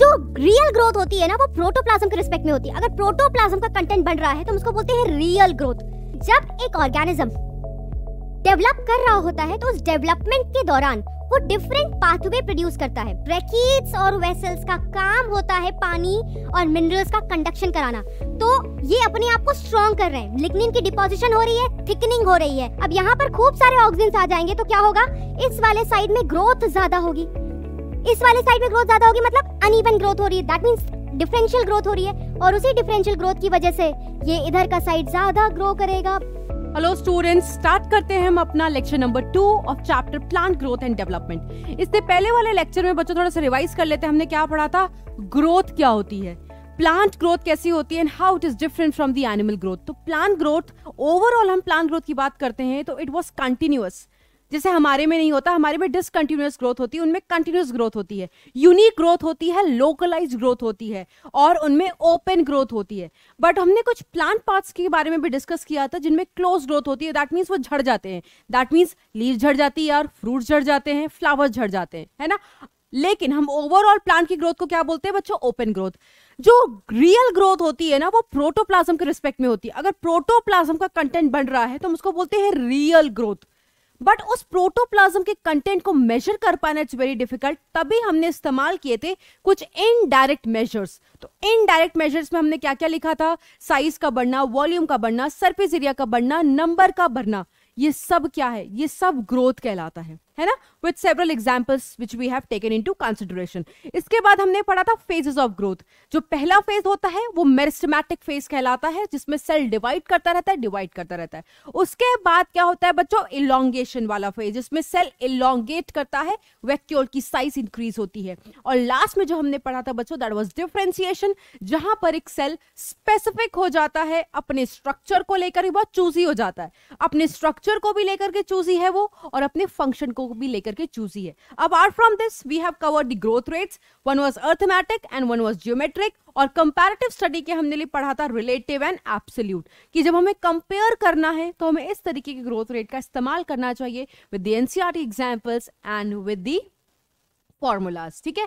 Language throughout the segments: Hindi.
जो रियल ग्रोथ होती है ना वो प्रोटोप्लाज्म के रिस्पेक्ट में होती है अगर प्रोटोप्लाज्म का कंटेंट बन रहा है तो हम उसको बोलते हैं रियल ग्रोथ जब एक ऑर्गेनिज्म डेवलप कर रहा होता है तो उस डेवलपमेंट के दौरान वो डिफरेंट पाथवे प्रोड्यूस करता है ब्रेकिट्स और वेसल्स का काम होता है पानी और मिनरल्स का कंडक्शन कराना तो ये अपने आप को स्ट्रॉन्ग कर रहे हैं लिग्निन की डिपोजिशन हो रही है थिकनिंग हो रही है अब यहाँ पर खूब सारे ऑक्सीजन आ जाएंगे तो क्या होगा इस वाले साइड में ग्रोथ ज्यादा होगी इस वाले साइड में ग्रोथ ज्यादा होगी मतलब अनइवन ग्रोथ हो रही है दैट मींस डिफरेंशियल ग्रोथ हो रही है और उसी डिफरेंशियल ग्रोथ की वजह से ये इधर का साइड ज्यादा ग्रो करेगा हेलो स्टूडेंट्स स्टार्ट करते हैं हम अपना lecture number two of chapter plant growth and development इससे पहले वाले लेक्चर में बच्चों थोड़ा सा रिवाइज कर लेते हैं हमने क्या पढ़ा था ग्रोथ क्या होती है प्लांट ग्रोथ कैसी होती है and how it is different from the animal growth तो प्लांट ग्रोथ ओवरऑल हम प्लांट ग्रोथ की बात करते हैं तो इट वॉज कंटिन्यूअस जैसे हमारे में नहीं होता हमारे में डिसकंटिन्यूस ग्रोथ होती है उनमें कंटिन्यूस ग्रोथ होती है यूनिक ग्रोथ होती है लोकलाइज ग्रोथ होती है और उनमें ओपन ग्रोथ होती है बट हमने कुछ प्लांट पार्ट्स के बारे में भी डिस्कस किया था जिनमें क्लोज ग्रोथ होती है दैट मीन्स वो झड़ जाते हैं दैट मीन्स लीव झड़ जाती है और फ्रूट झड़ जाते हैं फ्लावर्स झड़ जाते हैं है ना लेकिन हम ओवरऑल प्लांट की ग्रोथ को क्या बोलते हैं बच्चों ओपन ग्रोथ जो रियल ग्रोथ होती है ना वो प्रोटोप्लाज्म के रिस्पेक्ट में होती है अगर प्रोटोप्लाज्म का कंटेंट बन रहा है तो हम उसको बोलते हैं रियल ग्रोथ बट उस प्रोटोप्लाज्म के कंटेंट को मेजर कर पाना इट्स वेरी डिफिकल्ट तभी हमने इस्तेमाल किए थे कुछ इनडायरेक्ट मेजर्स तो इनडायरेक्ट मेजर्स में हमने क्या क्या लिखा था साइज का बढ़ना वॉल्यूम का बढ़ना सरफेस एरिया का बढ़ना नंबर का बढ़ना ये सब क्या है ये सब ग्रोथ कहलाता है है ना with several examples which we have taken into consideration इसके बाद हमने पढ़ा था फेजेस ऑफ ग्रोथ जो पहला फेज होता है वो मेरिस्टमैटिक फेज कहलाता है जिसमें सेल डिवाइड करता रहता है डिवाइड करता रहता है उसके बाद क्या होता है बच्चों इलांगेशन वाला फेज जिसमें सेल इलांगेट करता है वैक्यूल की साइज इंक्रीज होती है और लास्ट में जो हमने पढ़ा था बच्चों दैट वॉज डिफ्रेंसिएशन जहां पर एक सेल स्पेसिफिक हो जाता है अपने स्ट्रक्चर को लेकर बहुत चूजी हो जाता है अपने स्ट्रक्चर को भी लेकर के चूजी है वो और अपने फंक्शन को को भी लेकर के चूजी है अब are from this we have covered the growth rates one was arithmetic and one was geometric और कंपैरेटिव स्टडी के हमने लिए पढ़ा था रिलेटिव एंड एब्सोल्यूट कि जब हमें कंपेयर करना है तो हमें इस तरीके के ग्रोथ रेट का इस्तेमाल करना चाहिए with the NCERT examples and with the formulas ठीक है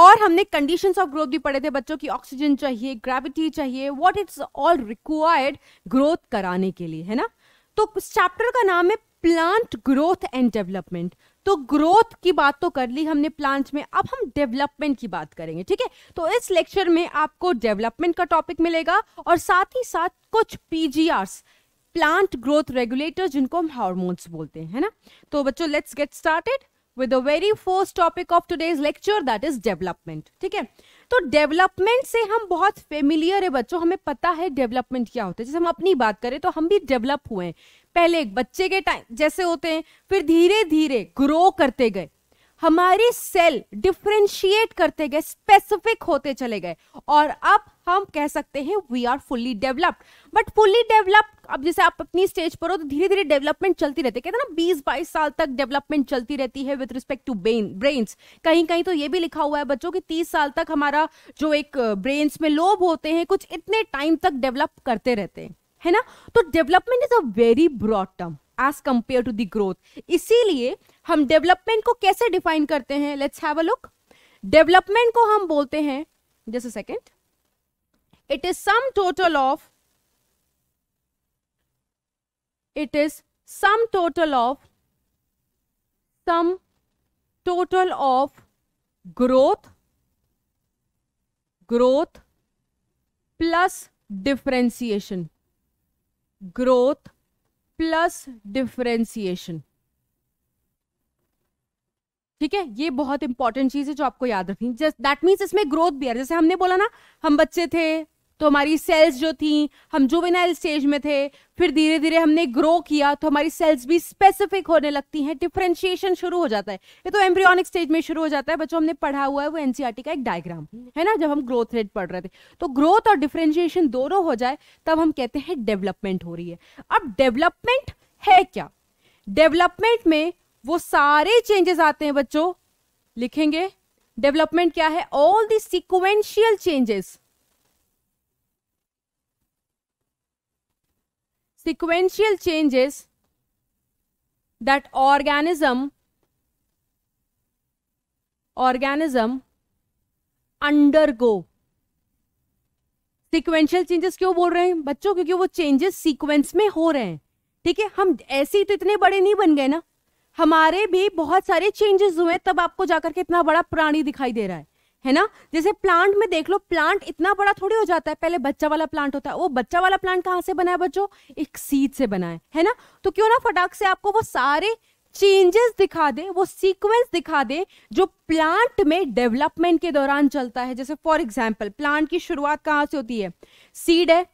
और हमने कंडीशंस ऑफ ग्रोथ भी पढ़े थे बच्चों की ऑक्सीजन चाहिए ग्रेविटी चाहिए what it's all required growth कराने के लिए है ना तो इस चैप्टर का नाम है प्लांट ग्रोथ एंड डेवलपमेंट तो ग्रोथ की बात तो कर ली हमने प्लांट में अब हम डेवलपमेंट की बात करेंगे ठीक है तो इस लेक्चर में आपको डेवलपमेंट का टॉपिक मिलेगा और साथ ही साथ कुछ पीजीआरस प्लांट ग्रोथ रेगुलेटर जिनको हम हार्मोन्स बोलते हैं ना तो बच्चों let's get started with the very first topic of today's lecture that is development ठीक है तो डेवलपमेंट से हम बहुत फेमिलियर है बच्चों हमें पता है डेवलपमेंट क्या होता है जैसे हम अपनी बात करें तो हम भी डेवलप हुए हैं पहले एक बच्चे के टाइम जैसे होते हैं फिर धीरे धीरे ग्रो करते गए हमारे सेल डिफ्रेंशिएट करते गए स्पेसिफिक होते चले गए और अब हम कह सकते हैं we are fully developed but fully developed अब जैसे आप अपनी स्टेज पर हो तो धीरे धीरे डेवलपमेंट चलती रहती है कहते हैं ना बीस बाईस साल तक डेवलपमेंट चलती रहती है with respect to brain brains कहीं कहीं तो ये भी लिखा हुआ है बच्चों की तीस साल तक हमारा जो एक ब्रेन्स में लोब होते हैं कुछ इतने टाइम तक डेवलप करते रहते हैं है ना तो development is a very broad term as compare to the growth इसीलिए हम डेवलपमेंट को कैसे डिफाइन करते हैं let's have a look development को हम बोलते हैं जैसे second it is sum total of it is sum total of sum total of growth growth plus differentiation growth plus differentiation ठीक है ये बहुत इंपॉर्टेंट चीज है जो आपको याद रखनी दैट मीन्स इसमें ग्रोथ भी है जैसे हमने बोला ना हम बच्चे थे तो हमारी सेल्स जो थी हम जुवेनाइल स्टेज में थे फिर धीरे धीरे हमने ग्रो किया तो हमारी सेल्स भी स्पेसिफिक होने लगती हैं डिफ्रेंशिएशन शुरू हो जाता है ये तो एम्ब्रियोनिक स्टेज में शुरू हो जाता है बच्चों हमने पढ़ा हुआ है वो एनसीआरटी e का एक डायग्राम है ना जब हम ग्रोथ रेट पढ़ रहे थे तो ग्रोथ और डिफ्रेंशिएशन दोनों हो जाए तब हम कहते हैं डेवलपमेंट हो रही है अब डेवलपमेंट है क्या डेवलपमेंट में वो सारे चेंजेस आते हैं बच्चों लिखेंगे डेवलपमेंट क्या है all the sequential changes sequential changes that organism organism undergo sequential changes क्यों बोल रहे हैं बच्चों क्योंकि वो चेंजेस सीक्वेंस में हो रहे हैं ठीक है हम ऐसे ही तो इतने बड़े नहीं बन गए ना हमारे भी बहुत सारे चेंजेस हुए तब आपको जाकर के इतना बड़ा प्राणी दिखाई दे रहा है है ना जैसे प्लांट में देख लो प्लांट इतना बड़ा थोड़ी हो जाता है पहले बच्चा वाला प्लांट होता है वो बच्चा वाला प्लांट कहाँ से बना है बच्चों एक सीड से बना है है ना तो क्यों ना फटाक से आपको वो सारे चेंजेस दिखा दे वो सीक्वेंस दिखा दे जो प्लांट में डेवलपमेंट के दौरान चलता है जैसे फॉर एग्जाम्पल प्लांट की शुरुआत कहाँ से होती है सीड है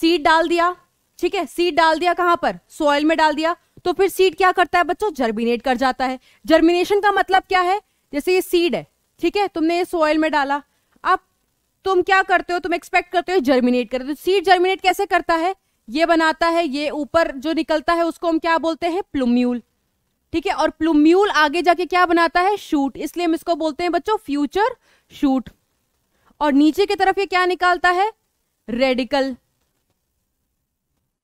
सीड डाल दिया ठीक है सीड डाल दिया कहाँ पर सॉइल में डाल दिया तो फिर सीड क्या करता है बच्चों जर्मिनेट कर जाता है जर्मिनेशन का मतलब क्या है जैसे ये सीड है ठीक है तुमने ये सोयल में डाला अब तुम क्या करते हो तुम एक्सपेक्ट करते हो जर्मिनेट करते हो सीड तो जर्मिनेट कैसे करता है ये बनाता है ये ऊपर जो निकलता है उसको हम क्या बोलते हैं प्लूम्यूल ठीक है और प्लूम्यूल आगे जाके क्या बनाता है शूट इसलिए हम इसको बोलते हैं बच्चों फ्यूचर शूट और नीचे की तरफ ये क्या निकालता है रेडिकल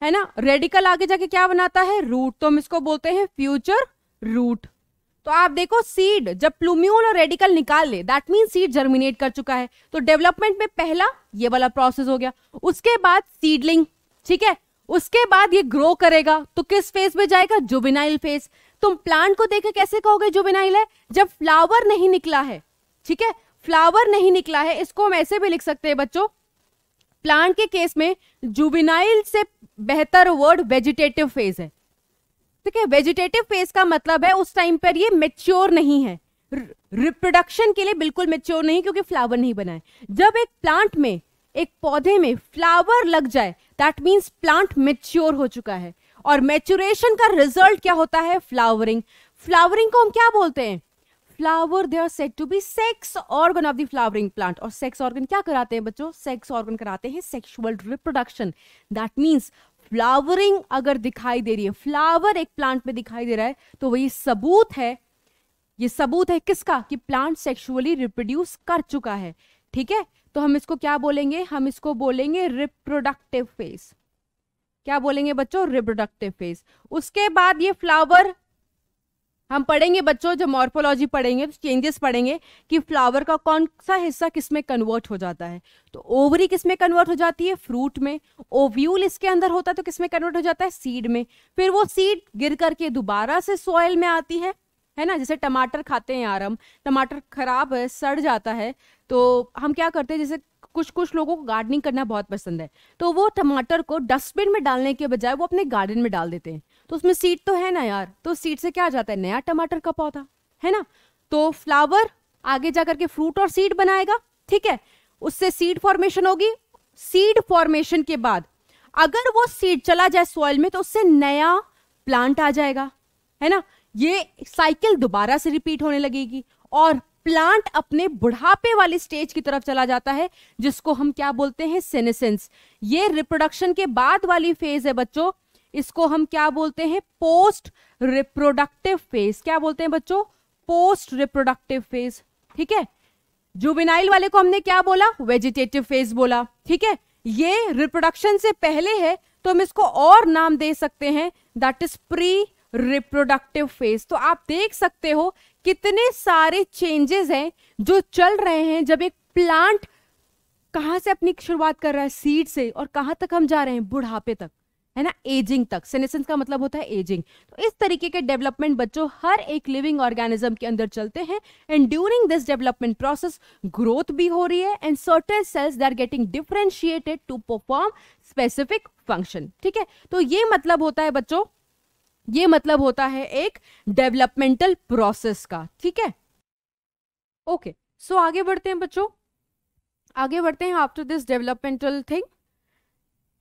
है ना रेडिकल आगे जाके क्या बनाता है रूट तो हम इसको बोलते हैं फ्यूचर रूट तो आप देखो सीड जब प्लूम्यूल और रेडिकल निकाल ले दैट मीन सीड जर्मिनेट कर चुका है तो डेवलपमेंट में पहला ये वाला प्रोसेस हो गया उसके बाद सीडलिंग ठीक है उसके बाद ये ग्रो करेगा तो किस फेज में जाएगा जुबिनाइल फेज तुम प्लांट को देखे कैसे कहोगे जुबिनाइल है जब फ्लावर नहीं निकला है ठीक है फ्लावर नहीं निकला है इसको हम ऐसे भी लिख सकते हैं बच्चों प्लांट के केस में जुबिनाइल से बेहतर वर्ड वेजिटेटिव फेज है ठीक है वेजिटेटिव फेज का मतलब है उस टाइम पर ये मेच्योर नहीं है रिप्रोडक्शन के लिए बिल्कुल मेच्योर नहीं क्योंकि फ्लावर नहीं बनाए जब एक प्लांट में एक पौधे में फ्लावर लग जाए दैट मीन्स प्लांट मेच्योर हो चुका है और मेच्योरेशन का रिजल्ट क्या होता है फ्लावरिंग फ्लावरिंग को हम क्या बोलते हैं flower they are said to be sex organ of the flowering plant और सेक्स ऑर्गन क्या कराते हैं बच्चों सेक्स ऑर्गन कराते हैं sexual reproduction that means flowering अगर दिखाई दे रही है फ्लावर एक प्लांट में दिखाई दे रहा है तो वही सबूत है ये सबूत है किसका कि प्लांट सेक्सुअली रिप्रोड्यूस कर चुका है ठीक है तो हम इसको क्या बोलेंगे हम इसको बोलेंगे रिप्रोडक्टिव फेज क्या बोलेंगे बच्चों रिप्रोडक्टिव फेज उसके बाद ये फ्लावर हम पढ़ेंगे बच्चों जब मॉर्फोलॉजी पढ़ेंगे तो चेंजेस पढ़ेंगे कि फ्लावर का कौन सा हिस्सा किस में कन्वर्ट हो जाता है तो ओवरी किस में कन्वर्ट हो जाती है फ्रूट में ओव्यूल इसके अंदर होता है तो किस में कन्वर्ट हो जाता है सीड में फिर वो सीड गिर करके दोबारा से सॉयल में आती है है ना जैसे टमाटर खाते हैं यार हम टमाटर खराब है सड़ जाता है तो हम क्या करते हैं जैसे कुछ कुछ लोगों को गार्डनिंग करना बहुत पसंद है तो वो टमाटर को डस्टबिन में डालने के बजाय वो अपने गार्डन में डाल देते हैं तो उसमें सीड तो है ना यार तो सीड से क्या आ जाता है नया टमाटर का पौधा है ना तो फ्लावर आगे जा करके फ्रूट और सीड बनाएगा ठीक है उससे सीड फॉर्मेशन होगी सीड फॉर्मेशन के बाद अगर वो सीड चला जाए सॉइल में तो उससे नया प्लांट आ जाएगा है ना ये साइकिल दोबारा से रिपीट होने लगेगी और प्लांट अपने बुढ़ापे वाली स्टेज की तरफ चला जाता है जिसको हम क्या बोलते हैं सेनेसेंस ये रिप्रोडक्शन के बाद वाली फेज है बच्चों इसको हम क्या बोलते हैं पोस्ट रिप्रोडक्टिव फेज क्या बोलते हैं बच्चों पोस्ट रिप्रोडक्टिव फेज ठीक है जुबिनाइल वाले को हमने क्या बोला वेजिटेटिव फेज बोला ठीक है ये रिप्रोडक्शन से पहले है तो हम इसको और नाम दे सकते हैं that is pre reproductive phase तो आप देख सकते हो कितने सारे चेंजेस हैं जो चल रहे हैं जब एक प्लांट कहाँ से अपनी शुरुआत कर रहा है सीड से और कहाँ तक हम जा रहे हैं बुढ़ापे तक है ना एजिंग तक सेनेसेंस का मतलब होता है एजिंग तो इस तरीके के डेवलपमेंट बच्चों हर एक लिविंग ऑर्गेनिज्म के अंदर चलते हैं and during this development process growth भी हो रही है and certain cells they are getting differentiated to perform specific function ठीक है तो ये मतलब होता है बच्चों ये मतलब होता है एक डेवलपमेंटल प्रोसेस का ठीक है ओके सो आगे बढ़ते हैं बच्चों आगे बढ़ते हैं after this developmental thing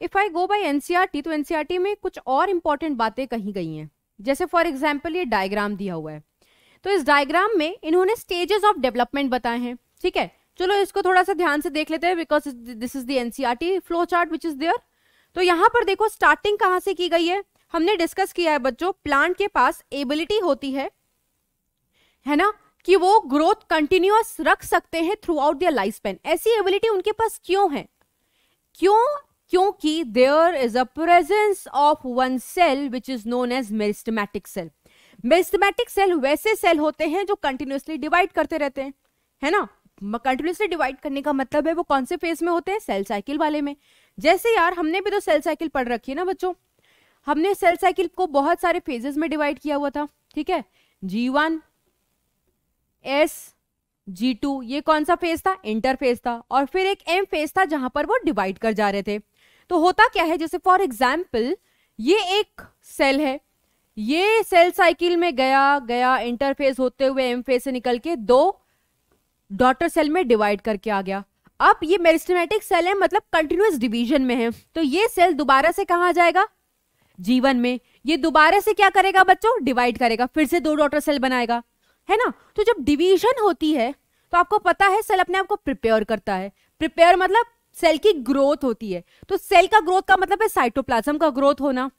if I go by NCERT तो एनसीईआरटी e में कुछ और इंपॉर्टेंट बातें कही गई हैं जैसे फॉर एग्जाम्पल ये डायग्राम दिया हुआ है तो इस डायग्राम में इन्होंने स्टेजेस ऑफ डेवलपमेंट बताए हैं ठीक है चलो इसको थोड़ा सा ध्यान से देख लेते हैं because this is the NCERT flow chart which is there तो यहाँ पर देखो स्टार्टिंग कहाँ से की गई है हमने डिस्कस किया है बच्चों प्लांट के पास एबिलिटी होती है है ना कि वो ग्रोथ कंटिन्यूस रख सकते हैं throughout their life span ऐसी एबिलिटी उनके पास क्यों है क्यों क्योंकि there is a presence of one cell which is known as meristematic cell meristematic cell वैसे सेल होते हैं जो कंटिन्यूसली डिवाइड करते रहते हैं है ना कंटिन्यूसली डिवाइड करने का मतलब है वो कौन से फेज में होते हैं सेल साइकिल वाले में जैसे यार हमने भी तो सेल साइकिल पढ़ रखी है ना बच्चों हमने सेल साइकिल को बहुत सारे फेजेस में डिवाइड किया हुआ था ठीक है G one S G two ये कौन सा फेज था इंटर फेज था और फिर एक एम फेज था जहां पर वो डिवाइड कर जा रहे थे तो होता क्या है जैसे फॉर एग्जाम्पल ये एक सेल है ये सेल साइकिल में गया गया इंटरफेस होते हुए एम फेज से निकल के दो डॉटर सेल में डिवाइड करके आ गया अब ये मेरिस्टमेटिक सेल है मतलब कंटिन्यूस डिवीजन में है तो ये सेल दोबारा से कहा जाएगा जीवन में ये दोबारा से क्या करेगा बच्चों डिवाइड करेगा फिर से दो डॉटर सेल बनाएगा है ना तो जब डिवीजन होती है तो आपको पता है सेल अपने आप को प्रिपेयर करता है प्रिपेयर मतलब सेल की ग्रोथ होती है तो सेल का ग्रोथ का मतलब है साइटोप्लाज्म का ग्रोथ होना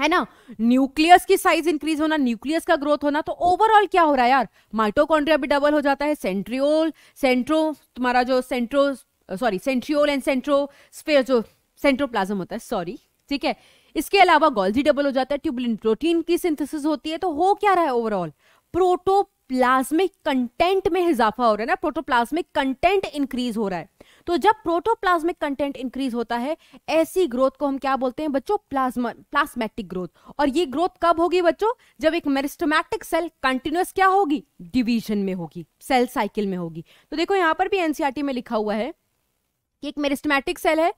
है ना न्यूक्लियस की साइज इंक्रीज होना न्यूक्लियस का ग्रोथ होना तो ओवरऑल क्या हो रहा है यार माइटोकॉन्ड्रिया भी डबल हो जाता है सेंट्रियोल सेंट्रो तुम्हारा जो centro sorry centriole and centrosphere जो सेंट्रोप्लाज्म होता है सॉरी ठीक है इसके अलावा गोल्जी डबल हो जाता है ट्यूबुलिन प्रोटीन की सिंथेसिस होती है तो हो क्या रहा है ओवरऑल प्रोटोप्लाज्मिक कंटेंट में इजाफा हो रहा है ना प्रोटोप्लाज्मिक कंटेंट इंक्रीज हो रहा है तो जब प्रोटोप्लाज्मिक कंटेंट इंक्रीज होता है ऐसी ग्रोथ को हम क्या बोलते हैं बच्चों प्लाज्मा प्लास्मेटिक ग्रोथ और ये ग्रोथ कब होगी बच्चों जब एक मेरिस्टोमैटिक सेल कंटिन्यूस क्या होगी डिवीजन में होगी सेल साइकिल में होगी तो देखो यहां पर भी एनसीआरटी e में लिखा हुआ है कि एक मेरिस्टोमैटिक सेल है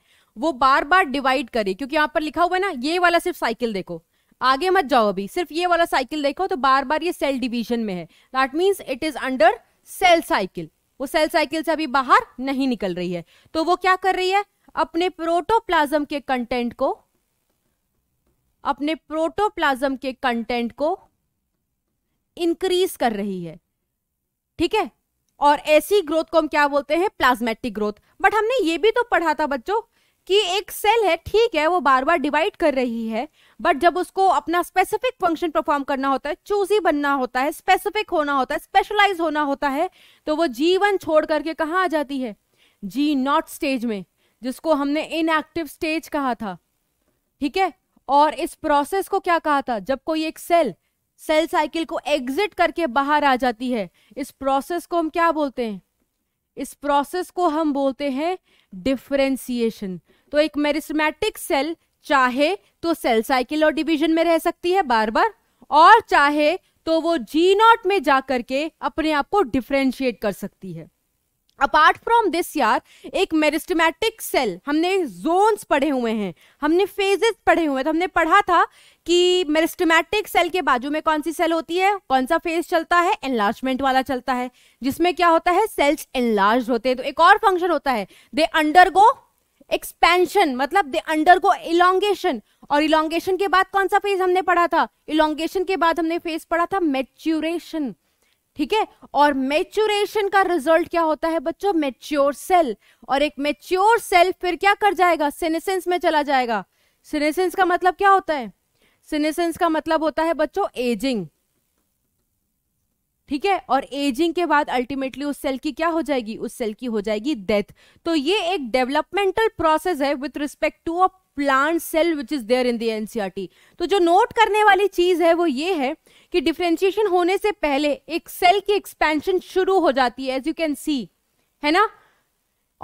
वो बार बार डिवाइड करे क्योंकि यहां पर लिखा हुआ है ना ये वाला सिर्फ साइकिल देखो आगे मत जाओ अभी सिर्फ ये वाला साइकिल देखो तो बार बार ये सेल डिवीजन में है that means it is under cell cycle वो सेल साइकिल से अभी बाहर नहीं निकल रही है तो वो क्या कर रही है अपने प्रोटोप्लाज्म के कंटेंट को अपने प्रोटोप्लाज्म के कंटेंट को इंक्रीज कर रही है ठीक है और ऐसी ग्रोथ को हम क्या बोलते हैं प्लाज्मेटिक ग्रोथ बट हमने ये भी तो पढ़ा था बच्चों कि एक सेल है ठीक है वो बार बार डिवाइड कर रही है बट जब उसको अपना स्पेसिफिक फंक्शन परफॉर्म करना होता है चूजी बनना होता है स्पेसिफिक होना होता है स्पेशलाइज होना होता है तो वो जी वन छोड़ करके कहाँ आ जाती है जी नॉट स्टेज में जिसको हमने इनएक्टिव स्टेज कहा था ठीक है और इस प्रोसेस को क्या कहा था जब कोई एक सेल सेल साइकिल को एग्जिट करके बाहर आ जाती है इस प्रोसेस को हम क्या बोलते हैं इस प्रोसेस को हम बोलते हैं डिफ्रेंसिएशन तो एक मेरिस्मेटिक सेल चाहे तो सेल साइकिल और डिवीजन में रह सकती है बार बार और चाहे तो वो जी नॉट में जा करके अपने आप को डिफ्रेंशिएट कर सकती है अपार्ट फ्रॉम दिस यार एक मेरिस्टमैटिक सेल हमने जोन्स पढ़े हुए हैं हमने फेजेस पढ़े हुए हैं तो हमने पढ़ा था कि मेरिस्टमैटिक सेल के बाजू में कौन सी सेल होती है कौन सा फेज चलता है एनलार्जमेंट वाला चलता है जिसमें क्या होता है सेल्स एनलार्ज होते हैं तो एक और फंक्शन होता है दे अंडर गो एक्सपेंशन मतलब दे अंडर गो इलांगेशन और इलांगेशन के बाद कौन सा फेज हमने पढ़ा था इलांगेशन के बाद हमने फेज पढ़ा था मेच्यूरेशन ठीक है और मेच्यूरेशन का रिजल्ट क्या होता है बच्चों मेच्योर सेल और एक मेच्योर सेल फिर क्या कर जाएगा सिनेसेंस में चला जाएगा सिनेसेंस का मतलब क्या होता है सिनेसेंस का मतलब होता है बच्चों एजिंग ठीक है और एजिंग के बाद अल्टीमेटली उस सेल की क्या हो जाएगी उस सेल की हो जाएगी डेथ तो ये एक डेवलपमेंटल प्रोसेस है with respect to a plant cell which is there in the NCERT तो जो नोट करने वाली चीज है वो ये है कि डिफ्रेंशिएशन होने से पहले एक सेल की एक्सपेंशन शुरू हो जाती है एज यू कैन सी है ना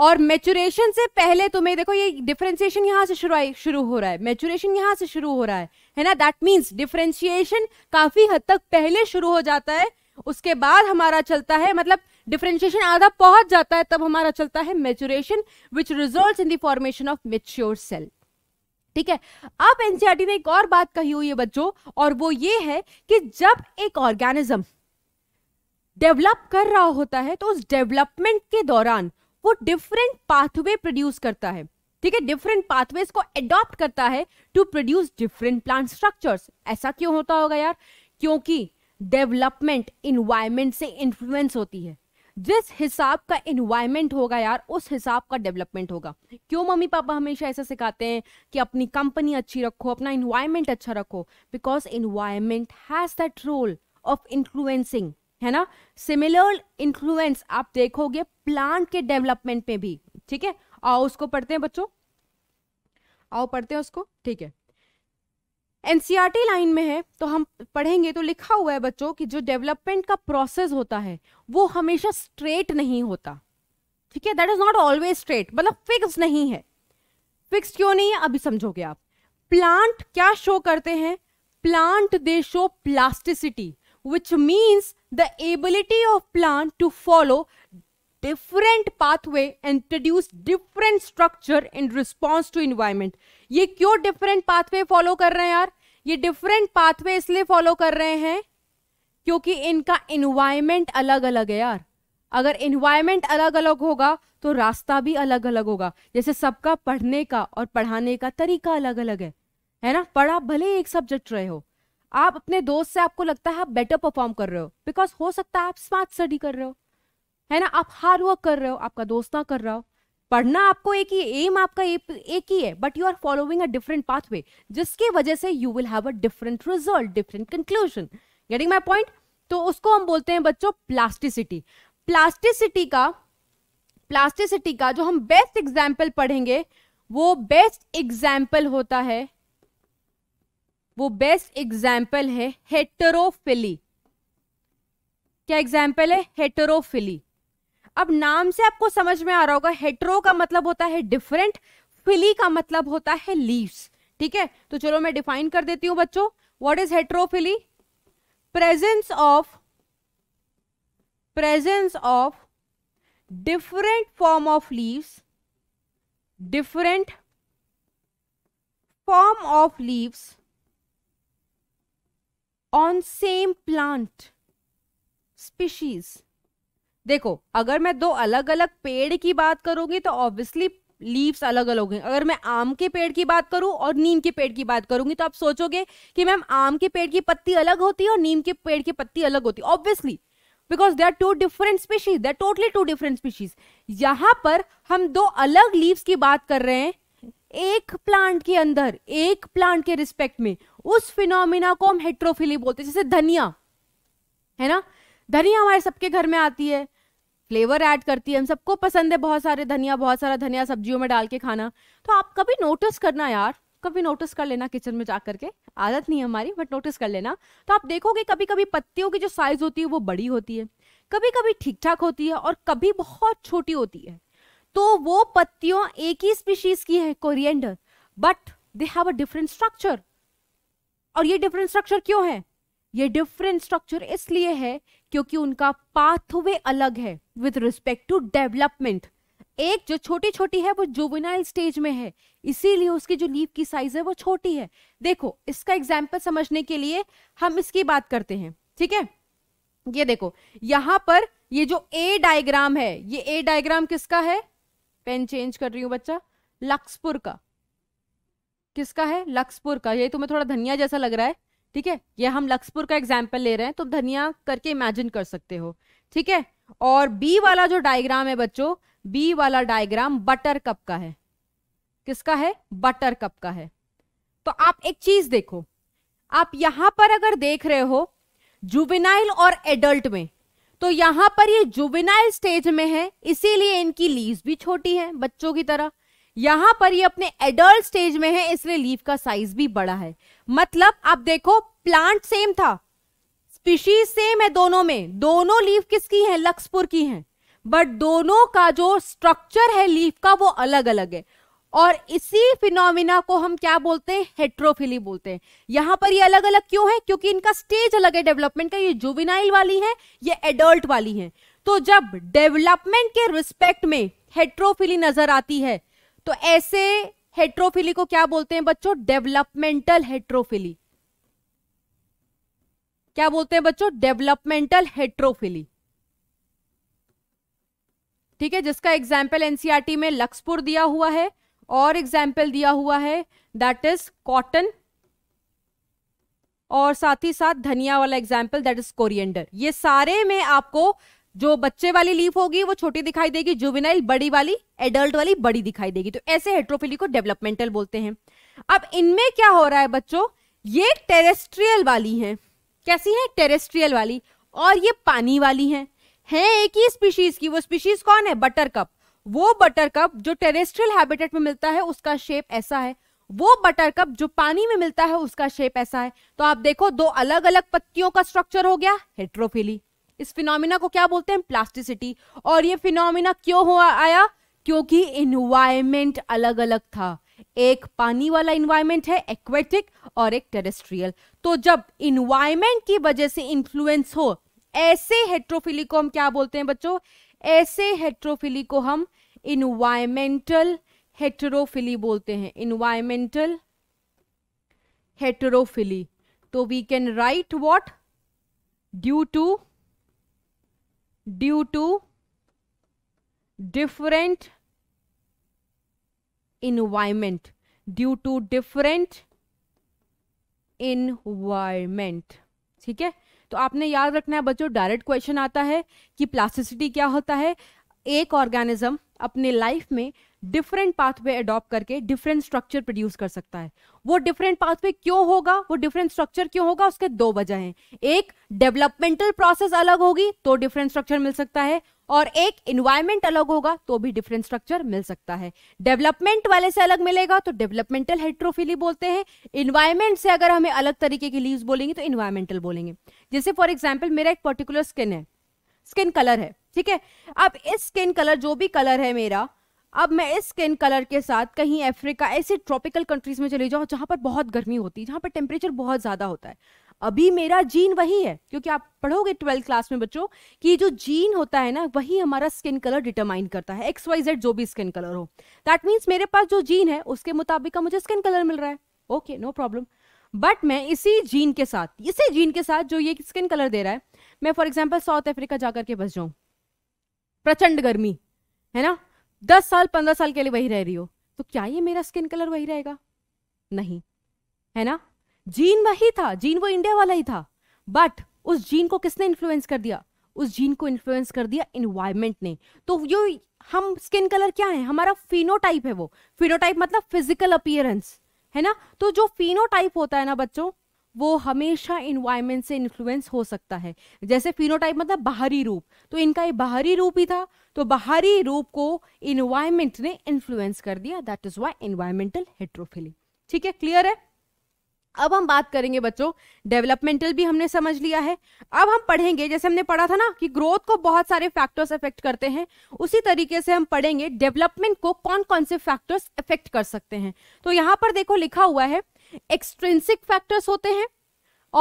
और मेचुरेशन से पहले तुम्हें देखो ये डिफरेंशिएशन यहाँ से शुरू शुरू हो रहा है मेचुरेशन यहाँ से शुरू हो रहा है है ना दैट मीन्स डिफरेंशिएशन काफी हद तक पहले शुरू हो जाता है उसके बाद हमारा चलता है मतलब डिफ्रेंशिएशन आधा पहुंच जाता है तब हमारा चलता है maturation which result in the formation of mature cell ठीक है अब एनसीआरटी e ने एक और बात कही हुई है बच्चों और वो ये है कि जब एक ऑर्गेनिज्म डेवलप कर रहा होता है तो उस डेवलपमेंट के दौरान वो डिफरेंट पाथवे प्रोड्यूस करता है ठीक है डिफरेंट पाथवेज को एडॉप्ट करता है to produce different plant structures ऐसा क्यों होता होगा यार क्योंकि डेवलपमेंट इन्वायरमेंट से इन्फ्लुएंस होती है जिस हिसाब का इन्वायरमेंट होगा यार उस हिसाब का डेवलपमेंट होगा क्यों मम्मी पापा हमेशा ऐसा सिखाते हैं कि अपनी कंपनी अच्छी रखो अपना इन्वायरमेंट अच्छा रखो because environment has that role of influencing है ना सिमिलर इन्फ्लुएंस आप देखोगे प्लांट के डेवलपमेंट में भी ठीक है आओ उसको पढ़ते हैं बच्चों आओ पढ़ते हैं उसको ठीक है एनसीईआरटी e लाइन में है तो हम पढ़ेंगे तो लिखा हुआ है बच्चों कि जो डेवलपमेंट का प्रोसेस होता है वो हमेशा स्ट्रेट नहीं होता ठीक है that is not always straight मतलब फिक्स नहीं है फिक्स क्यों नहीं है अभी समझोगे आप प्लांट क्या शो करते हैं plant they show plasticity which means the ability of plant to follow different pathway introduce different structure in response to environment ये क्यों डिफरेंट पाथवे फॉलो कर रहे हैं यार ये डिफरेंट पाथवे इसलिए फॉलो कर रहे हैं क्योंकि इनका इन्वायरमेंट अलग अलग है यार अगर इन्वायरमेंट अलग अलग होगा तो रास्ता भी अलग अलग होगा जैसे सबका पढ़ने का और पढ़ाने का तरीका अलग अलग है है ना पढ़ा भले एक सब्जेक्ट रहे हो आप अपने दोस्त से आपको लगता है आप बेटर परफॉर्म कर रहे हो बिकॉज हो सकता है आप स्मार्ट स्टडी कर रहे हो है ना आप हार्ड वर्क कर रहे हो आपका दोस्त ना कर रहा हो पढ़ना आपको एक ही एम आपका एक, ही है but you are following a different pathway जिसकी वजह से you will have a different result different conclusion getting my point तो उसको हम बोलते हैं बच्चों प्लास्टिसिटी प्लास्टिसिटी का प्लास्टिसिटी का जो हम बेस्ट एग्जाम्पल पढ़ेंगे वो बेस्ट एग्जाम्पल होता है वो बेस्ट एग्जाम्पल है हेटरोफिली क्या एग्जाम्पल है हेटरोफिली अब नाम से आपको समझ में आ रहा होगा हेट्रो का मतलब होता है डिफरेंट फिली का मतलब होता है लीव्स ठीक है तो चलो मैं डिफाइन कर देती हूं बच्चों what is heterophylly presence of presence of different form of leaves different form of leaves on same plant species देखो अगर मैं दो अलग अलग पेड़ की बात करूंगी तो ऑब्वियसली लीव्स अलग अलग होंगे अगर मैं आम के पेड़ की बात करूं और नीम के पेड़ की बात करूंगी तो आप सोचोगे कि मैम आम के पेड़ की पत्ती अलग होती है और नीम के पेड़ की पत्ती अलग होती है obviously because they are two different species they are totally two different species यहाँ पर हम दो अलग लीव्स की बात कर रहे हैं एक प्लांट के अंदर एक प्लांट के रिस्पेक्ट में उस फिनोमिना को हम हेट्रोफिली बोलते हैं जैसे धनिया है ना धनिया हमारे सबके घर में आती है फ्लेवर ऐड करती है हम सबको पसंद है बहुत सारे धनिया बहुत सारा धनिया सब्जियों में डाल के खाना तो आप कभी नोटिस करना यार कभी नोटिस कर लेना किचन में जा करके आदत नहीं है हमारी बट नोटिस कर लेना तो आप देखोगे कभी कभी पत्तियों की जो साइज होती है वो बड़ी होती है कभी कभी ठीक ठाक होती है और कभी बहुत छोटी होती है तो वो पत्तियों एक ही स्पीशीज की है coriander but they have a different structure और ये डिफरेंट स्ट्रक्चर क्यों है ये डिफरेंट स्ट्रक्चर इसलिए है क्योंकि उनका पाथवे अलग है विथ रिस्पेक्ट टू डेवलपमेंट एक जो छोटी छोटी है वो जुबिनाइल स्टेज में है इसीलिए उसकी जो लीफ की साइज है वो छोटी है देखो इसका एग्जाम्पल समझने के लिए हम इसकी बात करते हैं ठीक है ये देखो यहां पर ये जो ए डायग्राम है ये ए डायग्राम किसका है पेन चेंज कर रही हूं बच्चा लक्सपुर का किसका है लक्सपुर का ये तुम्हें थोड़ा धनिया जैसा लग रहा है ठीक है ये हम लक्सपुर का एग्जाम्पल ले रहे हैं तुम धनिया करके इमेजिन कर सकते हो ठीक है और बी वाला जो डायग्राम है बच्चों बी वाला डायग्राम बटर कप का है किसका है बटर कप का है तो आप एक चीज देखो आप यहां पर अगर देख रहे हो जुबिनाइल और एडल्ट में तो यहां पर ये जुबिनाइल स्टेज में है इसीलिए इनकी लीज भी छोटी है बच्चों की तरह यहां पर ये अपने एडल्ट स्टेज में है इसलिए लीफ का साइज भी बड़ा है मतलब आप देखो प्लांट सेम था स्पीशीज सेम है दोनों में दोनों लीफ किसकी है लक्सपुर की है बट दोनों का जो स्ट्रक्चर है लीफ का वो अलग अलग है और इसी फिनोमिना को हम क्या बोलते हैं हेट्रोफिली बोलते हैं यहां पर ये अलग अलग क्यों है क्योंकि इनका स्टेज अलग है डेवलपमेंट का ये जुबिनाइल वाली है ये एडल्ट वाली है तो जब डेवलपमेंट के रिस्पेक्ट में हेट्रोफिली नजर आती है तो ऐसे हेट्रोफिली को क्या बोलते हैं बच्चों डेवलपमेंटल हेट्रोफिली क्या बोलते हैं बच्चों डेवलपमेंटल हेट्रोफिली ठीक है जिसका एग्जाम्पल एनसीआरटी e में लक्सपुर दिया हुआ है और एग्जाम्पल दिया हुआ है दैट इज कॉटन और साथ ही साथ धनिया वाला एग्जाम्पल दैट इज कोरिएंडर ये सारे में आपको जो बच्चे वाली लीफ होगी वो छोटी दिखाई देगी जुवेनाइल बड़ी वाली एडल्ट वाली बड़ी दिखाई देगी तो ऐसे हेट्रोफिली को डेवलपमेंटल बोलते हैं अब इनमें क्या हो रहा है बच्चों ये टेरेस्ट्रियल वाली हैं कैसी है टेरेस्ट्रियल वाली और ये पानी वाली हैं हैं एक ही स्पीशीज की वो स्पीशीज कौन है बटर कप वो बटर कप जो टेरेस्ट्रियल हैबिटेट में मिलता है उसका शेप ऐसा है वो बटर कप जो पानी में मिलता है उसका शेप ऐसा है तो आप देखो दो अलग अलग पत्तियों का स्ट्रक्चर हो गया हेट्रोफिली इस फिनोमिना को क्या बोलते हैं प्लास्टिसिटी और ये फिनोमिना क्यों हुआ आया क्योंकि इन्वायरमेंट अलग अलग था एक पानी वाला इन्वायरमेंट है एक्वेटिक और एक टेरेस्ट्रियल तो जब इन्वायरमेंट की वजह से इन्फ्लुएंस हो ऐसे हेट्रोफिली को हम क्या बोलते हैं बच्चों ऐसे हेट्रोफिली को हम इन्वायरमेंटल हेट्रोफिली बोलते हैं इन्वायरमेंटल हेट्रोफिली तो we can write what due to due to different environment due to different environment ठीक है तो आपने याद रखना है बच्चों डायरेक्ट क्वेश्चन आता है कि प्लास्टिसिटी क्या होता है एक ऑर्गेनिज्म अपने लाइफ में डिफरेंट पाथवे अडॉप्ट करके डिफरेंट स्ट्रक्चर प्रोड्यूस कर सकता है वो डिफरेंट पाथवे क्यों होगा वो डिफरेंट स्ट्रक्चर क्यों होगा उसके दो वजह हैं एक डेवलपमेंटल प्रोसेस अलग होगी तो डिफरेंट स्ट्रक्चर मिल सकता है और एक इन्वायरमेंट अलग होगा तो भी डिफरेंट स्ट्रक्चर मिल सकता है डेवलपमेंट वाले से अलग मिलेगा तो डेवलपमेंटल हेट्रोफिली बोलते हैं इन्वायरमेंट से अगर हमें अलग तरीके की लीव बोलेंगे तो इन्वायरमेंटल बोलेंगे जैसे फॉर एग्जाम्पल मेरा एक पर्टिकुलर स्किन है स्किन कलर है ठीक है अब इस स्किन कलर जो भी कलर है मेरा अब मैं इस स्किन कलर के साथ कहीं अफ्रीका ऐसे ट्रॉपिकल कंट्रीज में चले जाऊँ जहाँ पर बहुत गर्मी होती है जहाँ पर टेम्परेचर बहुत ज़्यादा होता है अभी मेरा जीन वही है क्योंकि आप पढ़ोगे ट्वेल्थ क्लास में बच्चों कि जो जीन होता है ना वही हमारा स्किन कलर डिटरमाइन करता है एक्स वाई जेड जो भी स्किन कलर हो दैट मीन्स मेरे पास जो जीन है उसके मुताबिक का मुझे स्किन कलर मिल रहा है ओके नो प्रॉब्लम बट मैं इसी जीन के साथ इसी जीन के साथ जो ये स्किन कलर दे रहा है मैं फॉर एग्जाम्पल साउथ अफ्रीका जाकर के बस जाऊँ प्रचंड गर्मी है ना दस साल पंद्रह साल के लिए वही रह रही हो तो क्या ये मेरा स्किन कलर वही रहेगा नहीं है ना जीन वही था जीन वो इंडिया वाला ही था बट उस जीन को किसने इन्फ्लुएंस कर दिया उस जीन को इन्फ्लुएंस कर दिया इन्वायरमेंट ने तो यो हम स्किन कलर क्या है हमारा फिनोटाइप है वो फिनोटाइप मतलब फिजिकल अपियरेंस है ना तो जो फिनोटाइप होता है ना बच्चों वो हमेशा इन्वायरमेंट से इन्फ्लुएंस हो सकता है जैसे फिनोटाइप मतलब बाहरी रूप तो इनका ये बाहरी रूप ही था तो बाहरी रूप को इन्वायरमेंट ने इन्फ्लुएंस कर दिया that is why environmental heterophylly ठीक है क्लियर है अब हम बात करेंगे बच्चों डेवलपमेंटल भी हमने समझ लिया है अब हम पढ़ेंगे जैसे हमने पढ़ा था ना कि ग्रोथ को बहुत सारे फैक्टर्स अफेक्ट करते हैं उसी तरीके से हम पढ़ेंगे डेवलपमेंट को कौन कौन से फैक्टर्स अफेक्ट कर सकते हैं तो यहाँ पर देखो लिखा हुआ है एक्सट्रेंसिक फैक्टर्स होते हैं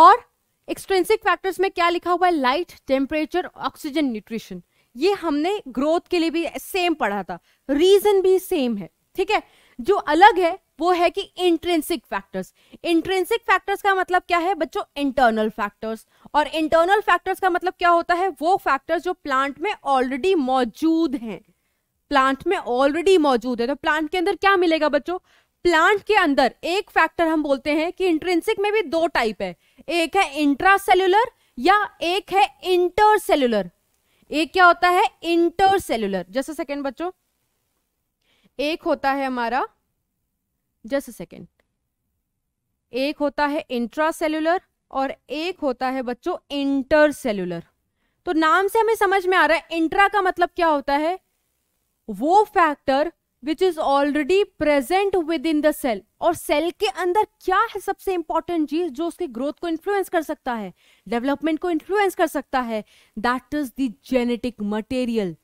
और एक्सट्रेंसिक फैक्टर्स में क्या लिखा हुआ है लाइट टेम्परेचर ऑक्सीजन न्यूट्रिशन ये हमने ग्रोथ के लिए भी सेम पढ़ा था रीजन भी सेम है ठीक है जो अलग है वो है कि इंट्रेंसिक फैक्टर्स इंट्रेंसिक फैक्टर्स का मतलब क्या है बच्चों इंटरनल फैक्टर्स और इंटरनल फैक्टर्स का मतलब क्या होता है वो फैक्टर्स जो प्लांट में ऑलरेडी मौजूद हैं प्लांट में ऑलरेडी मौजूद है तो प्लांट के अंदर क्या मिलेगा बच्चों प्लांट के अंदर एक फैक्टर हम बोलते हैं कि इंट्रेंसिक में भी दो टाइप है एक है इंट्रा या एक है इंटरसेल्युलर एक क्या होता है इंटरसेलुलर जस्ट सेकेंड बच्चों एक होता है हमारा जस्ट सेकेंड एक होता है इंट्रासेलुलर और एक होता है बच्चों इंटरसेलुलर तो नाम से हमें समझ में आ रहा है इंट्रा का मतलब क्या होता है वो factor which is already present within the cell और सेल के अंदर क्या है सबसे इंपॉर्टेंट चीज जो उसके ग्रोथ को इन्फ्लुएंस कर सकता है डेवलपमेंट को इन्फ्लुएंस कर सकता है that is the genetic material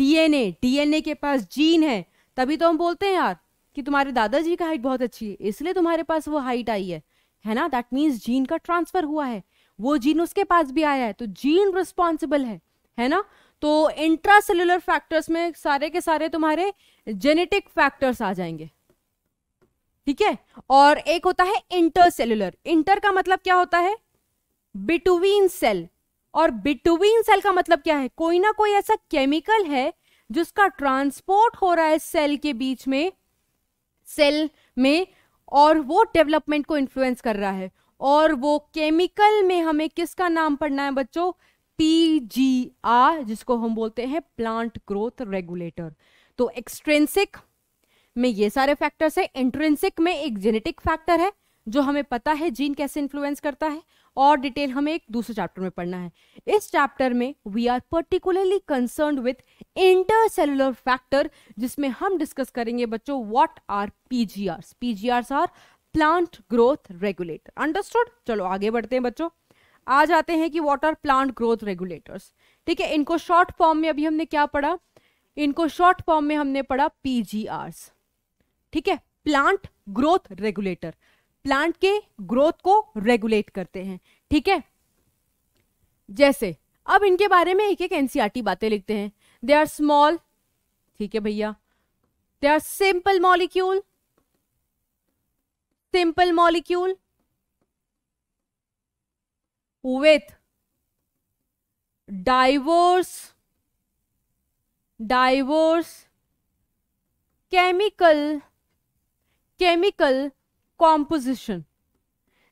DNA DNA के पास जीन है तभी तो हम बोलते हैं यार कि तुम्हारे दादाजी का हाइट बहुत अच्छी है इसलिए तुम्हारे पास वो हाइट आई है है ना दैट मीन्स जीन का ट्रांसफर हुआ है वो जीन उसके पास भी आया है तो जीन रिस्पॉन्सिबल है है ना तो इंट्रासेलुलर फैक्टर्स में सारे के सारे तुम्हारे जेनेटिक फैक्टर्स आ जाएंगे ठीक है और एक होता है इंटरसेलुलर इंटर का मतलब क्या होता है बिटवीन सेल और बिटवीन सेल का मतलब क्या है कोई ना कोई ऐसा केमिकल है जिसका ट्रांसपोर्ट हो रहा है सेल के बीच में सेल में और वो डेवलपमेंट को इन्फ्लुएंस कर रहा है और वो केमिकल में हमें किसका नाम पढ़ना है बच्चों पीजीआर जिसको हम बोलते हैं प्लांट ग्रोथ रेगुलेटर तो एक्सट्रेंसिक में ये सारे फैक्टर्स है इंट्रेंसिक में एक जेनेटिक फैक्टर है जो हमें पता है जीन कैसे इन्फ्लुएंस करता है और डिटेल हमें एक दूसरे चैप्टर में पढ़ना है इस चैप्टर में we are particularly concern with intercellular factor जिसमें हम डिस्कस करेंगे बच्चों what are PGR PGR are plant growth regulator understood चलो आगे बढ़ते हैं बच्चों आ जाते हैं कि what are plant growth regulators ठीक है इनको शॉर्ट फॉर्म में अभी हमने क्या पढ़ा इनको शॉर्ट फॉर्म में हमने पढ़ा पीजीआरस ठीक है प्लांट ग्रोथ रेगुलेटर प्लांट के ग्रोथ को रेगुलेट करते हैं ठीक है जैसे अब इनके बारे में एक एक एनसीआरटी बातें लिखते हैं दे आर स्मॉल ठीक है भैया they are simple molecule simple molecule with diverse diverse chemical chemical composition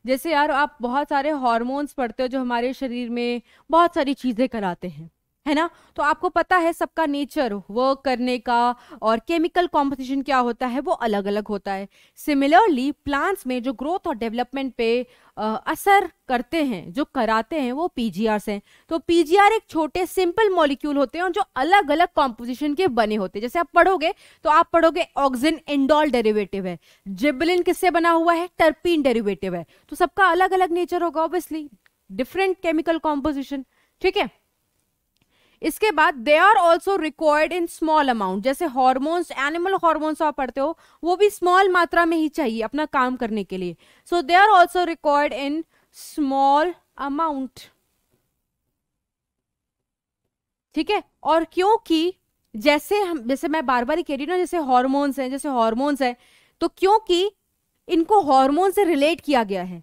जैसे यार आप बहुत सारे हॉर्मोन्स पढ़ते हो जो हमारे शरीर में बहुत सारी चीज़ें कराते हैं है ना तो आपको पता है सबका नेचर वर्क करने का और केमिकल कॉम्पोजिशन क्या होता है वो अलग अलग होता है सिमिलरली प्लांट्स में जो ग्रोथ और डेवलपमेंट पे आ, असर करते हैं जो कराते हैं वो पीजीआर से तो पीजीआर एक छोटे सिंपल मॉलिक्यूल होते हैं और जो अलग अलग कॉम्पोजिशन के बने होते हैं जैसे आप पढ़ोगे तो आप पढ़ोगे ऑक्सिन इंडोल डेरिवेटिव है जिबलिन किससे बना हुआ है टर्पिन डेरिवेटिव है तो सबका अलग अलग नेचर होगा ऑब्वियसली डिफरेंट केमिकल कॉम्पोजिशन ठीक है इसके बाद they are also required in small amount जैसे हॉर्मोन्स एनिमल हॉर्मोन्स आप पढ़ते हो वो भी स्मॉल मात्रा में ही चाहिए अपना काम करने के लिए so they are also required in small amount ठीक है और क्योंकि जैसे हम जैसे मैं बार बार ही कह रही हूँ ना जैसे हॉर्मोन्स हैं जैसे हॉर्मोन्स हैं तो क्योंकि इनको हॉर्मोन से रिलेट किया गया है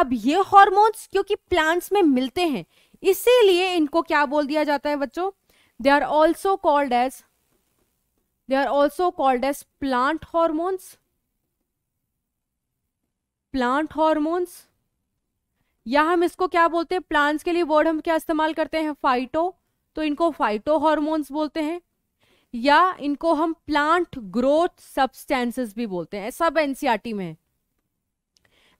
अब ये हॉर्मोन्स क्योंकि प्लांट्स में मिलते हैं इसीलिए इनको क्या बोल दिया जाता है बच्चों they are also called as they are also called as plant hormones plant hormones या हम इसको क्या बोलते हैं प्लांट्स के लिए वर्ड हम क्या इस्तेमाल करते हैं फाइटो तो इनको फाइटो हॉर्मोन्स बोलते हैं या इनको हम प्लांट ग्रोथ सब्सटेंसेस भी बोलते हैं सब एनसीआरटी e में है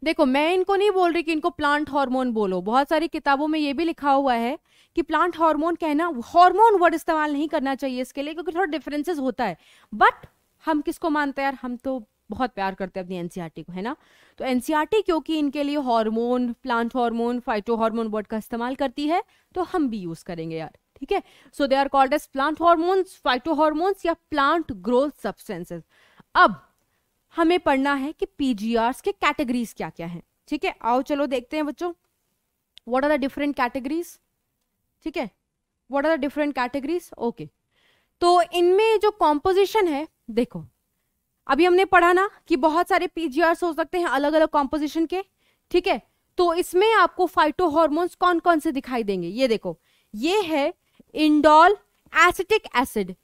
देखो मैं इनको नहीं बोल रही कि इनको प्लांट हार्मोन बोलो बहुत सारी किताबों में ये भी लिखा हुआ है कि प्लांट हार्मोन कहना हार्मोन वर्ड इस्तेमाल नहीं करना चाहिए इसके लिए क्योंकि थोड़ा डिफरेंसेस होता है बट हम किसको मानते हैं यार हम तो बहुत प्यार करते हैं अपनी एनसीआरटी e को है ना तो एनसीआरटी e क्योंकि इनके लिए hormone plant hormone phytohormone word का इस्तेमाल करती है तो हम भी यूज करेंगे यार ठीक है so they are called as plant hormones phytohormones या प्लांट ग्रोथ सब्सटेंसेस अब हमें पढ़ना है कि पीजीआर के कैटेगरीज क्या क्या हैं ठीक है आओ चलो देखते हैं बच्चों what are the different categories ठीक है what are the different categories okay तो इनमें जो कॉम्पोजिशन है देखो अभी हमने पढ़ा ना कि बहुत सारे पीजीआर हो सकते हैं अलग अलग कॉम्पोजिशन के ठीक है तो इसमें आपको फाइटो हॉर्मोन्स कौन कौन से दिखाई देंगे ये देखो ये है इंडोल एसिटिक एसिड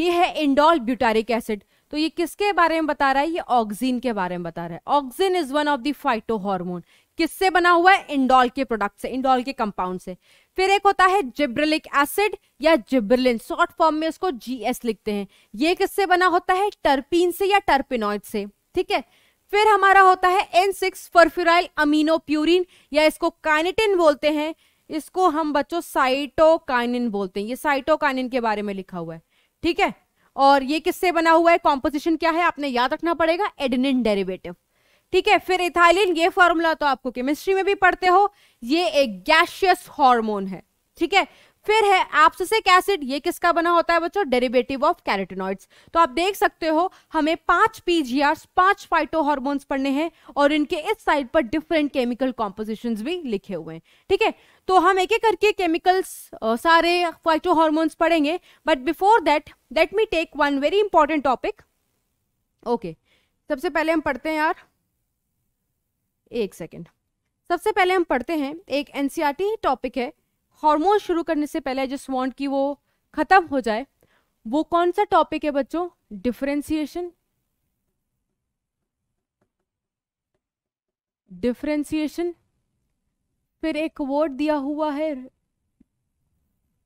ये है इंडोल ब्यूटारिक एसिड तो ये किसके बारे में बता रहा है ये ऑक्सीन के बारे में बता रहा है auxin is one of the phytohormone किससे बना हुआ है इंडोल के प्रोडक्ट से इंडोल के कंपाउंड से फिर एक होता है जिब्रिलिक एसिड या जिब्रिलिन शॉर्ट फॉर्म में इसको जीएस लिखते हैं ये किससे बना होता है टर्पीन से या टर्पिनॉइड से ठीक है फिर हमारा होता है N six furfuryl amino purine या इसको काइनेटिन बोलते हैं इसको हम बच्चों साइटोकाइनिन बोलते हैं ये साइटोकाइनिन के बारे में लिखा हुआ है ठीक है और ये किससे बना हुआ है कॉम्पोजिशन क्या है आपने याद रखना पड़ेगा एडनिन डेरिवेटिव ठीक है फिर इथाइलिन ये फॉर्मूला तो आपको केमिस्ट्री में भी पढ़ते हो ये एक गैशियस हार्मोन है ठीक है फिर है एप्सोसिक एसिड ये किसका बना होता है बच्चों डेरिवेटिव ऑफ कैरेटिनॉइड्स तो आप देख सकते हो हमें पांच पीजीआर पांच फाइटो हार्मोन्स पढ़ने हैं और इनके इस साइड पर डिफरेंट केमिकल कॉम्पोजिशन भी लिखे हुए हैं ठीक है तो हम एक एक करके केमिकल्स सारे फाइटो हार्मोन्स पढ़ेंगे but before that let me take one very important topic okay सबसे पहले हम पढ़ते हैं यार एक सेकेंड सबसे पहले हम पढ़ते हैं एक एनसीआरटी टॉपिक e है हॉर्मोन शुरू करने से पहले जिस वॉन्ट की वो ख़त्म हो जाए वो कौन सा टॉपिक है बच्चों डिफ्रेंसिएशन डिफ्रेंसिएशन फिर एक वर्ड दिया हुआ है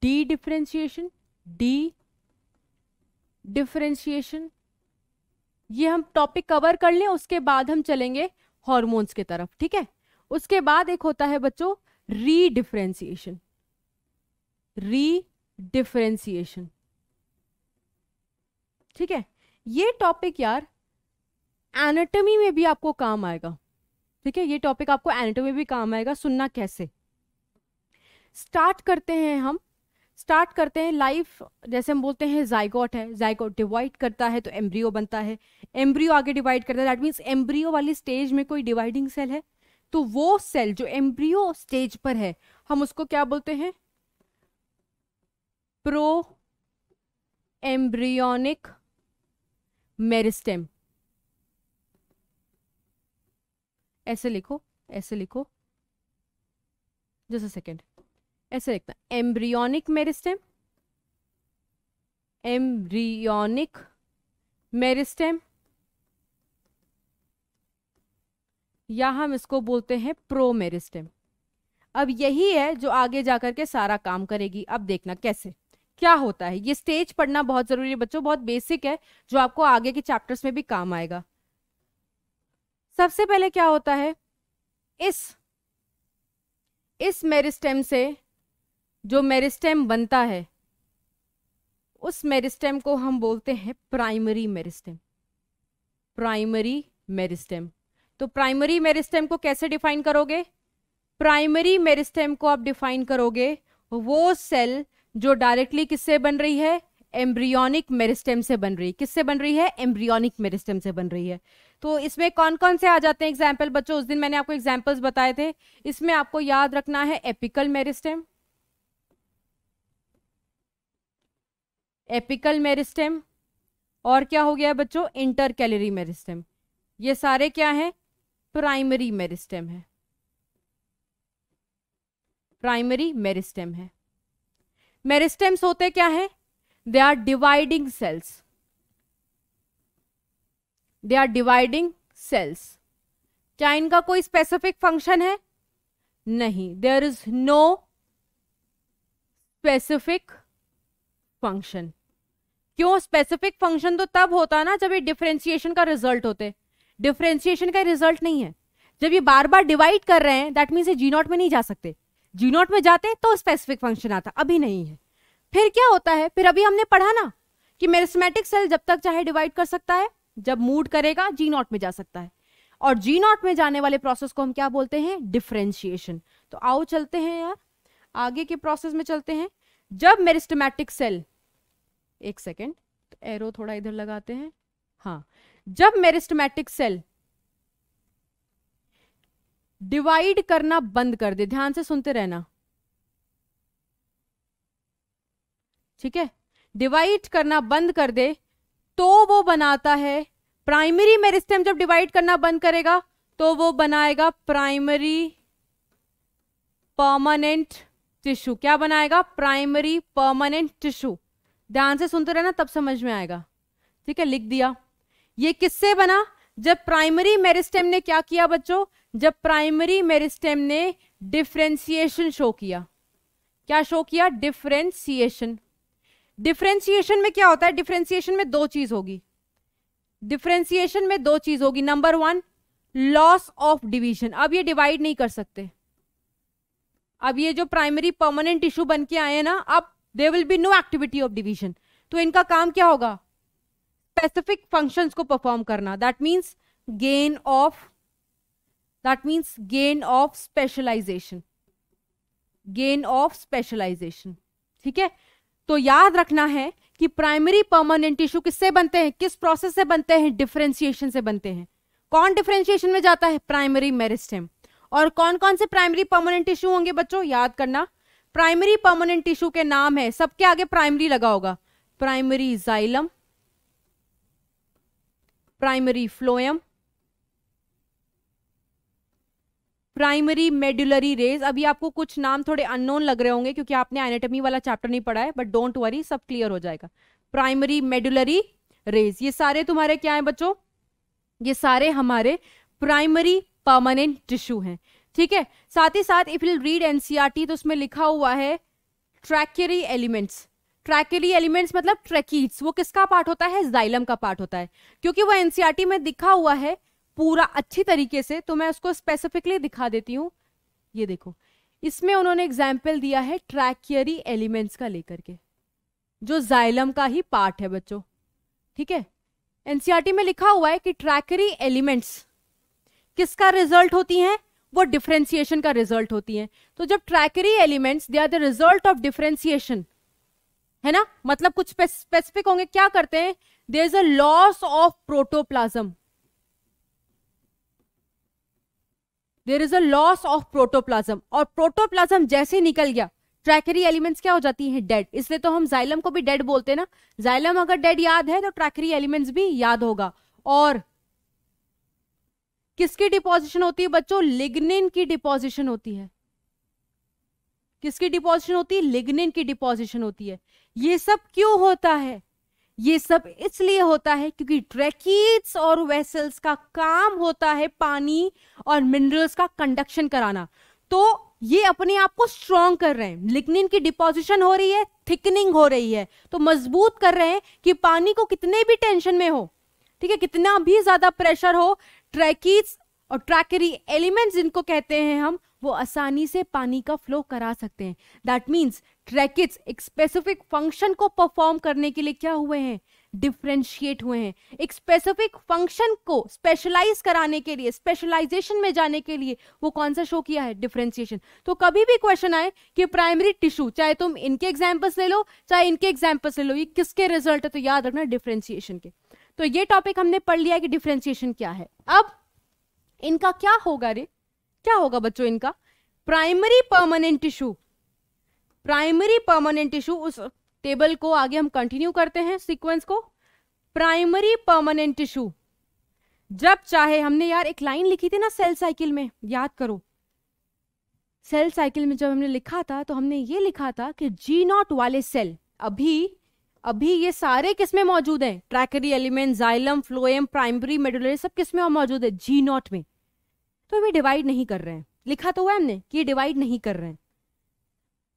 डी डिफ्रेंसिएशन डी डिफ्रेंशिएशन ये हम टॉपिक कवर कर लें उसके बाद हम चलेंगे हॉर्मोन्स की तरफ ठीक है उसके बाद एक होता है बच्चों रीडिफ्रेंसिएशन रीडिफरेंसिएशन ठीक है ये टॉपिक यार एनाटॉमी में भी आपको काम आएगा ठीक है ये टॉपिक आपको एनाटॉमी में भी काम आएगा सुनना कैसे स्टार्ट करते हैं हम स्टार्ट करते हैं लाइफ जैसे हम बोलते हैं जाइगोट है जाइगोट डिवाइड करता है तो एम्ब्रियो बनता है एम्ब्रियो आगे डिवाइड करता है दैट मीन्स एम्ब्रियो वाली स्टेज में कोई डिवाइडिंग सेल है तो वो सेल जो एम्ब्रियो स्टेज पर है हम उसको क्या बोलते हैं प्रो एम्ब्रियोनिक मेरिस्टेम ऐसे लिखो ऐसे लिखो जैसे सेकेंड ऐसे लिखना एम्ब्रियोनिक मेरिस्टेम एम्ब्रियोनिक मेरिस्टेम या हम इसको बोलते हैं प्रो मेरिस्टेम अब यही है जो आगे जाकर के सारा काम करेगी अब देखना कैसे क्या होता है ये स्टेज पढ़ना बहुत जरूरी है बच्चों बहुत बेसिक है जो आपको आगे के चैप्टर्स में भी काम आएगा सबसे पहले क्या होता है इस इस मेरिस्टेम से जो मेरिस्टेम बनता है उस मेरिस्टेम को हम बोलते हैं प्राइमरी मेरिस्टेम प्राइमरी मेरिस्टेम तो प्राइमरी मेरिस्टेम को कैसे डिफाइन करोगे प्राइमरी मेरिस्टेम को आप डिफाइन करोगे वो सेल जो डायरेक्टली किससे बन रही है एम्ब्रियोनिक मेरिस्टेम से बन रही है किससे बन रही है एम्ब्रियोनिक मेरिस्टेम से बन रही है तो इसमें कौन कौन से आ जाते हैं एग्जाम्पल बच्चों उस दिन मैंने आपको एग्जाम्पल्स बताए थे इसमें आपको याद रखना है एपिकल मेरिस्टेम एपिकल मेरिस्टेम और क्या हो गया बच्चों इंटर कैलरी मेरिस्टेम ये सारे क्या हैं प्राइमरी मेरिस्टेम है प्राइमरी मेरिस्टेम है मेरिस्टेम्स होते क्या है they are dividing cells they are dividing cells क्या इनका कोई स्पेसिफिक फंक्शन है नहीं there is no specific function क्यों स्पेसिफिक फंक्शन तो तब होता ना जब ये डिफ्रेंसिएशन का रिजल्ट होते डिफ्रेंसिएशन का रिजल्ट नहीं है जब ये बार बार डिवाइड कर रहे हैं दैट मीन्स ये जी नॉट में नहीं जा सकते जी नोट में जाते तो स्पेसिफिक फंक्शन आता अभी नहीं है फिर क्या होता है फिर अभी हमने पढ़ा ना कि मेरिस्मेटिक सेल जब तक चाहे डिवाइड कर सकता है जब मूड करेगा जी नॉट में जा सकता है और जी नॉट में जाने वाले प्रोसेस को हम क्या बोलते हैं डिफ्रेंशिएशन तो आओ चलते हैं यार आगे के प्रोसेस में चलते हैं जब मेरिस्टमैटिक सेल एक सेकेंड तो एरो थोड़ा इधर लगाते हैं हाँ जब मेरिस्टमैटिक सेल डिवाइड करना बंद कर दे ध्यान से सुनते रहना ठीक है डिवाइड करना बंद कर दे तो वो बनाता है प्राइमरी मेरिस्टेम जब डिवाइड करना बंद करेगा तो वो बनाएगा प्राइमरी परमानेंट टिश्यू क्या बनाएगा प्राइमरी परमानेंट टिश्यू ध्यान से सुनते रहना तब समझ में आएगा ठीक है लिख दिया ये किससे बना जब प्राइमरी मेरिस्टेम ने क्या किया बच्चों जब प्राइमरी मेरिस्टेम ने डिफ्रेंसिएशन शो किया क्या शो किया डिफ्रेंसिएशन डिफ्रेंसिएशन में क्या होता है डिफ्रेंसिएशन में दो चीज होगी डिफ्रेंसिएशन में दो चीज होगी number one loss of division अब ये डिवाइड नहीं कर सकते अब ये जो प्राइमरी परमानेंट इशू बन के आए हैं ना अब they will be no activity of division तो इनका काम क्या होगा स्पेसिफिक फंक्शंस को परफॉर्म करना that means gain of that means gain of specialization gain of specialization ठीक है तो याद रखना है कि प्राइमरी परमानेंट टिश्यू किससे बनते हैं किस प्रोसेस से बनते हैं डिफरेंशिएशन से बनते हैं कौन डिफरेंशिएशन में जाता है प्राइमरी मेरिस्टेम और कौन कौन से प्राइमरी परमानेंट टिश्यू होंगे बच्चों याद करना प्राइमरी परमानेंट टिश्यू के नाम है सबके आगे प्राइमरी लगा होगा primary xylem primary phloem primary medullary rays अभी आपको कुछ नाम थोड़े अननोन लग रहे होंगे क्योंकि आपने एनेटमी वाला चैप्टर नहीं पढ़ा है बट डोंट वरी सब क्लियर हो जाएगा प्राइमरी मेडुलरी रेज ये सारे तुम्हारे क्या है बच्चों ये सारे हमारे प्राइमरी परमानेंट टिश्यू हैं ठीक है साथ ही साथ इफ यू रीड एनसीईआरटी तो उसमें लिखा हुआ है ट्रैकेरी एलिमेंट्स ट्रैकेरी एलिमेंट्स मतलब ट्रैकीट्स वो किसका पार्ट होता है जाइलम का पार्ट होता है क्योंकि वो एनसीआरटी e में दिखा हुआ है पूरा अच्छी तरीके से तो मैं उसको स्पेसिफिकली दिखा देती हूँ ये देखो इसमें उन्होंने एग्जाम्पल दिया है ट्रैकियरी एलिमेंट्स का लेकर के जो जाइलम का ही पार्ट है बच्चों ठीक है एनसीईआरटी e में लिखा हुआ है कि ट्रैकरी एलिमेंट्स किसका रिजल्ट होती हैं वो डिफ्रेंसिएशन का रिजल्ट होती हैं तो जब tracheary elements they are the result of differentiation है ना मतलब कुछ स्पेसिफिक होंगे क्या करते हैं there is a loss of protoplasm there is a loss of protoplasm और प्रोटोप्लाज्म जैसे निकल गया ट्रैकरी एलिमेंट्स क्या हो जाती हैं डेड इसलिए तो हम जाइलम को भी डेड बोलते हैं ना जाइलम अगर डेड याद है तो ट्रैकरी एलिमेंट्स भी याद होगा और किसकी डिपोजिशन होती है बच्चों लिग्निन की डिपोजिशन होती है किसकी डिपोजिशन होती है लिग्निन की डिपोजिशन होती है ये सब क्यों होता है ये सब इसलिए होता है क्योंकि ट्रैकिड्स और वेसल्स का काम होता है पानी और मिनरल्स का कंडक्शन कराना तो ये अपने आप को स्ट्रॉन्ग कर रहे हैं लिग्निन की डिपोजिशन हो रही है थिकनिंग हो रही है तो मजबूत कर रहे हैं कि पानी को कितने भी टेंशन में हो ठीक है कितना भी ज्यादा प्रेशर हो ट्रैकिड्स और ट्रैकरी एलिमेंट्स जिनको कहते हैं हम वो आसानी से पानी का फ्लो करा सकते हैं दैट मीन्स ट्रैकिट एक स्पेसिफिक फंक्शन को परफॉर्म करने के लिए क्या हुए हैं डिफ्रेंशिएट हुए हैं एक स्पेसिफिक फंक्शन को स्पेशलाइज कराने के लिए स्पेशलाइजेशन में जाने के लिए वो कौन सा शो किया है डिफ्रेंशिएशन तो कभी भी क्वेश्चन आए कि प्राइमरी टिश्यू चाहे तुम इनके एग्जाम्पल्स ले लो चाहे इनके एग्जाम्पल्स ले लो ये किसके रिजल्ट है तो याद रखना डिफ्रेंशिएशन के तो ये टॉपिक हमने पढ़ लिया कि डिफ्रेंशिएशन क्या है अब इनका क्या होगा रे क्या होगा बच्चों इनका primary permanent tissue primary permanent tissue उस टेबल को आगे हम कंटिन्यू करते हैं सीक्वेंस को प्राइमरी परमानेंट टिश्यू जब चाहे हमने यार एक लाइन लिखी थी ना सेल साइकिल में याद करो सेल साइकिल में जब हमने लिखा था तो हमने ये लिखा था कि जी नॉट वाले सेल अभी अभी ये सारे किस में मौजूद हैं tracheary element xylem phloem primary medullary सब किस में मौजूद है जी नॉट में तो अभी डिवाइड नहीं कर रहे हैं लिखा तो हुआ हमने कि ये डिवाइड नहीं कर रहे हैं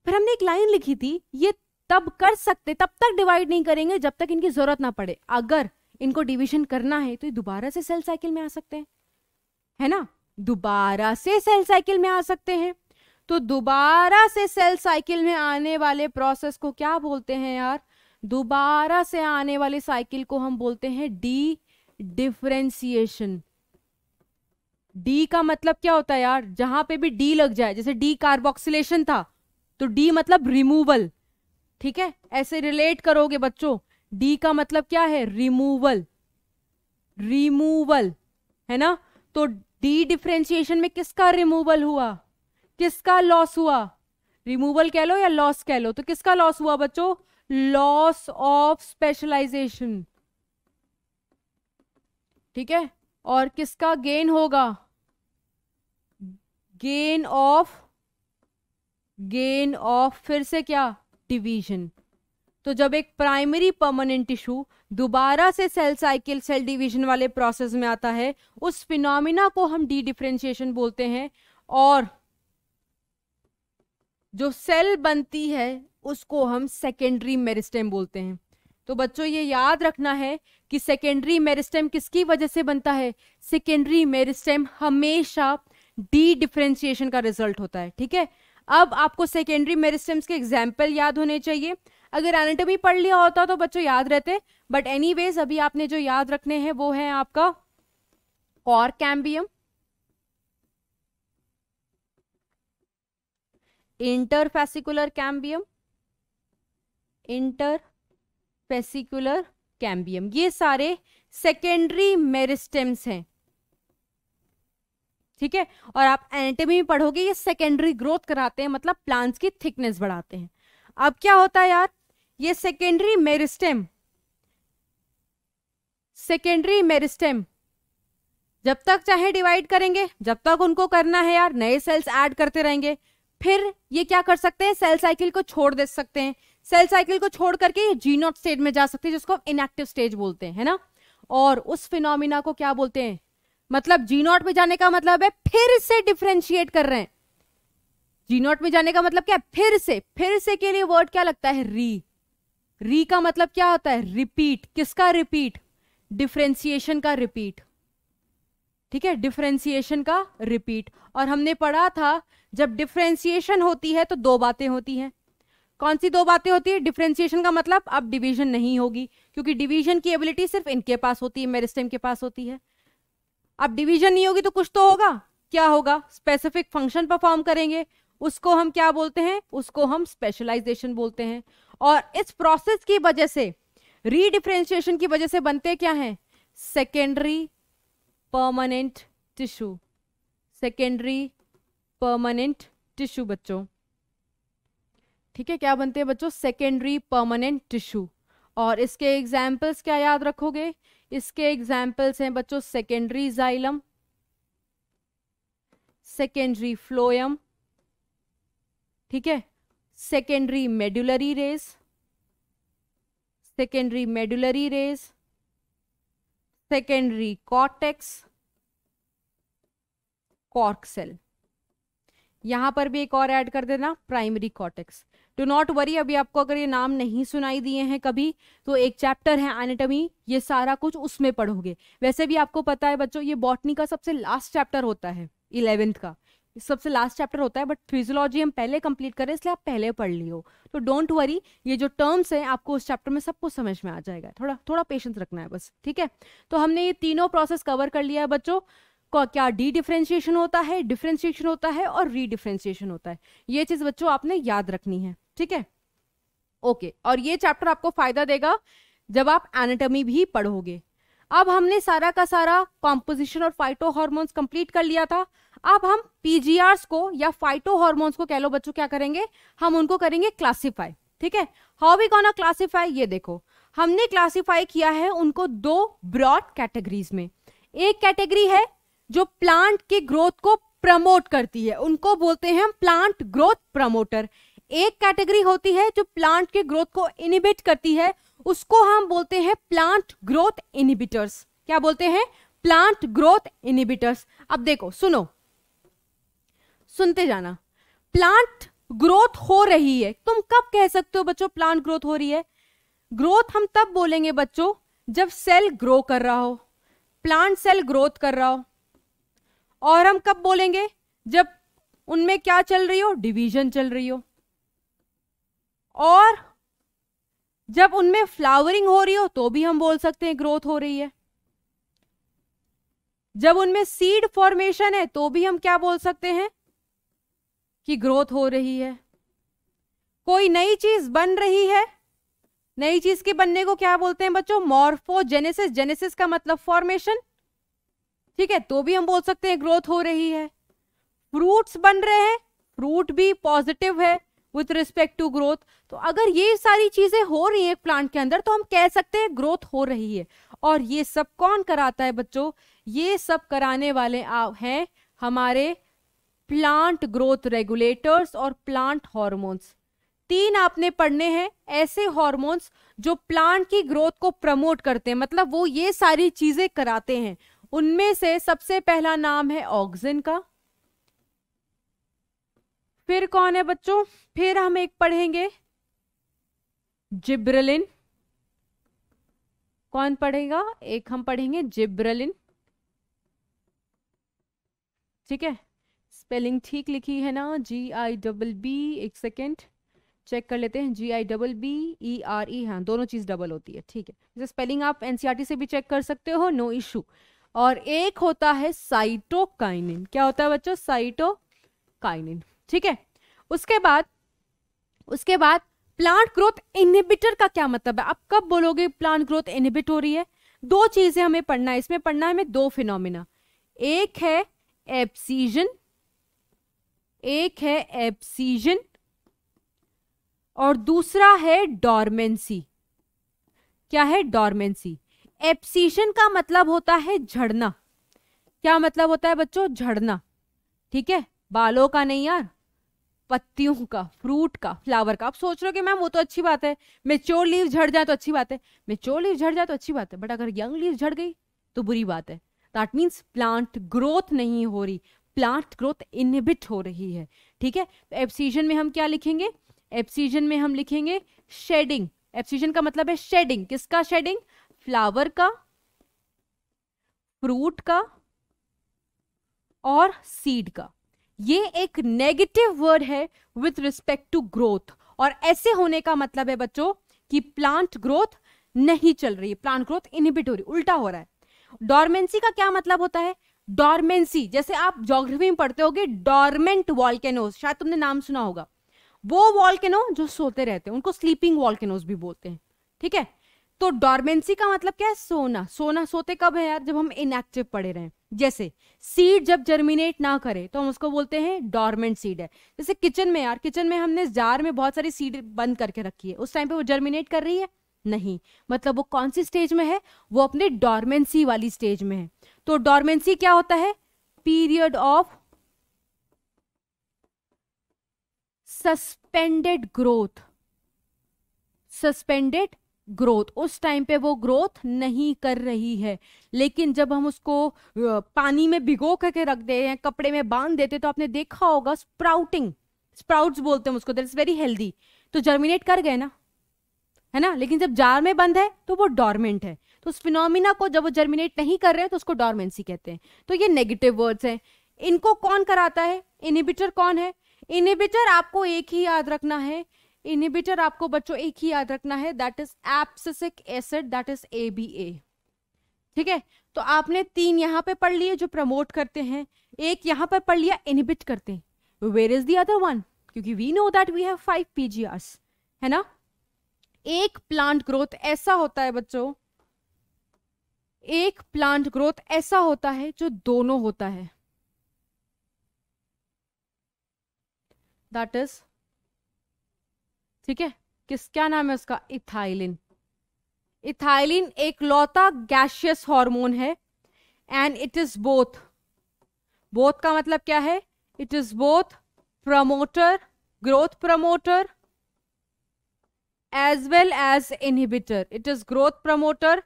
फिर हमने एक लाइन लिखी थी ये तब कर सकते तब तक डिवाइड नहीं करेंगे जब तक इनकी जरूरत ना पड़े अगर इनको डिविजन करना है तो ये दोबारा से सेल साइकिल में आ सकते हैं है ना दोबारा से सेल साइकिल में आ सकते हैं तो दोबारा से सेल साइकिल में आने वाले प्रोसेस को क्या बोलते हैं यार दोबारा से आने वाले साइकिल को हम बोलते हैं डी डिफ्रेंसिएशन डी का मतलब क्या होता है यार जहां पे भी डी लग जाए जैसे डी कार्बोक्सिलेशन था तो डी मतलब रिमूवल ठीक है ऐसे रिलेट करोगे बच्चों डी का मतलब क्या है रिमूवल रिमूवल है ना तो डी डिफ्रेंशिएशन में किसका रिमूवल हुआ किसका लॉस हुआ रिमूवल कह लो या लॉस कह लो तो किसका लॉस हुआ बच्चों लॉस ऑफ स्पेशलाइजेशन ठीक है और किसका गेन होगा गेन ऑफ गेन ऑफ फिर से क्या डिवीजन तो जब एक प्राइमरी परमानेंट टिश्यू दोबारा से सेल साइकिल सेल डिवीजन वाले प्रोसेस में आता है उस फिनोमिना को हम डी डिफ्रेंशिएशन बोलते हैं और जो सेल बनती है उसको हम सेकेंडरी मेरिस्टेम बोलते हैं तो बच्चों ये याद रखना है कि सेकेंडरी मेरिस्टेम किसकी वजह से बनता है सेकेंडरी मेरिस्टेम हमेशा डी डिफ्रेंशिएशन का रिजल्ट होता है ठीक है अब आपको सेकेंडरी मेरिस्टम्स के एग्जाम्पल याद होने चाहिए अगर एनेटमी पढ़ लिया होता तो बच्चों याद रहते बट एनी अभी आपने जो याद रखने हैं वो है आपका cork cambium interfascicular cambium interfascicular cambium ये सारे सेकेंडरी मेरिस्टेम्स हैं ठीक है और आप एनाटॉमी में पढ़ोगे ये सेकेंडरी ग्रोथ कराते हैं मतलब प्लांट्स की थिकनेस बढ़ाते हैं अब क्या होता है यार ये सेकेंडरी मेरिस्टेम सेकेंडरी मेरिस्टेम जब तक चाहे डिवाइड करेंगे जब तक उनको करना है यार नए सेल्स ऐड करते रहेंगे फिर ये क्या कर सकते हैं सेल साइकिल को छोड़ दे सकते हैं सेल साइकिल को छोड़ करके ये जीनोट स्टेज में जा सकते हैं जिसको इनएक्टिव स्टेज बोलते हैं है ना और उस फिनोमिना को क्या बोलते हैं मतलब जी नॉट में जाने का मतलब है फिर से डिफ्रेंशिएट कर रहे हैं जी नॉट में जाने का मतलब क्या है फिर से फिर से के लिए वर्ड क्या लगता है री री का मतलब क्या होता है रिपीट किसका रिपीट डिफ्रेंसिएशन का रिपीट ठीक है डिफ्रेंसिएशन का रिपीट और हमने पढ़ा था जब डिफ्रेंसिएशन होती है तो दो बातें होती हैं कौन सी दो बातें होती है डिफ्रेंसिएशन का मतलब अब डिवीजन नहीं होगी क्योंकि डिवीजन की एबिलिटी सिर्फ इनके पास होती है मेरिस्टम के पास होती है अब डिवीजन नहीं होगी तो कुछ तो होगा क्या होगा स्पेसिफिक फंक्शन परफॉर्म करेंगे उसको हम क्या बोलते हैं उसको हम स्पेशलाइजेशन बोलते हैं और इस प्रोसेस की वजह से रीडिफ्रेंशिएशन की वजह से बनते क्या हैं secondary permanent tissue secondary permanent tissue बच्चों ठीक है क्या बनते हैं बच्चों सेकेंडरी परमानेंट टिश्यू और इसके एग्जाम्पल्स क्या याद रखोगे इसके एग्जाम्पल्स हैं बच्चों सेकेंडरी जाइलम सेकेंडरी फ्लोयम ठीक है secondary medullary rays secondary medullary rays secondary cortex cork cell यहां पर भी एक और ऐड कर देना primary cortex do not worry अभी आपको अगर ये नाम नहीं सुनाई दिए हैं कभी तो एक चैप्टर है एनेटमी ये सारा कुछ उसमें पढ़ोगे वैसे भी आपको पता है बच्चों ये बॉटनी का सबसे लास्ट चैप्टर होता है इलेवेंथ का सबसे लास्ट चैप्टर होता है बट फिजियोलॉजी हम पहले कंप्लीट करें इसलिए आप पहले पढ़ लियो तो डोंट वरी ये जो टर्म्स हैं आपको उस चैप्टर में सब कुछ समझ में आ जाएगा थोड़ा थोड़ा पेशेंस रखना है बस ठीक है तो हमने ये तीनों प्रोसेस कवर कर लिया है बच्चों क्या डी डिफ्रेंशिएशन होता है डिफ्रेंशिएशन होता है और री डिफ्रेंशिएशन होता है ये चीज़ बच्चों आपने याद रखनी है ठीक है ओके और ये चैप्टर आपको फायदा देगा जब आप एनाटॉमी भी पढ़ोगे अब हमने सारा का सारा कॉम्पोजिशन और फाइटो हॉर्मोन्स कंप्लीट कर लिया था अब हम पीजीआरस को या फाइटो हॉर्मोन्स को कह लो बच्चों क्या करेंगे हम उनको करेंगे क्लासीफाई ठीक है हाउ वी गोना क्लासीफाई ये देखो हमने क्लासीफाई किया है उनको दो ब्रॉड कैटेगरीज में एक कैटेगरी है जो प्लांट के ग्रोथ को प्रमोट करती है उनको बोलते हैं हम प्लांट ग्रोथ प्रमोटर एक कैटेगरी होती है जो प्लांट के ग्रोथ को इनिबिट करती है उसको हम बोलते हैं प्लांट ग्रोथ इनिबिटर्स क्या बोलते हैं प्लांट ग्रोथ इनिबिटर्स अब देखो सुनो सुनते जाना प्लांट ग्रोथ हो रही है तुम कब कह सकते हो बच्चों प्लांट ग्रोथ हो रही है ग्रोथ हम तब बोलेंगे बच्चों जब सेल ग्रो कर रहा हो प्लांट सेल ग्रोथ कर रहा हो और हम कब बोलेंगे जब उनमें क्या चल रही हो डिवीजन चल रही हो और जब उनमें फ्लावरिंग हो रही हो तो भी हम बोल सकते हैं ग्रोथ हो रही है जब उनमें सीड फॉर्मेशन है तो भी हम क्या बोल सकते हैं कि ग्रोथ हो रही है कोई नई चीज बन रही है नई चीज के बनने को क्या बोलते हैं बच्चों मॉर्फोजेनेसिस जेनेसिस का मतलब फॉर्मेशन ठीक है तो भी हम बोल सकते हैं ग्रोथ हो रही है फ्रूट्स बन रहे हैं फ्रूट भी पॉजिटिव है विथ रिस्पेक्ट टू ग्रोथ तो अगर ये सारी चीज़ें हो रही हैं प्लांट के अंदर तो हम कह सकते हैं ग्रोथ हो रही है और ये सब कौन कराता है बच्चों ये सब कराने वाले हैं हमारे प्लांट ग्रोथ रेगुलेटर्स और प्लांट हॉर्मोन्स तीन आपने पढ़ने हैं ऐसे हॉर्मोन्स जो प्लांट की ग्रोथ को प्रमोट करते हैं मतलब वो ये सारी चीज़ें कराते हैं उनमें से सबसे पहला नाम है ऑक्सिन का फिर कौन है बच्चों फिर हम एक पढ़ेंगे जिब्रलिन कौन पढ़ेगा एक हम पढ़ेंगे जिब्रलिन ठीक है स्पेलिंग ठीक लिखी है ना जी आई डबल बी एक सेकेंड चेक कर लेते हैं G I double B E R E हाँ दोनों चीज़ डबल होती है ठीक है जैसे स्पेलिंग आप एनसीआरटी e से भी चेक कर सकते हो नो इशू और एक होता है साइटोकाइनिन क्या होता है बच्चों साइटोकाइनिन ठीक है उसके बाद उसके बाद प्लांट ग्रोथ इनहिबिटर का क्या मतलब है आप कब बोलोगे प्लांट ग्रोथ इनहिबिट हो रही है दो चीजें हमें पढ़ना है इसमें पढ़ना है हमें दो फिनोमिना एक है एप्सीजन एक है एप्सीजन और दूसरा है डॉर्मेंसी क्या है डॉर्मेंसी एप्सीजन का मतलब होता है झड़ना क्या मतलब होता है बच्चों झड़ना ठीक है बालों का नहीं यार पत्तियों का फ्रूट का फ्लावर का आप सोच रहे हो कि मैम वो तो अच्छी बात है मेच्योर लीव झड़ जाए तो अच्छी बात है मेच्योर लीव झड़ जाए तो अच्छी बात है बट अगर यंग लीव झड़ गई तो बुरी बात है दैट मीन्स प्लांट ग्रोथ नहीं हो रही प्लांट ग्रोथ इनहिबिट हो रही है ठीक है तो एप्सीजन में हम क्या लिखेंगे एप्सीजन में हम लिखेंगे शेडिंग एप्सीजन का मतलब है शेडिंग किसका शेडिंग फ्लावर का फ्रूट का और सीड का ये एक नेगेटिव वर्ड है विथ रिस्पेक्ट टू ग्रोथ और ऐसे होने का मतलब है बच्चों कि प्लांट ग्रोथ नहीं चल रही है प्लांट ग्रोथ इनिबिट हो रही उल्टा हो रहा है डॉर्मेंसी का क्या मतलब होता है डॉर्मेंसी जैसे आप जोग्राफी में पढ़ते होगे डॉर्मेंट वॉल्केनोज शायद तुमने नाम सुना होगा वो वॉल्केनो जो सोते रहते हैं उनको स्लीपिंग वॉल्केनोज भी बोलते हैं ठीक है तो डॉर्मेंसी का मतलब क्या है सोना सोना सोते कब है यार जब हम इनएक्टिव पड़े रहे जैसे सीड जब जर्मिनेट ना करे तो हम उसको बोलते हैं डॉर्मेंट सीड है जैसे किचन में यार किचन में हमने जार में बहुत सारी सीड बंद करके रखी है उस टाइम पे वो जर्मिनेट कर रही है नहीं मतलब वो कौन सी स्टेज में है वो अपने डॉर्मेंसी वाली स्टेज में है तो डॉर्मेंसी क्या होता है period of suspended growth suspended growth उस टाइम पे वो ग्रोथ नहीं कर रही है लेकिन जब हम उसको पानी में भिगो करके रख दे हैं कपड़े में बांध देते तो आपने देखा होगा स्प्राउटिंग स्प्राउट्स बोलते हैं उसको दैट इज वेरी हेल्दी तो जर्मिनेट कर गए ना है ना लेकिन जब जार में बंद है तो वो डॉर्मेंट है तो उस फिनोमिना को जब वो जर्मिनेट नहीं कर रहे हैं तो उसको डॉर्मेंसी कहते हैं तो ये नेगेटिव वर्ड्स हैं इनको कौन कराता है इनिबिटर कौन है इनिबिटर आपको एक ही याद रखना है इनिबिटर आपको बच्चों एक ही याद रखना है that is abscisic acid that is A B A ठीक है तो आपने तीन यहां पे पढ़ लिए जो प्रमोट करते हैं एक यहां पर पढ़ लिया इनिबिट करते हैं वेर इज दन क्योंकि वी नो दैट वी है ना एक प्लांट ग्रोथ ऐसा होता है बच्चों एक प्लांट ग्रोथ ऐसा होता है जो दोनों होता है दैट इज ठीक है किस क्या नाम है उसका इथाइलिन इथाइलिन एक लौता गैशियस हार्मोन है and it is both both का मतलब क्या है it is both promoter growth promoter as well as inhibitor it is growth promoter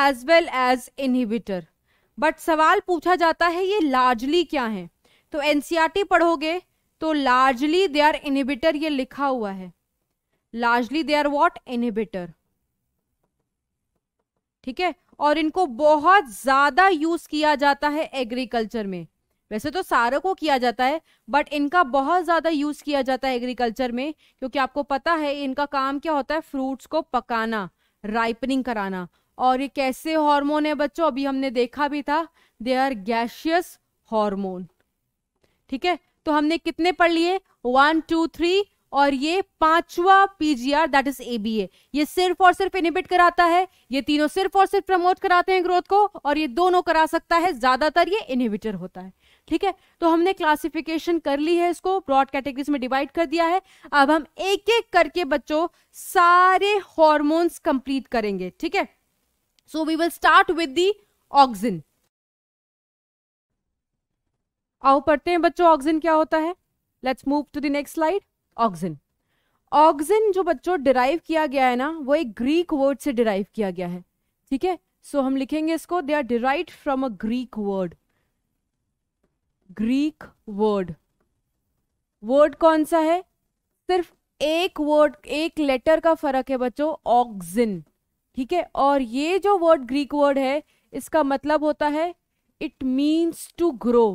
as well as inhibitor but सवाल पूछा जाता है ये लार्जली क्या है तो एनसीआरटी e पढ़ोगे तो लार्जली दे आर इनहिबिटर ये लिखा हुआ है largely they are what inhibitor ठीक है और इनको बहुत ज्यादा यूज किया जाता है एग्रीकल्चर में वैसे तो सारों को किया जाता है बट इनका बहुत ज्यादा यूज किया जाता है एग्रीकल्चर में क्योंकि आपको पता है इनका काम क्या होता है फ्रूट्स को पकाना राइपनिंग कराना और ये कैसे हार्मोन है बच्चों अभी हमने देखा भी था दे आर गैशियस हॉर्मोन ठीक है तो हमने कितने पढ़ लिए वन टू थ्री और ये पांचवा पीजीआर दैट इज एबीए ये सिर्फ और सिर्फ इनिबिट कराता है ये तीनों सिर्फ और सिर्फ प्रमोट कराते हैं ग्रोथ को और ये दोनों करा सकता है ज्यादातर ये इनिबिटर होता है ठीक है तो हमने क्लासिफिकेशन कर ली है इसको ब्रॉड कैटेगरीज में डिवाइड कर दिया है अब हम एक एक करके बच्चों सारे हॉर्मोन्स कंप्लीट करेंगे ठीक है so we will start with the auxin आओ पढ़ते हैं बच्चों ऑक्सिन क्या होता है let's move to the next slide auxin auxin जो बच्चों डिराइव किया गया है ना वो एक ग्रीक वर्ड से डिराइव किया गया है ठीक है सो हम लिखेंगे इसको they are derive from a Greek word Greek word word कौन सा है सिर्फ एक वर्ड एक लेटर का फर्क है बच्चों ऑक्सिन ठीक है और ये जो वर्ड ग्रीक वर्ड है इसका मतलब होता है इट मीन्स टू ग्रो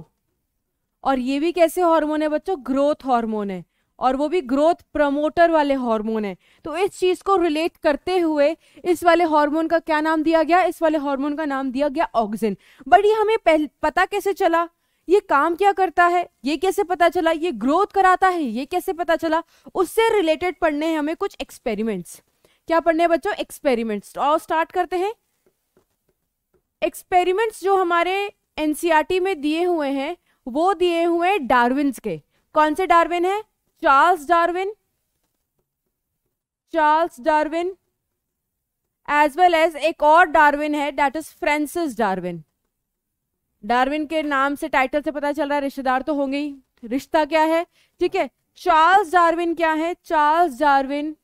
और ये भी कैसे हार्मोन है बच्चों ग्रोथ हार्मोन है और वो भी ग्रोथ प्रमोटर वाले हार्मोन है तो इस चीज़ को रिलेट करते हुए इस वाले हार्मोन का क्या नाम दिया गया इस वाले हार्मोन का नाम दिया गया ऑक्सिन बट ये हमें पह, पता कैसे चला ये काम क्या करता है ये कैसे पता चला ये ग्रोथ कराता है ये कैसे पता चला उससे रिलेटेड पढ़ने हैं हमें कुछ एक्सपेरिमेंट्स क्या पढ़ने हैं बच्चों एक्सपेरिमेंट्स और स्टार्ट करते हैं एक्सपेरिमेंट्स जो हमारे एनसीईआरटी e में दिए हुए हैं वो दिए हुए डार्विन्स के कौन से डार्विन है Charles Darwin Charles Darwin as well as एक और डार्विन है that is Francis Darwin Darwin के नाम से टाइटल से पता चल रहा है रिश्तेदार तो होंगे ही रिश्ता क्या है ठीक है चार्ल्स डार्विन क्या है चार्ल्स डार्विन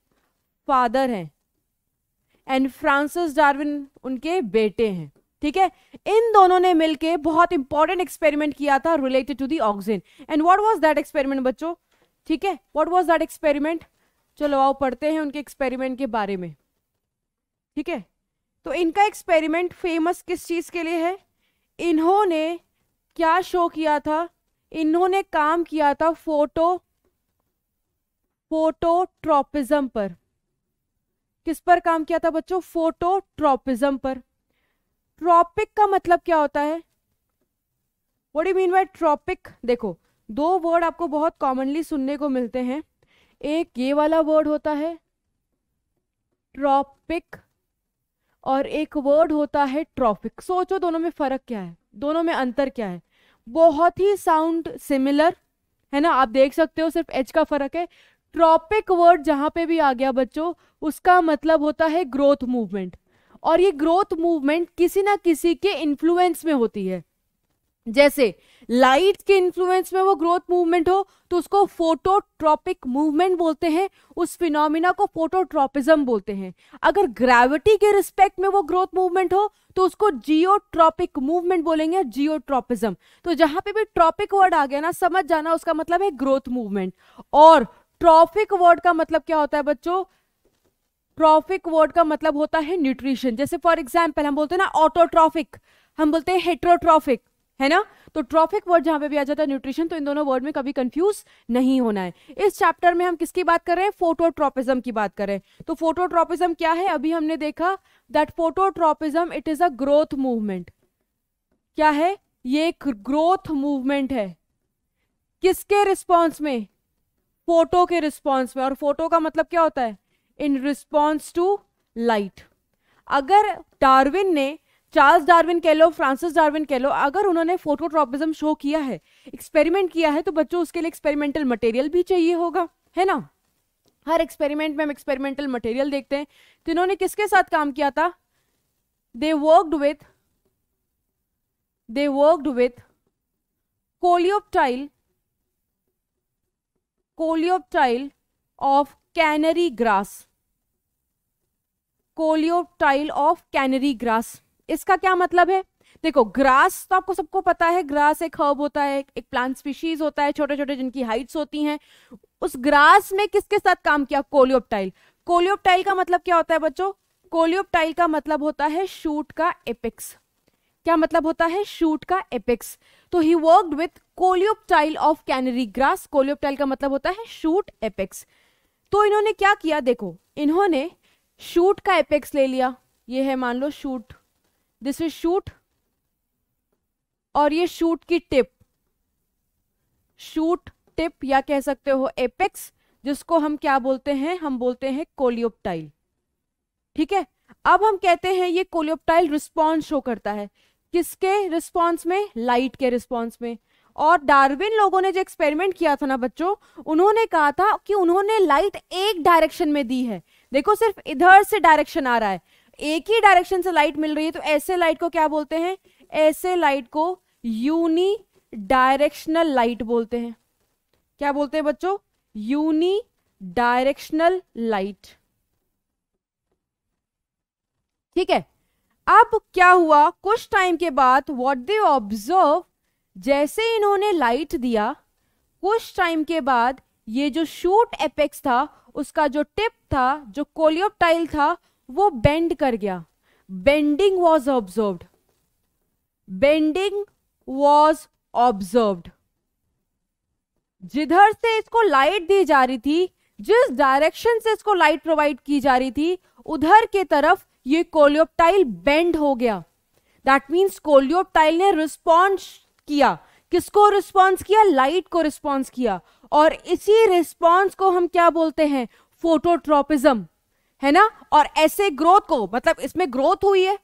फादर है एंड फ्रांसिस डार्विन उनके बेटे हैं ठीक है इन दोनों ने मिलके बहुत इंपॉर्टेंट एक्सपेरिमेंट किया था related to the auxin and what was that experiment बच्चों ठीक है वॉट वॉज दैट एक्सपेरिमेंट चलो आओ पढ़ते हैं उनके एक्सपेरिमेंट के बारे में ठीक है तो इनका एक्सपेरिमेंट फेमस किस चीज़ के लिए है इन्होंने क्या शो किया था इन्होंने काम किया था फोटो फोटोट्रोपिज्म पर किस पर काम किया था बच्चों फोटोट्रोपिज्म पर ट्रॉपिक का मतलब क्या होता है what you mean by tropic देखो दो वर्ड आपको बहुत कॉमनली सुनने को मिलते हैं एक ये वाला वर्ड होता है ट्रॉपिक और एक वर्ड होता है ट्रॉपिक सोचो दोनों में फ़र्क क्या है दोनों में अंतर क्या है बहुत ही साउंड सिमिलर है ना आप देख सकते हो सिर्फ एच का फ़र्क है ट्रॉपिक वर्ड जहां पे भी आ गया बच्चों उसका मतलब होता है ग्रोथ मूवमेंट और ये ग्रोथ मूवमेंट किसी ना किसी के इन्फ्लुएंस में होती है जैसे लाइट के इन्फ्लुएंस में वो ग्रोथ मूवमेंट हो तो उसको फोटोट्रॉपिक मूवमेंट बोलते हैं उस फिनोमिना को फोटोट्रॉपिज्म बोलते हैं अगर ग्रेविटी के रिस्पेक्ट में वो ग्रोथ मूवमेंट हो तो उसको जियोट्रॉपिक मूवमेंट बोलेंगे जियोट्रॉपिज्म तो जहां पे भी ट्रॉपिक वर्ड आ गया ना समझ जाना उसका मतलब है ग्रोथ मूवमेंट और ट्रॉफिक वर्ड का मतलब क्या होता है बच्चों ट्रॉफिक वर्ड का मतलब होता है न्यूट्रिशन जैसे फॉर एग्जाम्पल हम बोलते हैं ना ऑटोट्रॉफिक हम बोलते हैं हेट्रोट्रॉफिक है ना तो ट्रॉफिक वर्ड जहां पे भी आ जाता है न्यूट्रिशन तो इन दोनों वर्ड में कभी कंफ्यूज नहीं होना है इस चैप्टर में हम किसकी बात कर रहे हैं फोटोट्रॉपिज्म की बात कर रहे हैं तो फोटोट्रॉपिज्म क्या है अभी हमने देखा that phototropism it is a growth movement क्या है ये एक ग्रोथ मूवमेंट है किसके रिस्पॉन्स में फोटो के रिस्पॉन्स में और फोटो का मतलब क्या होता है इन रिस्पॉन्स टू लाइट अगर डार्विन ने चार्ल्स डार्विन कह लो फ्रांसिस डार्विन कह लो अगर उन्होंने फोटोट्रॉपिज्म शो किया है एक्सपेरिमेंट किया है तो बच्चों उसके लिए एक्सपेरिमेंटल मटेरियल भी चाहिए होगा है ना हर एक्सपेरिमेंट में हम एक्सपेरिमेंटल मटेरियल देखते हैं तो इन्होंने किसके साथ काम किया था they worked with they worked with coleoptile coleoptile of canary grass coleoptile of canary grass इसका क्या मतलब है देखो ग्रास तो आपको सबको पता है ग्रास एक हर्ब होता है एक प्लांट स्पीशीज होता है छोटे छोटे जिनकी हाइट्स होती हैं उस ग्रास में किसके साथ काम किया कोलियोप्टाइल कोलियोप्टाइल का मतलब क्या होता है बच्चों कोलियोप्टाइल का मतलब होता है शूट का एपिक्स क्या मतलब होता है शूट का एपिक्स तो he work with coleoptile of canary grass coleoptile का मतलब होता है शूट एपिक्स तो इन्होंने क्या किया देखो इन्होंने शूट का एपेक्स ले लिया ये है मान लो शूट दिस इज शूट और ये शूट की टिप शूट टिप या कह सकते हो एपेक्स जिसको हम क्या बोलते हैं हम बोलते हैं कोलियोप्टाइल ठीक है अब हम कहते हैं ये कोलियोप्टाइल रिस्पॉन्स शो करता है किसके रिस्पॉन्स में लाइट के रिस्पॉन्स में और डार्विन लोगों ने जो एक्सपेरिमेंट किया था ना बच्चों उन्होंने कहा था कि उन्होंने लाइट एक डायरेक्शन में दी है देखो सिर्फ इधर से डायरेक्शन आ रहा है एक ही डायरेक्शन से लाइट मिल रही है तो ऐसे लाइट को क्या बोलते हैं ऐसे लाइट को यूनी डायरेक्शनल लाइट बोलते हैं क्या बोलते हैं बच्चों यूनी डायरेक्शनल लाइट ठीक है अब क्या हुआ कुछ टाइम के बाद व्हाट दे ऑब्जर्व जैसे इन्होंने लाइट दिया कुछ टाइम के बाद ये जो शूट एपेक्स था उसका जो टिप था जो कोलियोप्टाइल था वो बेंड कर गया bending was observed bending was observed जिधर से इसको लाइट दी जा रही थी जिस डायरेक्शन से इसको लाइट प्रोवाइड की जा रही थी उधर के तरफ ये कोलियोप्टाइल बेंड हो गया दैट मीन्स कोलियोप्टाइल ने रिस्पॉन्स किया किसको रिस्पॉन्स किया लाइट को रिस्पॉन्स किया और इसी रिस्पॉन्स को हम क्या बोलते हैं फोटोट्रोपिज्म है ना और ऐसे ग्रोथ को मतलब इसमें ग्रोथ हुई है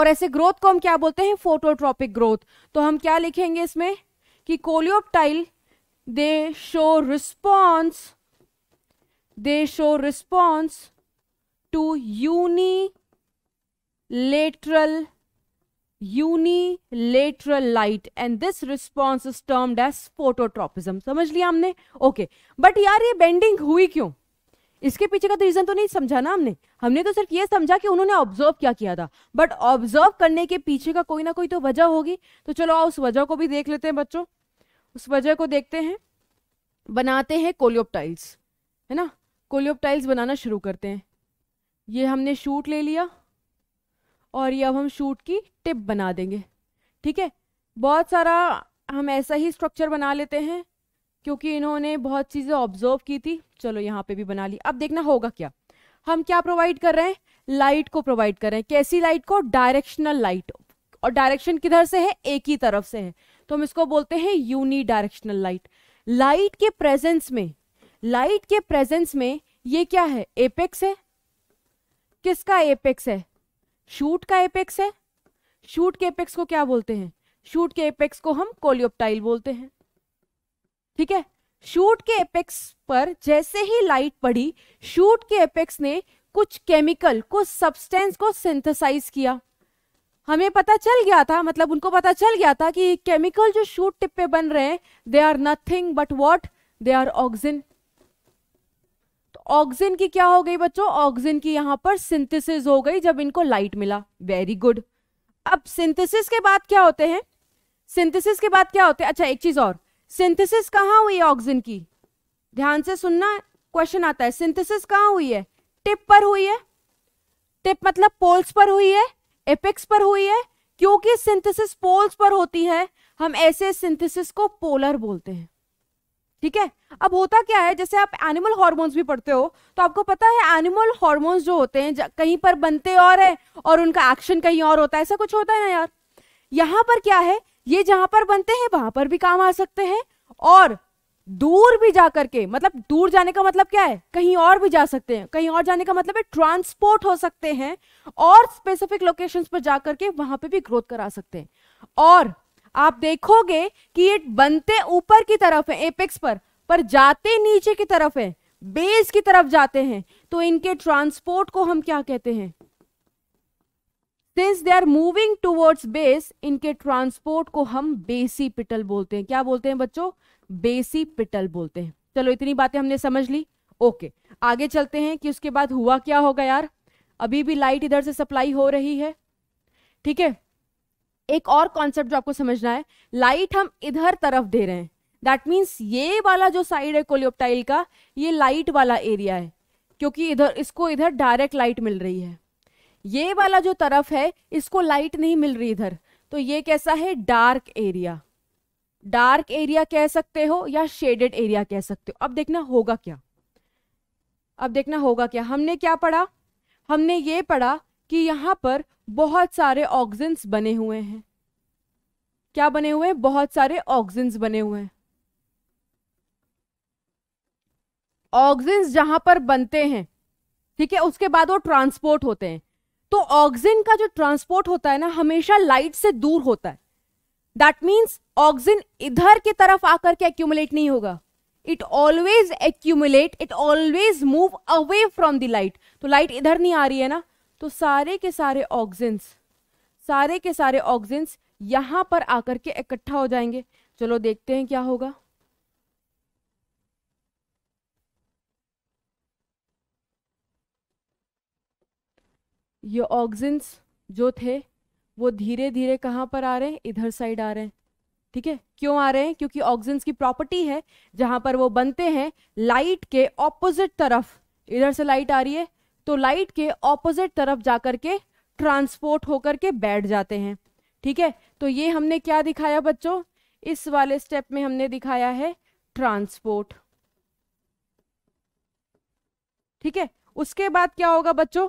और ऐसे ग्रोथ को हम क्या बोलते हैं फोटोट्रॉपिक ग्रोथ तो हम क्या लिखेंगे इसमें कि coleoptile they show response they show response to unilateral unilateral light and this response is termed as phototropism समझ लिया हमने ओके okay. बट यार ये बेंडिंग हुई क्यों इसके पीछे का तो रीजन तो नहीं समझा ना हमने हमने तो सिर्फ ये समझा कि उन्होंने ऑब्जर्व क्या किया था बट ऑब्जर्व करने के पीछे का कोई ना कोई तो वजह होगी तो चलो आओ उस वजह को भी देख लेते हैं बच्चों उस वजह को देखते हैं बनाते हैं कोलियोपटाइल्स है ना कोलियोपटाइल्स बनाना शुरू करते हैं ये हमने शूट ले लिया और ये अब हम शूट की टिप बना देंगे ठीक है बहुत सारा हम ऐसा ही स्ट्रक्चर बना लेते हैं क्योंकि इन्होंने बहुत चीज़ें ऑब्जर्व की थी चलो यहाँ पे भी बना ली अब देखना होगा क्या हम क्या प्रोवाइड कर रहे हैं लाइट को प्रोवाइड कर रहे हैं कैसी लाइट को डायरेक्शनल लाइट और डायरेक्शन किधर से है एक ही तरफ से है तो हम इसको बोलते हैं यूनी डायरेक्शनल लाइट लाइट के प्रेजेंस में लाइट के प्रेजेंस में ये क्या है एपेक्स है किसका एपेक्स है शूट का एपेक्स है शूट के एपेक्स को क्या बोलते हैं शूट के एपेक्स को हम कोलियोप्टाइल बोलते हैं ठीक है शूट के एपेक्स पर जैसे ही लाइट पड़ी शूट के एपेक्स ने कुछ केमिकल कुछ सब्सटेंस को सिंथेसाइज किया हमें पता चल गया था मतलब उनको पता चल गया था कि केमिकल जो शूट टिप पे बन रहे हैं they are nothing but what they are auxin तो ऑक्सीजन की क्या हो गई बच्चों ऑक्सीजन की यहां पर सिंथेसिस हो गई जब इनको लाइट मिला वेरी गुड अब सिंथेसिस के बाद क्या होते हैं सिंथेसिस के बाद क्या होते हैं अच्छा एक चीज और सिंथेसिस कहा हुई है ऑक्सीजन की ध्यान से सुनना क्वेश्चन आता है सिंथेसिस कहा हुई है टिप पर हुई है टिप मतलब पोल्स पर हुई है एपेक्स पर हुई है क्योंकि सिंथेसिस पोल्स पर होती है हम ऐसे सिंथेसिस को पोलर बोलते हैं ठीक है अब होता क्या है जैसे आप एनिमल हॉर्मोन्स भी पढ़ते हो तो आपको पता है एनिमल हॉर्मोन्स जो होते हैं कहीं पर बनते और है और उनका एक्शन कहीं और होता है ऐसा कुछ होता है ना यार यहाँ पर क्या है ये जहां पर बनते हैं वहां पर भी काम आ सकते हैं और दूर भी जा करके मतलब दूर जाने का मतलब क्या है कहीं और भी जा सकते हैं कहीं और जाने का मतलब है ट्रांसपोर्ट हो सकते हैं और स्पेसिफिक लोकेशंस पर जा करके वहां पे भी ग्रोथ करा सकते हैं और आप देखोगे कि ये बनते ऊपर की तरफ है एपेक्स पर पर जाते नीचे की तरफ है बेस की तरफ जाते हैं तो इनके ट्रांसपोर्ट को हम क्या कहते हैं since they are moving towards base इनके ट्रांसपोर्ट को हम बेसी पिटल बोलते हैं क्या बोलते हैं बच्चों बेसी पिटल बोलते हैं चलो इतनी बातें हमने समझ ली ओके आगे चलते हैं कि उसके बाद हुआ क्या होगा यार अभी भी लाइट इधर से सप्लाई हो रही है ठीक है एक और कॉन्सेप्ट जो आपको समझना है लाइट हम इधर तरफ दे रहे हैं दैट मीन्स ये वाला जो साइड है कोलियोप्टाइल का ये लाइट वाला एरिया है क्योंकि इधर इसको इधर डायरेक्ट लाइट मिल रही है ये वाला जो तरफ है इसको लाइट नहीं मिल रही इधर तो ये कैसा है डार्क एरिया डार्क एरिया कह सकते हो या शेडेड एरिया कह सकते हो अब देखना होगा क्या अब देखना होगा क्या हमने क्या पढ़ा हमने ये पढ़ा कि यहाँ पर बहुत सारे ऑक्सिन्स बने हुए हैं क्या बने हुए हैं बहुत सारे ऑक्सिन्स बने हुए हैं ऑक्सिन्स जहां पर बनते हैं ठीक है उसके बाद वो ट्रांसपोर्ट होते हैं तो ऑक्सीजन का जो ट्रांसपोर्ट होता है ना हमेशा लाइट से दूर होता है दैट मीन्स ऑक्सीजन इधर की तरफ आकर के एक्यूमुलेट नहीं होगा it always accumulate it always move away from the light तो लाइट इधर नहीं आ रही है ना तो सारे के सारे ऑक्सीजन्स सारे के सारे ऑक्सीजन्स यहां पर आकर के इकट्ठा हो जाएंगे चलो देखते हैं क्या होगा ये ऑक्सिन्स जो थे वो धीरे धीरे कहाँ पर आ रहे हैं इधर साइड आ रहे हैं ठीक है क्यों आ रहे हैं क्योंकि ऑक्सिन्स की प्रॉपर्टी है जहां पर वो बनते हैं लाइट के ऑपोजिट तरफ इधर से लाइट आ रही है तो लाइट के ऑपोजिट तरफ जाकर के ट्रांसपोर्ट होकर के बैठ जाते हैं ठीक है तो ये हमने क्या दिखाया बच्चों इस वाले स्टेप में हमने दिखाया है ट्रांसपोर्ट ठीक है उसके बाद क्या होगा बच्चों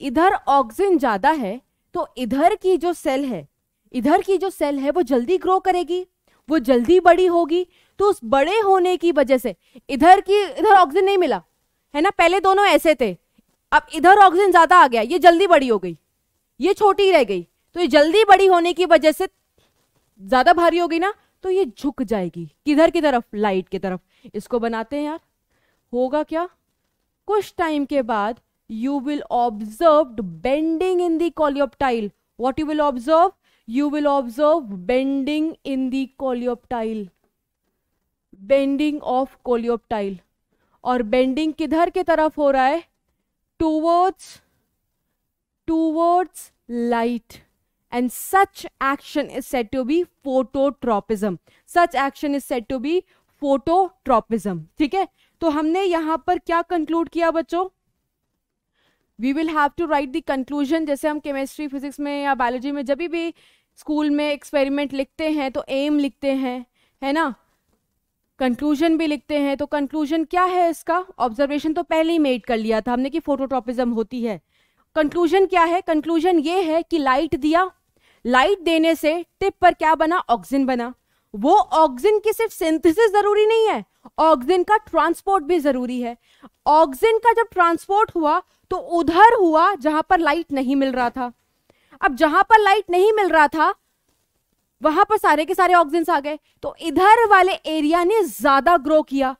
इधर ऑक्सीजन ज़्यादा है तो इधर की जो सेल है इधर की जो सेल है वो जल्दी ग्रो करेगी वो जल्दी बड़ी होगी तो उस बड़े होने की वजह से इधर की इधर ऑक्सीजन नहीं मिला है ना पहले दोनों ऐसे थे अब इधर ऑक्सीजन ज़्यादा आ गया ये जल्दी बड़ी हो गई ये छोटी रह गई तो ये जल्दी बड़ी होने की वजह से ज़्यादा भारी हो गई ना तो ये झुक जाएगी किधर की तरफ लाइट की तरफ इसको बनाते हैं यार होगा क्या कुछ टाइम के बाद you will observe bending in the coleoptile what you will observe you will observe bending in the coleoptile bending of coleoptile or bending kidhar की taraf ho raha hai towards towards light and such action is said to be phototropism such action is said to be phototropism theek hai to humne yahan par kya conclude kiya bachcho we will have to write the conclusion जैसे हम केमिस्ट्री फिजिक्स में या बायोलॉजी में जब भी स्कूल में एक्सपेरिमेंट लिखते हैं तो एम लिखते हैं है ना कंक्लूजन भी लिखते हैं तो कंक्लूजन क्या है इसका ऑब्जर्वेशन तो पहले ही मेड कर लिया था हमने कि फोटोट्रॉपिज्म होती है कंक्लूजन क्या है कंक्लूजन ये है कि लाइट दिया लाइट देने से टिप पर क्या बना ऑक्सीजन बना वो ऑक्सीजन की सिर्फ सिंथेसिस जरूरी नहीं है ऑक्सीजन का ट्रांसपोर्ट भी जरूरी है ऑक्सीजन का जब ट्रांसपोर्ट हुआ तो उधर हुआ जहां पर लाइट नहीं मिल रहा था अब जहां पर लाइट नहीं मिल रहा था वहां पर सारे के सारे ऑक्सीजन आ गए तो इधर वाले एरिया ने ज्यादा ग्रो किया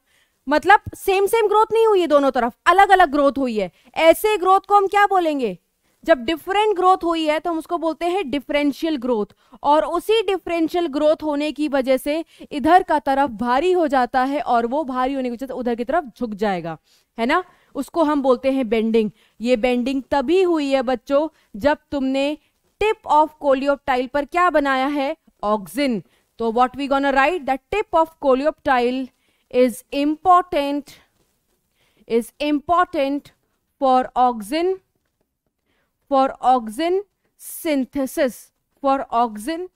मतलब सेम सेम ग्रोथ नहीं हुई है दोनों तरफ अलग अलग ग्रोथ हुई है ऐसे ग्रोथ को हम क्या बोलेंगे जब डिफरेंट ग्रोथ हुई है तो हम उसको बोलते हैं डिफरेंशियल ग्रोथ और उसी डिफरेंशियल ग्रोथ होने की वजह से इधर का तरफ भारी हो जाता है और वो भारी होने की वजह से उधर की तरफ झुक जाएगा है ना उसको हम बोलते हैं बेंडिंग ये बेंडिंग तभी हुई है बच्चों जब तुमने टिप ऑफ कोलियोप्टाइल पर क्या बनाया है ऑक्सिन तो what we gonna write the tip of coleoptile is important important for auxin for auxin synthesis for auxin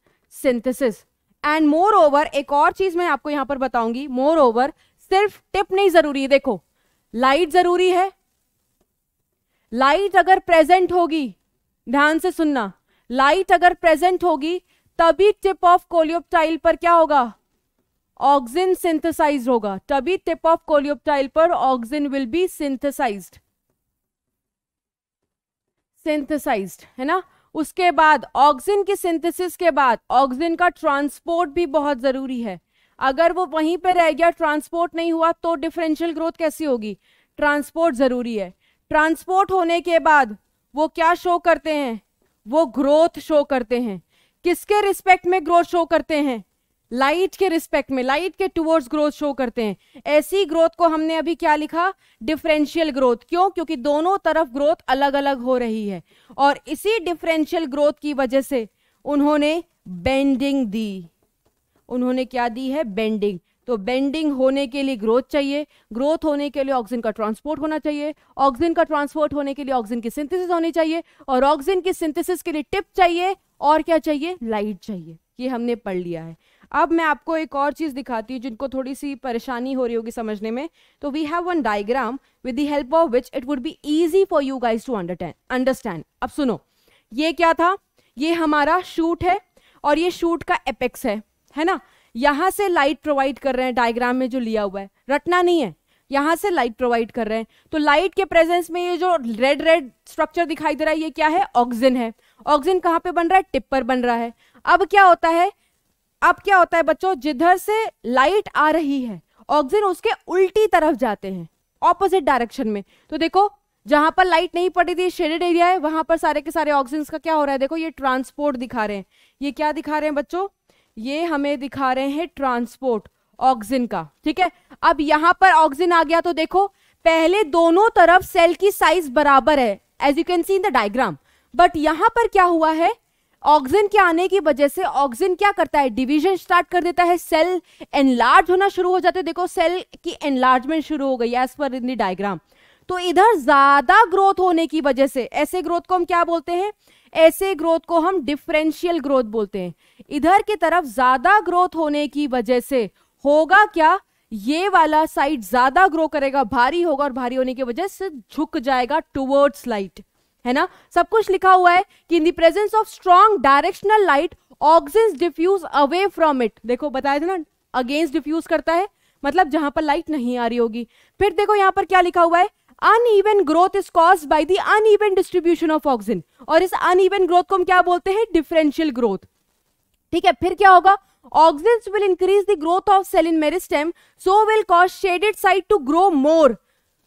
synthesis and moreover एक और चीज मैं आपको यहां पर बताऊंगी मोर ओवर सिर्फ टिप नहीं जरूरी है देखो लाइट जरूरी है लाइट अगर प्रेजेंट होगी ध्यान से सुनना लाइट अगर प्रेजेंट होगी तभी टिप ऑफ कोलियोप्टाइल पर क्या होगा ऑक्सिन सिंथेसाइज होगा तभी टिप ऑफ कोलियोप्टाइल पर auxin will be synthesized synthesized है ना उसके बाद ऑक्सिन की सिंथेसिस के बाद ऑक्सिन का ट्रांसपोर्ट भी बहुत जरूरी है अगर वो वहीं पे रह गया ट्रांसपोर्ट नहीं हुआ तो डिफरेंशियल ग्रोथ कैसी होगी ट्रांसपोर्ट ज़रूरी है ट्रांसपोर्ट होने के बाद वो क्या शो करते हैं वो ग्रोथ शो करते हैं किसके रिस्पेक्ट में ग्रोथ शो करते हैं लाइट के रिस्पेक्ट में लाइट के टुवर्ड्स ग्रोथ शो करते हैं ऐसी ग्रोथ को हमने अभी क्या लिखा डिफरेंशियल ग्रोथ क्यों क्योंकि दोनों तरफ ग्रोथ अलग अलग हो रही है और इसी डिफरेंशियल ग्रोथ की वजह से उन्होंने बेंडिंग दी उन्होंने क्या दी है बेंडिंग तो बेंडिंग होने के लिए ग्रोथ चाहिए ग्रोथ होने के लिए ऑक्सीजन का ट्रांसपोर्ट होना चाहिए ऑक्सीजन का ट्रांसपोर्ट होने के लिए ऑक्सीजन की सिंथेसिस होनी चाहिए और ऑक्सीजन की सिंथेसिस के लिए टिप चाहिए और क्या चाहिए लाइट चाहिए ये हमने पढ़ लिया है अब मैं आपको एक और चीज़ दिखाती हूँ जिनको थोड़ी सी परेशानी हो रही होगी समझने में तो we have one diagram with the help of which it would be easy for you guys to understand अब सुनो ये क्या था ये हमारा शूट है और ये शूट का एपेक्स है है ना यहां से लाइट प्रोवाइड कर रहे हैं डायग्राम में जो लिया हुआ है रटना नहीं है यहां से लाइट प्रोवाइड कर रहे हैं तो लाइट के प्रेजेंस में ये जो रेड रेड स्ट्रक्चर दिखाई दे रहा है ये क्या है ऑक्सीजन है ऑक्सीजन कहां पे बन रहा है टिप पर बन रहा है अब क्या होता है अब क्या होता है बच्चों जिधर से लाइट आ रही है ऑक्सीजन उसके उल्टी तरफ जाते हैं ऑपोजिट डायरेक्शन में तो देखो जहां पर लाइट नहीं पड़ी थी शेडेड एरिया है वहां पर सारे के सारे ऑक्सीजन का क्या हो रहा है देखो ये ट्रांसपोर्ट दिखा रहे हैं ये क्या दिखा रहे हैं बच्चों ये हमें दिखा रहे हैं ट्रांसपोर्ट ऑक्सीजन का ठीक है अब यहां पर ऑक्सीजन आ गया तो देखो पहले दोनों तरफ सेल की साइज बराबर है as you can see in the diagram but यहां पर क्या हुआ है ऑक्सीजन के आने की वजह से ऑक्सीजन क्या करता है डिवीजन स्टार्ट कर देता है सेल एनलार्ज होना शुरू हो जाते देखो सेल की एनलार्जमेंट शुरू हो गई as per in the diagram तो इधर ज्यादा ग्रोथ होने की वजह से ऐसे ग्रोथ को हम क्या बोलते हैं ऐसे ग्रोथ को हम डिफरेंशियल ग्रोथ बोलते हैं इधर की तरफ ज्यादा ग्रोथ होने की वजह से होगा क्या ये वाला साइड ज्यादा ग्रो करेगा भारी होगा और भारी होने की वजह से झुक जाएगा टूवर्ड्स लाइट है ना सब कुछ लिखा हुआ है कि in the presence of strong directional light auxin diffuse away from it देखो बताया था ना अगेंस्ट डिफ्यूज करता है मतलब जहां पर लाइट नहीं आ रही होगी फिर देखो यहां पर क्या लिखा हुआ है uneven growth is cause by the uneven distribution of auxin और इस अन ईवन ग्रोथ को हम क्या बोलते हैं डिफरेंशियल ग्रोथ ठीक है फिर क्या होगा auxin will increase the growth of cell in meristem so will cause shaded side to grow more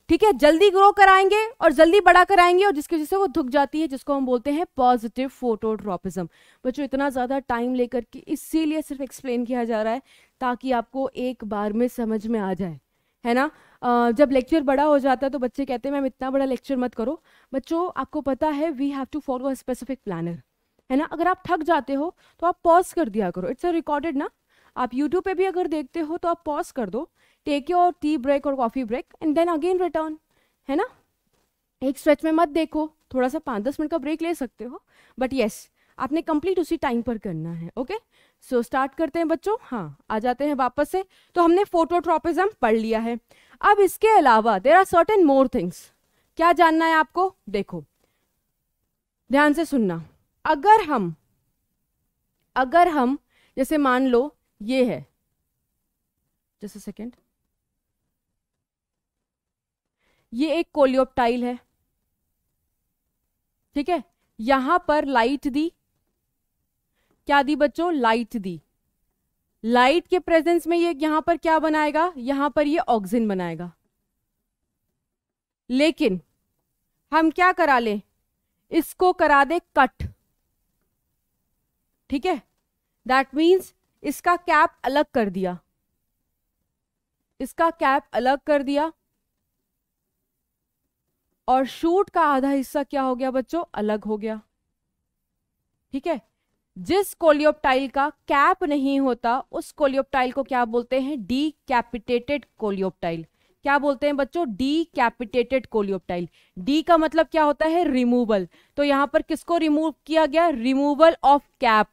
ठीक है जल्दी ग्रो कराएंगे और जल्दी बड़ा कराएंगे और जिसकी वजह से वो धुक जाती है जिसको हम बोलते हैं पॉजिटिव फोटोड्रॉपिज्म बच्चों इतना ज़्यादा टाइम लेकर के इसीलिए सिर्फ एक्सप्लेन किया जा रहा है ताकि आपको एक बार में समझ में आ जाए है ना आ, जब लेक्चर बड़ा हो जाता है तो बच्चे कहते हैं मैम इतना बड़ा लेक्चर मत करो बच्चों आपको पता है we have to follow a specific planner है ना अगर आप थक जाते हो तो आप पॉज कर दिया करो इट्स अ रिकॉर्डेड ना आप यूट्यूब पे भी अगर देखते हो तो आप पॉज कर दो टेक योर टी ब्रेक और coffee break and then again return है ना एक स्ट्रेच में मत देखो थोड़ा सा पाँच दस मिनट का ब्रेक ले सकते हो बट येस आपने कंप्लीट उसी टाइम पर करना है ओके सो स्टार्ट करते हैं बच्चों हाँ आ जाते हैं वापस से तो हमने फोटोट्रॉपिज्म पढ़ लिया है अब इसके अलावा there are certain more things क्या जानना है आपको देखो ध्यान से सुनना अगर हम अगर हम जैसे मान लो ये है जैसे सेकेंड ये एक कोलियोप्टाइल है ठीक है यहां पर लाइट दी क्या दी बच्चों लाइट दी लाइट के प्रेजेंस में ये यहां पर क्या बनाएगा यहां पर ये ऑक्सीजन बनाएगा लेकिन हम क्या करा ले इसको करा दे कट ठीक है दैट मीन्स इसका कैप अलग कर दिया इसका कैप अलग कर दिया और शूट का आधा हिस्सा क्या हो गया बच्चों अलग हो गया ठीक है जिस कोलियोप्टाइल का कैप नहीं होता उस कोलियोप्टाइल को क्या बोलते हैं डी कैपिटेटेड कोलियोप्टाइल क्या बोलते हैं बच्चों डी कैपिटेटेड कोलियोप्टाइल डी का मतलब क्या होता है रिमूवल तो यहां पर किसको रिमूव किया गया रिमूवल ऑफ कैप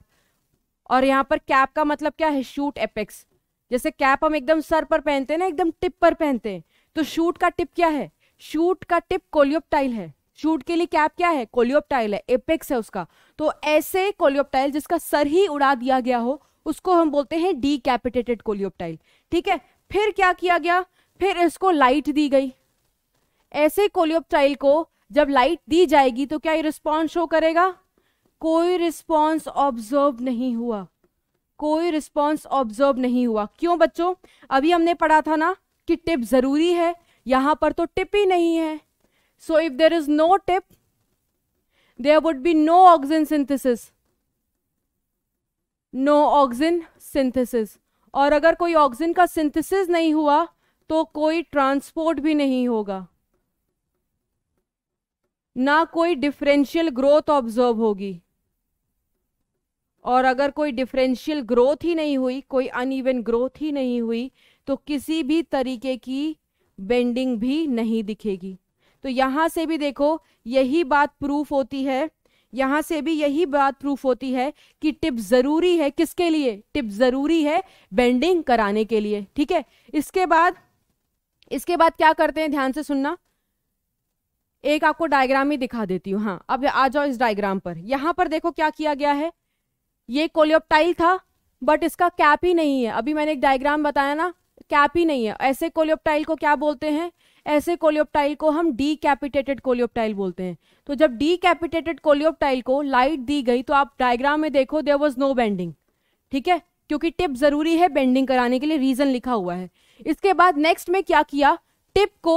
और यहाँ पर कैप का मतलब क्या है शूट एपेक्स जैसे कैप हम एकदम सर पर पहनते हैं ना एकदम टिप पर पहनते हैं तो शूट का टिप क्या है शूट का टिप कोलियोपटाइल है शूट के लिए कैप क्या है कोलियोपटाइल है एपेक्स है उसका तो ऐसे कोलियोपटाइल जिसका सर ही उड़ा दिया गया हो उसको हम बोलते हैं डी कैपिटेटेड कोलियोपटाइल ठीक है फिर क्या किया गया फिर इसको लाइट दी गई ऐसे कोलियोपटाइल को जब लाइट दी जाएगी तो क्या ये रिस्पॉन्स शो करेगा कोई रिस्पॉन्स ऑब्जर्व नहीं हुआ कोई रिस्पॉन्स ऑब्जर्व नहीं हुआ क्यों बच्चों अभी हमने पढ़ा था ना कि टिप ज़रूरी है यहां पर तो टिप ही नहीं है so if there is no tip there would be no auxin synthesis no auxin synthesis और अगर कोई ऑक्सीजन का सिंथेसिस नहीं हुआ तो कोई ट्रांसपोर्ट भी नहीं होगा ना कोई डिफरेंशियल ग्रोथ ऑब्जर्व होगी और अगर कोई डिफरेंशियल ग्रोथ ही नहीं हुई कोई अनइवन ग्रोथ ही नहीं हुई तो किसी भी तरीके की बेंडिंग भी नहीं दिखेगी तो यहाँ से भी देखो यही बात प्रूफ होती है यहाँ से भी यही बात प्रूफ होती है कि टिप ज़रूरी है किसके लिए टिप ज़रूरी है बेंडिंग कराने के लिए ठीक है इसके बाद इसके बाद क्या करते हैं ध्यान से सुनना एक आपको डायग्राम ही दिखा देती हूँ हाँ अब आ जाओ इस डायग्राम पर यहाँ पर देखो क्या किया गया है ये कोलियोप्टाइल था बट इसका कैप ही नहीं है अभी मैंने एक डायग्राम बताया ना कैप ही नहीं है ऐसे कोलियोप्टाइल को क्या बोलते हैं ऐसे कोलियोप्टाइल को हम डी कैपिटेटेड कोलियोप्टाइल बोलते हैं तो जब डी कैपिटेटेड कोलियोप्टाइल को लाइट दी गई तो आप डायग्राम में देखो देर वॉज नो बेंडिंग ठीक है क्योंकि टिप जरूरी है बेंडिंग कराने के लिए रीजन लिखा हुआ है इसके बाद नेक्स्ट में क्या किया टिप को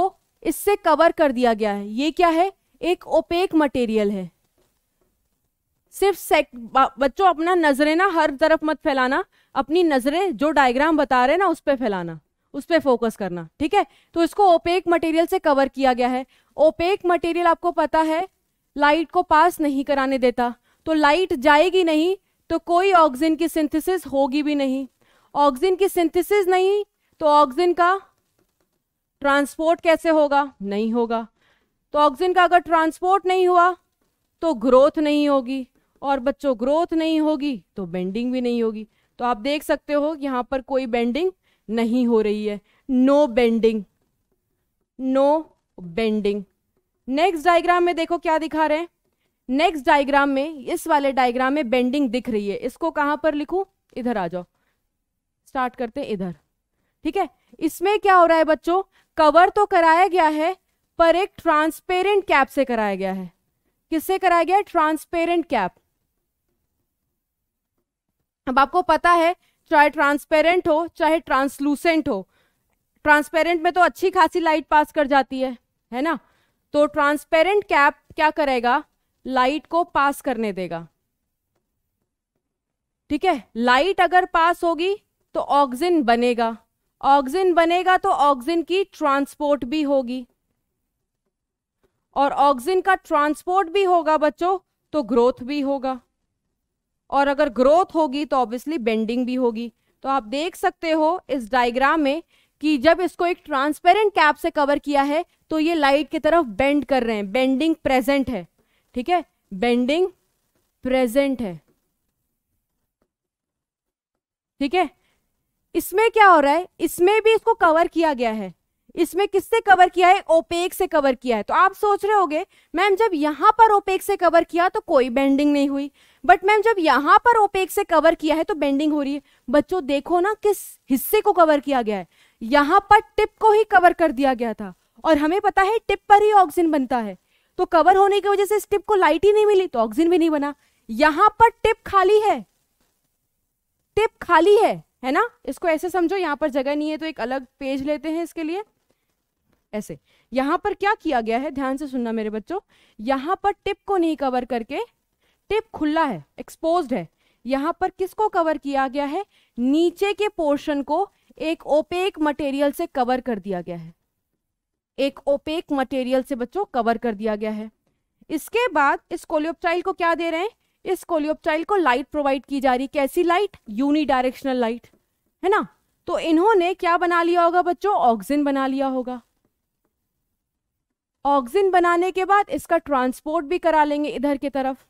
इससे कवर कर दिया गया है ये क्या है एक ओपेक मटेरियल है सिर्फ सेक बच्चों अपना नजरें ना हर तरफ मत फैलाना अपनी नजरें जो डायग्राम बता रहे हैं ना उस पर फैलाना उस पर फोकस करना ठीक है तो इसको ओपेक मटेरियल से कवर किया गया है ओपेक मटेरियल आपको पता है लाइट को पास नहीं कराने देता तो लाइट जाएगी नहीं तो कोई ऑक्सीजन की सिंथेसिस होगी भी नहीं ऑक्सीजन की सिंथेसिस नहीं तो ऑक्सीजन का ट्रांसपोर्ट कैसे होगा नहीं होगा तो ऑक्सीजन का अगर ट्रांसपोर्ट नहीं हुआ तो ग्रोथ नहीं होगी और बच्चों ग्रोथ नहीं होगी तो बेंडिंग भी नहीं होगी तो आप देख सकते हो यहाँ पर कोई बेंडिंग नहीं हो रही है no bending no bending next diagram में देखो क्या दिखा रहे हैं नेक्स्ट डायग्राम में इस वाले डायग्राम में बेंडिंग दिख रही है इसको कहाँ पर लिखू इधर आ जाओ स्टार्ट करते हैं इधर ठीक है इसमें क्या हो रहा है बच्चों कवर तो कराया गया है पर एक ट्रांसपेरेंट कैप से कराया गया है किससे कराया गया है ट्रांसपेरेंट कैप अब आपको पता है चाहे ट्रांसपेरेंट हो चाहे ट्रांसलूसेंट हो ट्रांसपेरेंट में तो अच्छी खासी लाइट पास कर जाती है है ना तो ट्रांसपेरेंट कैप क्या करेगा लाइट को पास करने देगा ठीक है लाइट अगर पास होगी तो ऑक्सीजन बनेगा ऑक्सीजन बनेगा तो ऑक्सीजन की ट्रांसपोर्ट भी होगी और ऑक्सीजन का ट्रांसपोर्ट भी होगा बच्चों तो ग्रोथ भी होगा और अगर ग्रोथ होगी तो ऑब्वियसली बेंडिंग भी होगी तो आप देख सकते हो इस डायग्राम में कि जब इसको एक ट्रांसपेरेंट कैप से कवर किया है तो ये लाइट की तरफ बेंड कर रहे हैं बेंडिंग प्रेजेंट है ठीक है बेंडिंग प्रेजेंट है ठीक है इसमें क्या हो रहा है इसमें भी इसको कवर किया गया है इसमें किससे कवर किया है ओपेक से कवर किया है तो आप सोच रहे होगे मैम जब यहां पर ओपेक से कवर किया तो कोई बेंडिंग नहीं हुई बट मैम जब यहाँ पर ओपेक से कवर किया है तो बेंडिंग हो रही है बच्चों देखो ना किस हिस्से को कवर किया गया है यहाँ पर टिप को ही कवर कर दिया गया था और हमें पता है टिप पर ही ऑक्सीजन बनता है तो कवर होने की वजह से इस टिप को लाइट ही नहीं मिली तो ऑक्सीजन भी नहीं बना यहाँ पर टिप खाली है टिप खाली है है ना इसको ऐसे समझो यहाँ पर जगह नहीं है तो एक अलग पेज लेते हैं इसके लिए ऐसे यहाँ पर क्या किया गया है ध्यान से सुनना मेरे बच्चों यहाँ पर टिप को नहीं कवर करके टिप खुला है एक्सपोज है यहाँ पर किसको कवर किया गया है नीचे के पोर्शन को एक ओपेक मटेरियल से कवर कर दिया गया है एक ओपेक मटेरियल से बच्चों कवर कर दिया गया है इसके बाद इस कोलियोपटाइल को क्या दे रहे हैं इस कोलियोपटाइल को लाइट प्रोवाइड की जा रही कैसी लाइट यूनिडायरेक्शनल लाइट है ना तो इन्होंने क्या बना लिया होगा बच्चों ऑक्सीजन बना लिया होगा ऑक्सीजन बनाने के बाद इसका ट्रांसपोर्ट भी करा लेंगे इधर की तरफ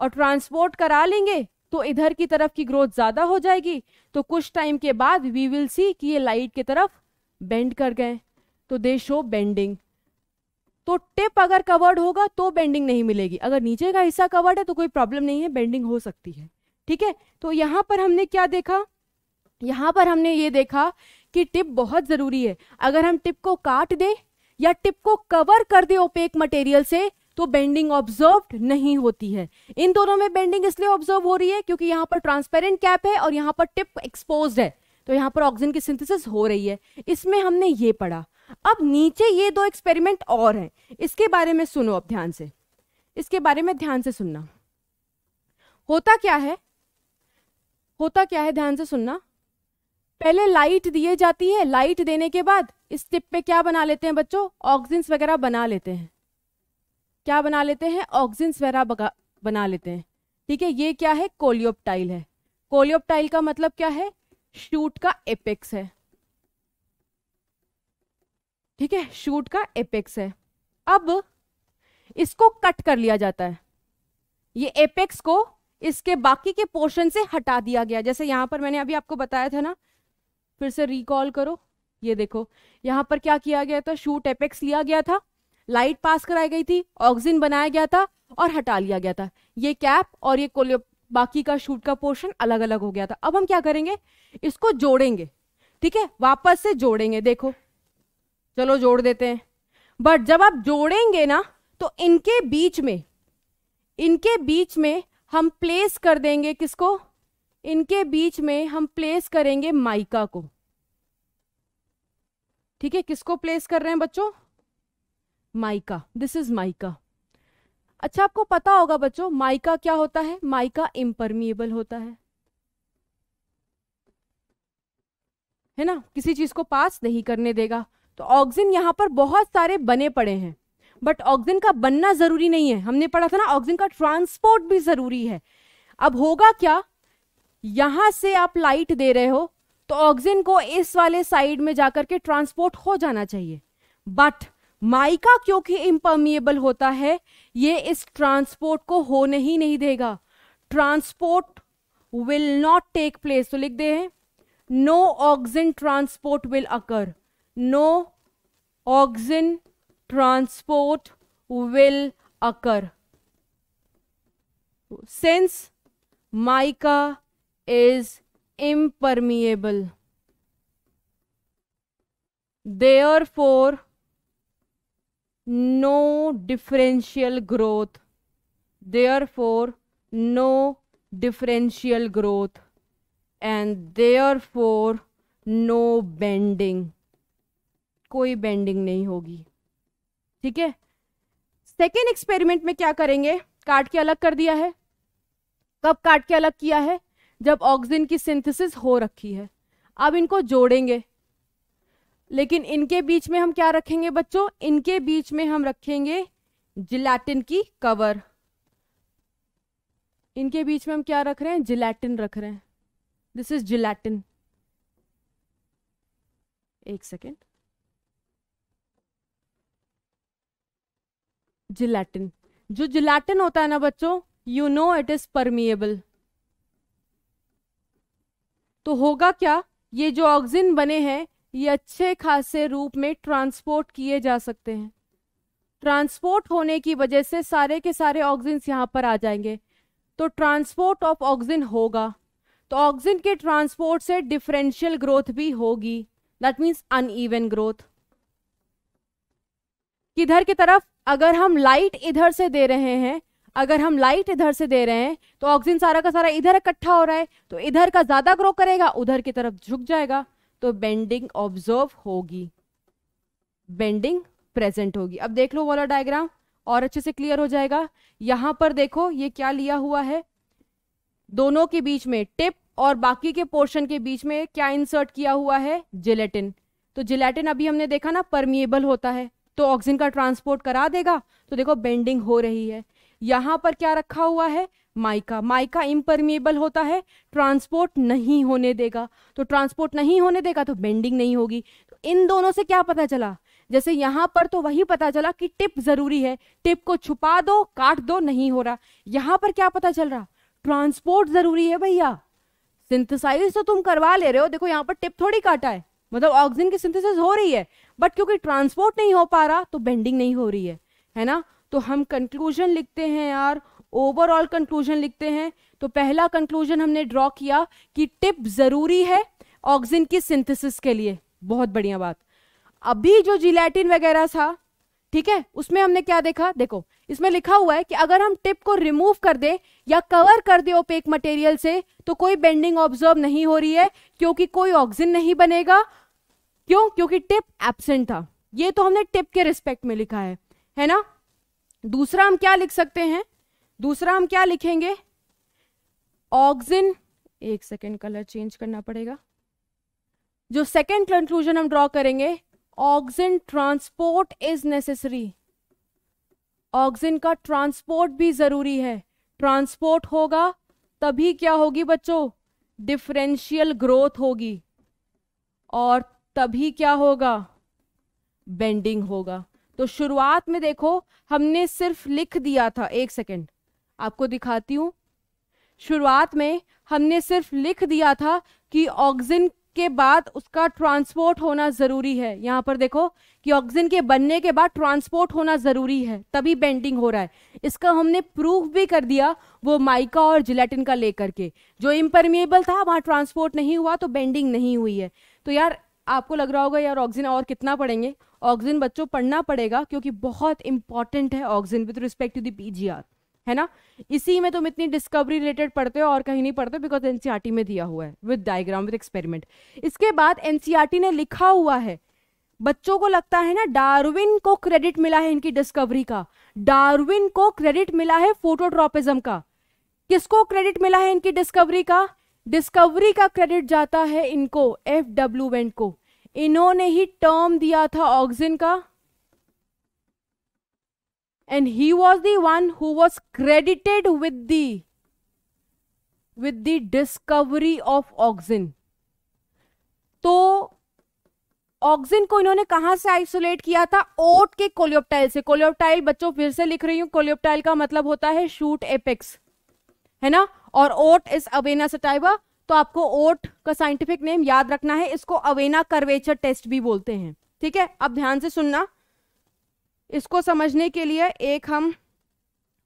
और ट्रांसपोर्ट करा लेंगे तो इधर की तरफ की ग्रोथ ज़्यादा हो जाएगी तो कुछ टाइम के बाद वी विल सी कि ये लाइट की तरफ बेंड कर गए तो दे शो बेंडिंग तो टिप अगर कवर्ड होगा तो बेंडिंग नहीं मिलेगी अगर नीचे का हिस्सा कवर्ड है तो कोई प्रॉब्लम नहीं है बेंडिंग हो सकती है ठीक है तो यहाँ पर हमने क्या देखा यहाँ पर हमने ये देखा कि टिप बहुत ज़रूरी है अगर हम टिप को काट दें या टिप को कवर कर दें ओपेक मटेरियल से तो बेंडिंग ऑब्जर्व नहीं होती है इन दोनों में बेंडिंग इसलिए ऑब्जर्व हो रही है क्योंकि यहां पर ट्रांसपेरेंट कैप है और यहाँ पर टिप एक्सपोज है तो यहां पर ऑक्सीजन की सिंथेसिस हो रही है इसमें हमने ये पढ़ा अब नीचे ये दो एक्सपेरिमेंट और हैं इसके बारे में सुनो अब ध्यान से इसके बारे में ध्यान से सुनना होता क्या है होता क्या है ध्यान से सुनना पहले लाइट दिए जाती है लाइट देने के बाद इस टिप पे क्या बना लेते हैं बच्चों ऑक्सीजन वगैरह बना लेते हैं क्या बना लेते हैं ऑक्सिन्स स्वेरा बना लेते हैं ठीक है ये क्या है कोलियोप्टाइल है कोलियोप्टाइल का मतलब क्या है शूट का एपेक्स है ठीक है शूट का एपेक्स है अब इसको कट कर लिया जाता है ये एपेक्स को इसके बाकी के पोर्शन से हटा दिया गया जैसे यहां पर मैंने अभी आपको बताया था ना फिर से रिकॉल करो ये देखो यहां पर क्या किया गया था शूट एपेक्स लिया गया था लाइट पास कराई गई थी ऑक्सीजन बनाया गया था और हटा लिया गया था ये कैप और ये कोलियो बाकी का शूट का पोर्शन अलग अलग हो गया था अब हम क्या करेंगे इसको जोड़ेंगे ठीक है वापस से जोड़ेंगे देखो चलो जोड़ देते हैं बट जब आप जोड़ेंगे ना तो इनके बीच में इनके बीच में हम प्लेस कर देंगे किसको इनके बीच में हम प्लेस करेंगे माइका को ठीक है किसको प्लेस कर रहे हैं बच्चों माइका दिस इज माइका अच्छा आपको पता होगा बच्चों माइका क्या होता है माइका इम्परमिएबल होता है है ना किसी चीज को पास नहीं करने देगा तो ऑक्सीजन यहाँ पर बहुत सारे बने पड़े हैं बट ऑक्सीजन का बनना जरूरी नहीं है हमने पढ़ा था ना ऑक्सीजन का ट्रांसपोर्ट भी जरूरी है अब होगा क्या यहां से आप लाइट दे रहे हो तो ऑक्सीजन को इस वाले साइड में जाकर के ट्रांसपोर्ट हो जाना चाहिए बट माइका क्योंकि इम्परमिएबल होता है ये इस ट्रांसपोर्ट को होने ही नहीं देगा transport will not take place तो लिख दे हैं no auxin transport will occur no auxin transport will occur since mica is there for no differential growth therefore no differential growth and therefore no bending कोई बेंडिंग नहीं होगी ठीक है सेकेंड एक्सपेरिमेंट में क्या करेंगे काट के अलग कर दिया है कब काट के अलग किया है जब ऑक्सीजन की सिंथेसिस हो रखी है अब इनको जोड़ेंगे लेकिन इनके बीच में हम क्या रखेंगे बच्चों इनके बीच में हम रखेंगे जिलेटिन की कवर इनके बीच में हम क्या रख रहे हैं जिलेटिन रख रहे हैं दिस इज जिलेटिन एक सेकेंड जिलेटिन जो जिलेटिन होता है ना बच्चों you know it is permeable तो होगा क्या ये जो ऑक्सिन बने हैं ये अच्छे खासे रूप में ट्रांसपोर्ट किए जा सकते हैं ट्रांसपोर्ट होने की वजह से सारे के सारे ऑक्सीजन यहाँ पर आ जाएंगे तो ट्रांसपोर्ट ऑफ ऑक्सीजन होगा तो ऑक्सीजन के ट्रांसपोर्ट से डिफरेंशियल ग्रोथ भी होगी दैट मीन्स अनइवन ग्रोथ किधर की तरफ अगर हम लाइट इधर से दे रहे हैं अगर हम लाइट इधर से दे रहे हैं तो ऑक्सीजन सारा का सारा इधर इकट्ठा हो रहा है तो इधर का ज्यादा ग्रो करेगा उधर की तरफ झुक जाएगा तो बेंडिंग ऑब्जर्व होगी बेंडिंग प्रेजेंट होगी अब देख लो वाला डायग्राम और अच्छे से क्लियर हो जाएगा यहां पर देखो ये क्या लिया हुआ है दोनों के बीच में टिप और बाकी के पोर्शन के बीच में क्या इंसर्ट किया हुआ है जिलेटिन तो जिलेटिन अभी हमने देखा ना परमिएबल होता है तो ऑक्सीजन का ट्रांसपोर्ट करा देगा तो देखो बेंडिंग हो रही है यहां पर क्या रखा हुआ है माइका माइका इम्परमिएबल होता है ट्रांसपोर्ट नहीं होने देगा तो ट्रांसपोर्ट नहीं होने देगा तो बेंडिंग नहीं होगी तो इन दोनों से क्या पता चला जैसे यहाँ पर तो वही पता चला कि टिप जरूरी है टिप को छुपा दो काट दो नहीं हो रहा यहाँ पर क्या पता चल रहा ट्रांसपोर्ट जरूरी है भैया सिंथेसाइज तो तुम करवा ले रहे हो देखो यहाँ पर टिप थोड़ी काटा है मतलब ऑक्सीजन की सिंथेसिस हो रही है बट क्योंकि ट्रांसपोर्ट नहीं हो पा रहा तो बेंडिंग नहीं हो रही है है ना तो हम कंक्लूजन लिखते हैं यार ओवरऑल कंक्लूजन लिखते हैं तो पहला कंक्लूजन हमने ड्रॉ किया कि टिप जरूरी है ऑक्सिन की सिंथेसिस के लिए बहुत बढ़िया बात अभी जो जिलेटिन वगैरह था ठीक है उसमें हमने क्या देखा देखो इसमें लिखा हुआ है कि अगर हम टिप को रिमूव कर दे या कवर कर दे ओपेक मटेरियल से तो कोई बेंडिंग ऑब्जर्व नहीं हो रही है क्योंकि कोई ऑक्सीजन नहीं बनेगा क्यों क्योंकि टिप एबसेंट था ये तो हमने टिप के रिस्पेक्ट में लिखा है है ना दूसरा हम क्या लिख सकते हैं दूसरा हम क्या लिखेंगे ऑक्सिन एक सेकेंड कलर चेंज करना पड़ेगा जो सेकेंड कंक्लूजन हम ड्रॉ करेंगे auxin transport is necessary auxin का ट्रांसपोर्ट भी जरूरी है ट्रांसपोर्ट होगा तभी क्या होगी बच्चों डिफरेंशियल ग्रोथ होगी और तभी क्या होगा बेंडिंग होगा तो शुरुआत में देखो हमने सिर्फ लिख दिया था एक सेकेंड आपको दिखाती हूँ शुरुआत में हमने सिर्फ लिख दिया था कि ऑक्सीजन के बाद उसका ट्रांसपोर्ट होना ज़रूरी है यहाँ पर देखो कि ऑक्सीजन के बनने के बाद ट्रांसपोर्ट होना ज़रूरी है तभी बेंडिंग हो रहा है इसका हमने प्रूफ भी कर दिया वो माइका और जिलेटिन का लेकर के जो इम्परमिएबल था वहाँ ट्रांसपोर्ट नहीं हुआ तो बेंडिंग नहीं हुई है तो यार आपको लग रहा होगा यार ऑक्सीजन और कितना पढ़ेंगे ऑक्सीजन बच्चों पढ़ना पड़ेगा क्योंकि बहुत इंपॉर्टेंट है auxin with respect to the R है ना इसी में तुम इतनी डिस्कवरी रिलेटेड पढ़ते हो और कहीं नहीं पढ़ते बिकॉज एनसीआरटी e में दिया हुआ है विद डायग्राम विद एक्सपेरिमेंट इसके बाद एनसीआरटी e ने लिखा हुआ है बच्चों को लगता है ना डार्विन को क्रेडिट मिला है इनकी डिस्कवरी का डार्विन को क्रेडिट मिला है फोटोट्रॉपिज्म का किसको क्रेडिट मिला है इनकी डिस्कवरी का डिस्कवरी का क्रेडिट जाता है इनको एफ डब्ल्यू वेंट को इन्होंने ही टर्म दिया था ऑक्सीजन का and he was the one who was credited with the with the discovery of auxin तो ऑक्सिन को इन्होंने कहां से आइसोलेट किया था ओट के कोलियोप्टाइल से कोलियोप्टाइल बच्चों फिर से लिख रही हूं कोलियोप्टाइल का मतलब होता है शूट एपेक्स है ना और ओट इज अवेना सटाइवा तो आपको ओट का साइंटिफिक नेम याद रखना है इसको अवेना करवेचर टेस्ट भी बोलते हैं ठीक है अब ध्यान से सुनना इसको समझने के लिए एक हम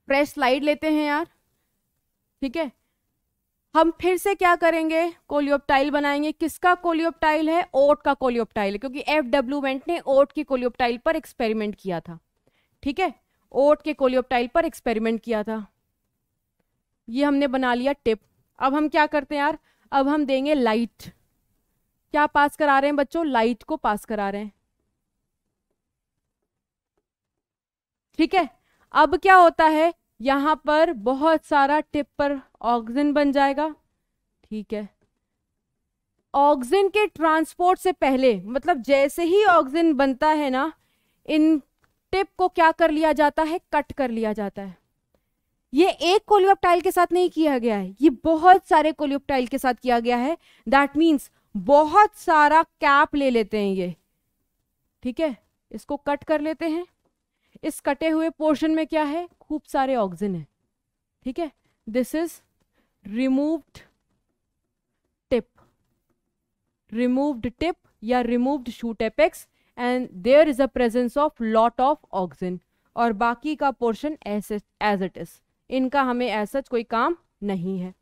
फ्रेश स्लाइड लेते हैं यार ठीक है हम फिर से क्या करेंगे कोलियोप्टाइल बनाएंगे किसका कोलियोप्टाइल है ओट का कोलियोप्टाइल क्योंकि एफ डब्ल्यू वेंट ने ओट की कोलियोप्टाइल पर एक्सपेरिमेंट किया था ठीक है ओट के कोलियोप्टाइल पर एक्सपेरिमेंट किया था ये हमने बना लिया टिप अब हम क्या करते हैं यार अब हम देंगे लाइट क्या पास करा रहे हैं बच्चों लाइट को पास करा रहे हैं ठीक है अब क्या होता है यहाँ पर बहुत सारा टिप पर ऑक्सीजन बन जाएगा ठीक है ऑक्सीजन के ट्रांसपोर्ट से पहले मतलब जैसे ही ऑक्सीजन बनता है ना इन टिप को क्या कर लिया जाता है कट कर लिया जाता है ये एक कोलियोप्टाइल के साथ नहीं किया गया है ये बहुत सारे कोलियोप्टाइल के साथ किया गया है दैट मीन्स बहुत सारा कैप ले लेते हैं ये ठीक है इसको कट कर लेते हैं इस कटे हुए पोर्शन में क्या है खूब सारे ऑक्सीजन है ठीक है this is removed tip removed tip या removed shoot apex and there is a presence of lot of auxin और बाकी का portion as as it is इनका हमें एज सच कोई काम नहीं है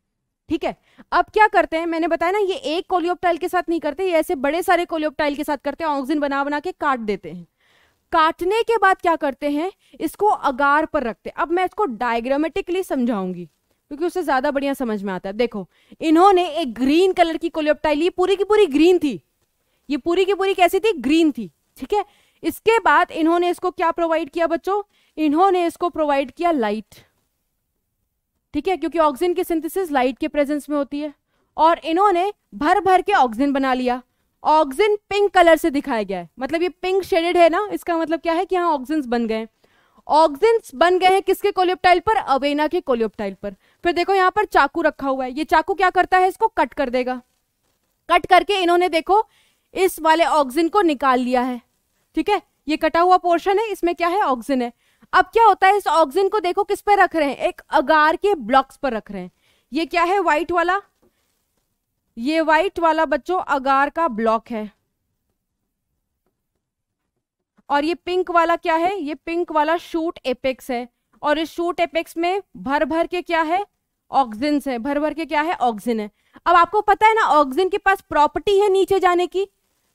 ठीक है अब क्या करते हैं मैंने बताया ना ये एक कोलियोप्टाइल के साथ नहीं करते ये ऐसे बड़े सारे कोलियोप्टाइल के साथ करते हैं ऑक्सीजन बना बना के काट देते हैं काटने के बाद क्या करते हैं इसको अगार पर रखते हैं अब मैं इसको डायग्रामेटिकली समझाऊंगी क्योंकि उससे ज्यादा बढ़िया समझ में आता है देखो इन्होंने एक ग्रीन कलर की कोलियोप्टाई ली पूरी की पूरी ग्रीन थी ये पूरी की पूरी कैसी थी ग्रीन थी ठीक है इसके बाद इन्होंने इसको क्या प्रोवाइड किया बच्चों इन्होंने इसको प्रोवाइड किया लाइट ठीक है क्योंकि ऑक्सीजन की सिंथेसिस लाइट के प्रेजेंस में होती है और इन्होंने भर भर के ऑक्सीजन बना लिया ऑक्सीजन पिंक कलर से दिखाया गया है मतलब ये पिंक शेडेड है ना इसका मतलब क्या है कि यहाँ ऑक्सीजन बन गए ऑक्सीजन बन गए हैं किसके कोलियोप्टाइल पर अवेना के कोलियोप्टाइल पर फिर देखो यहाँ पर चाकू रखा हुआ है ये चाकू क्या करता है इसको कट कर देगा कट करके इन्होंने देखो इस वाले ऑक्सीजन को निकाल लिया है ठीक है ये कटा हुआ पोर्शन है इसमें क्या है ऑक्सीजन है अब क्या होता है इस ऑक्सीजन को देखो किस पर रख रहे हैं एक अगार के ब्लॉक्स पर रख रहे हैं ये क्या है व्हाइट वाला ये व्हाइट वाला बच्चों अगार का ब्लॉक है और ये पिंक वाला क्या है ये पिंक वाला शूट एपेक्स है और इस शूट एपेक्स में भर भर के क्या है ऑक्सिन है भर भर के क्या है ऑक्सिन है अब आपको पता है ना ऑक्सिन के पास प्रॉपर्टी है नीचे जाने की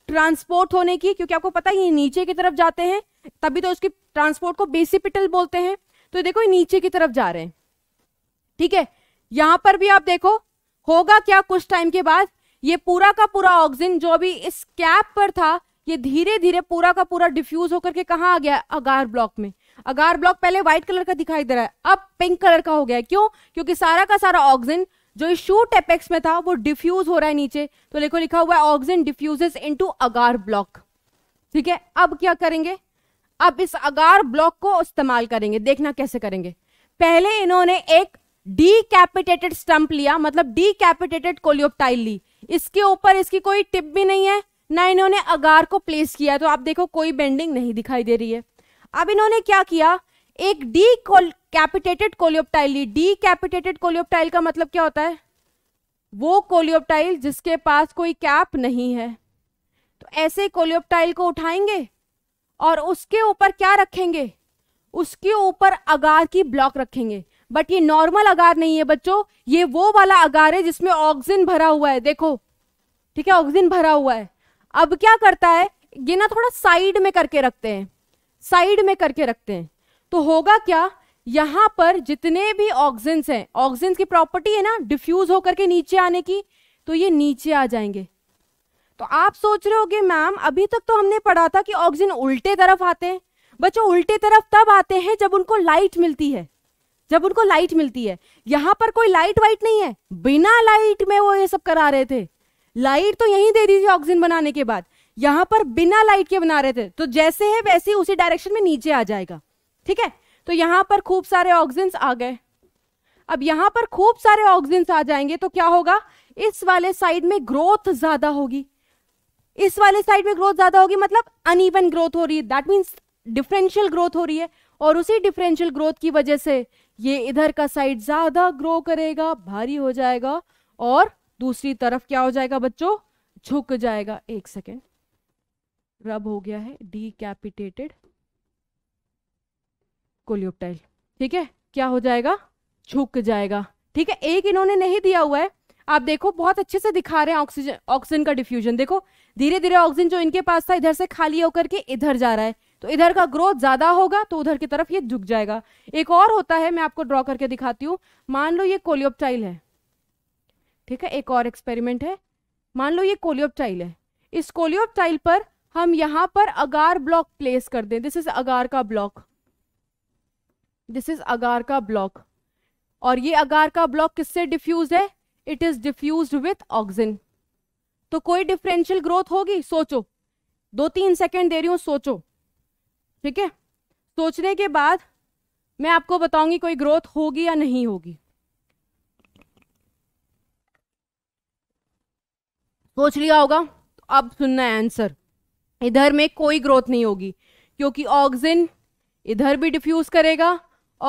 ट्रांसपोर्ट होने की क्योंकि आपको पता है ये नीचे की तरफ जाते हैं तभी तो उसकी ट्रांसपोर्ट को बेसिपिटल बोलते हैं तो देखो ये नीचे की तरफ जा रहे हैं ठीक है यहां पर भी आप देखो होगा क्या कुछ टाइम के बाद ये पूरा का पूरा ऑक्सीजन जो अभी इस कैप पर था ये धीरे धीरे पूरा का पूरा डिफ्यूज होकर के कहा आ गया अगार ब्लॉक में अगार ब्लॉक पहले व्हाइट कलर का दिखाई दे रहा है अब पिंक कलर का हो गया क्यों क्योंकि सारा का सारा ऑक्सीजन जो इस शूट एपेक्स में था वो डिफ्यूज हो रहा है नीचे तो देखो लिखा हुआ है auxin diffuses into agar block ठीक है अब क्या करेंगे अब इस अगार ब्लॉक को इस्तेमाल करेंगे देखना कैसे करेंगे पहले इन्होंने एक डीकैपिटेटेड स्टंप लिया मतलब डीकैपिटेटेड कोलियोप्टाइल ली इसके ऊपर इसकी कोई टिप भी नहीं है ना इन्होंने अगार को प्लेस किया तो आप देखो कोई बेंडिंग नहीं दिखाई दे रही है अब इन्होंने क्या किया एक डी कैपिटेटेड कोलियोप्टाइल ली डी कैपिटेटेड कोलियोप्टाइल का मतलब क्या होता है वो कोलियोप्टाइल जिसके पास कोई कैप नहीं है तो ऐसे कोलियोप्टाइल को उठाएंगे और उसके ऊपर क्या रखेंगे उसके ऊपर अगार की ब्लॉक रखेंगे बट ये नॉर्मल अगार नहीं है बच्चों ये वो वाला अगार है जिसमें ऑक्सीजन भरा हुआ है देखो ठीक है ऑक्सीजन भरा हुआ है अब क्या करता है ये ना थोड़ा साइड में करके रखते हैं साइड में करके रखते हैं तो होगा क्या यहाँ पर जितने भी ऑक्सीजन हैं ऑक्सीजन की प्रॉपर्टी है ना डिफ्यूज होकर के नीचे आने की तो ये नीचे आ जाएंगे तो आप सोच रहे होगे मैम अभी तक तो हमने पढ़ा था कि ऑक्सीजन उल्टे तरफ आते हैं बच्चों उल्टे तरफ तब आते हैं जब उनको लाइट मिलती है जब उनको लाइट मिलती है यहाँ पर कोई लाइट वाइट नहीं है बिना लाइट में वो ये सब करा रहे थे लाइट तो यहीं दे दी थी ऑक्सीजन बनाने के बाद यहाँ पर बिना लाइट के बना रहे थे तो जैसे है वैसे ही उसी डायरेक्शन में नीचे आ जाएगा ठीक है तो यहाँ पर खूब सारे ऑक्सीजन आ गए अब यहाँ पर खूब सारे ऑक्सीजन आ जाएंगे तो क्या होगा इस वाले साइड में ग्रोथ ज्यादा होगी इस वाले साइड में ग्रोथ ज्यादा होगी मतलब अनइवन ग्रोथ हो रही है दैट मीन्स डिफरेंशियल ग्रोथ हो रही है और उसी डिफरेंशियल ग्रोथ की वजह से ये इधर का साइड ज्यादा ग्रो करेगा भारी हो जाएगा और दूसरी तरफ क्या हो जाएगा बच्चों झुक जाएगा एक सेकेंड रब हो गया है डी कैपिटेटेड कोलियोप्टाइल ठीक है क्या हो जाएगा झुक जाएगा ठीक है एक इन्होंने नहीं दिया हुआ है आप देखो बहुत अच्छे से दिखा रहे हैं ऑक्सीजन ऑक्सीजन का डिफ्यूजन देखो धीरे धीरे ऑक्सीजन जो इनके पास था इधर से खाली होकर के इधर जा रहा है तो इधर का ग्रोथ ज़्यादा होगा तो उधर की तरफ ये झुक जाएगा एक और होता है मैं आपको ड्रॉ करके दिखाती हूँ मान लो ये कोलियोपटाइल है ठीक है एक और एक्सपेरिमेंट है मान लो ये कोलियोपटाइल है इस कोलियोपटाइल पर हम यहाँ पर अगार ब्लॉक प्लेस कर दें दिस इज अगार का ब्लॉक दिस इज अगार का ब्लॉक और ये अगार का ब्लॉक किससे डिफ्यूज है it is diffuse with auxin तो कोई डिफरेंशियल ग्रोथ होगी सोचो दो तीन सेकेंड दे रही हूं सोचो ठीक है सोचने के बाद मैं आपको बताऊंगी कोई ग्रोथ होगी या नहीं होगी सोच लिया होगा तो अब सुनना है आंसर इधर में कोई ग्रोथ नहीं होगी क्योंकि ऑक्सीजन इधर भी डिफ्यूज करेगा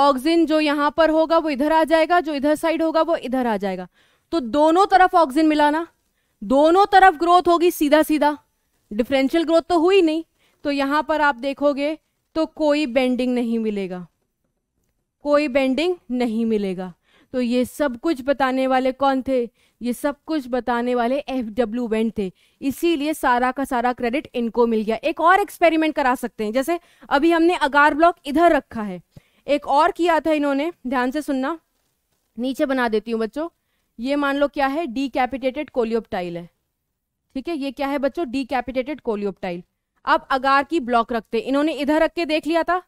ऑक्सीजन जो यहां पर होगा वो इधर आ जाएगा जो इधर साइड होगा वो इधर आ जाएगा तो दोनों तरफ ऑक्सीजन मिलाना दोनों तरफ ग्रोथ होगी सीधा सीधा डिफरेंशियल ग्रोथ तो हुई नहीं तो यहाँ पर आप देखोगे तो कोई बेंडिंग नहीं मिलेगा कोई बेंडिंग नहीं मिलेगा तो ये सब कुछ बताने वाले कौन थे ये सब कुछ बताने वाले एफ डब्ल्यू बेंड थे इसीलिए सारा का सारा क्रेडिट इनको मिल गया एक और एक्सपेरिमेंट करा सकते हैं जैसे अभी हमने अगार ब्लॉक इधर रखा है एक और किया था इन्होंने ध्यान से सुनना नीचे बना देती हूँ बच्चों ये मान लो क्या है डी कैपिटेटेड कोलियोपटाइल है ठीक है ये क्या है बच्चों डी कैपिटेटेड कोलियोपटाइल अब अगार की ब्लॉक रखते इन्होंने इधर रख के देख लिया था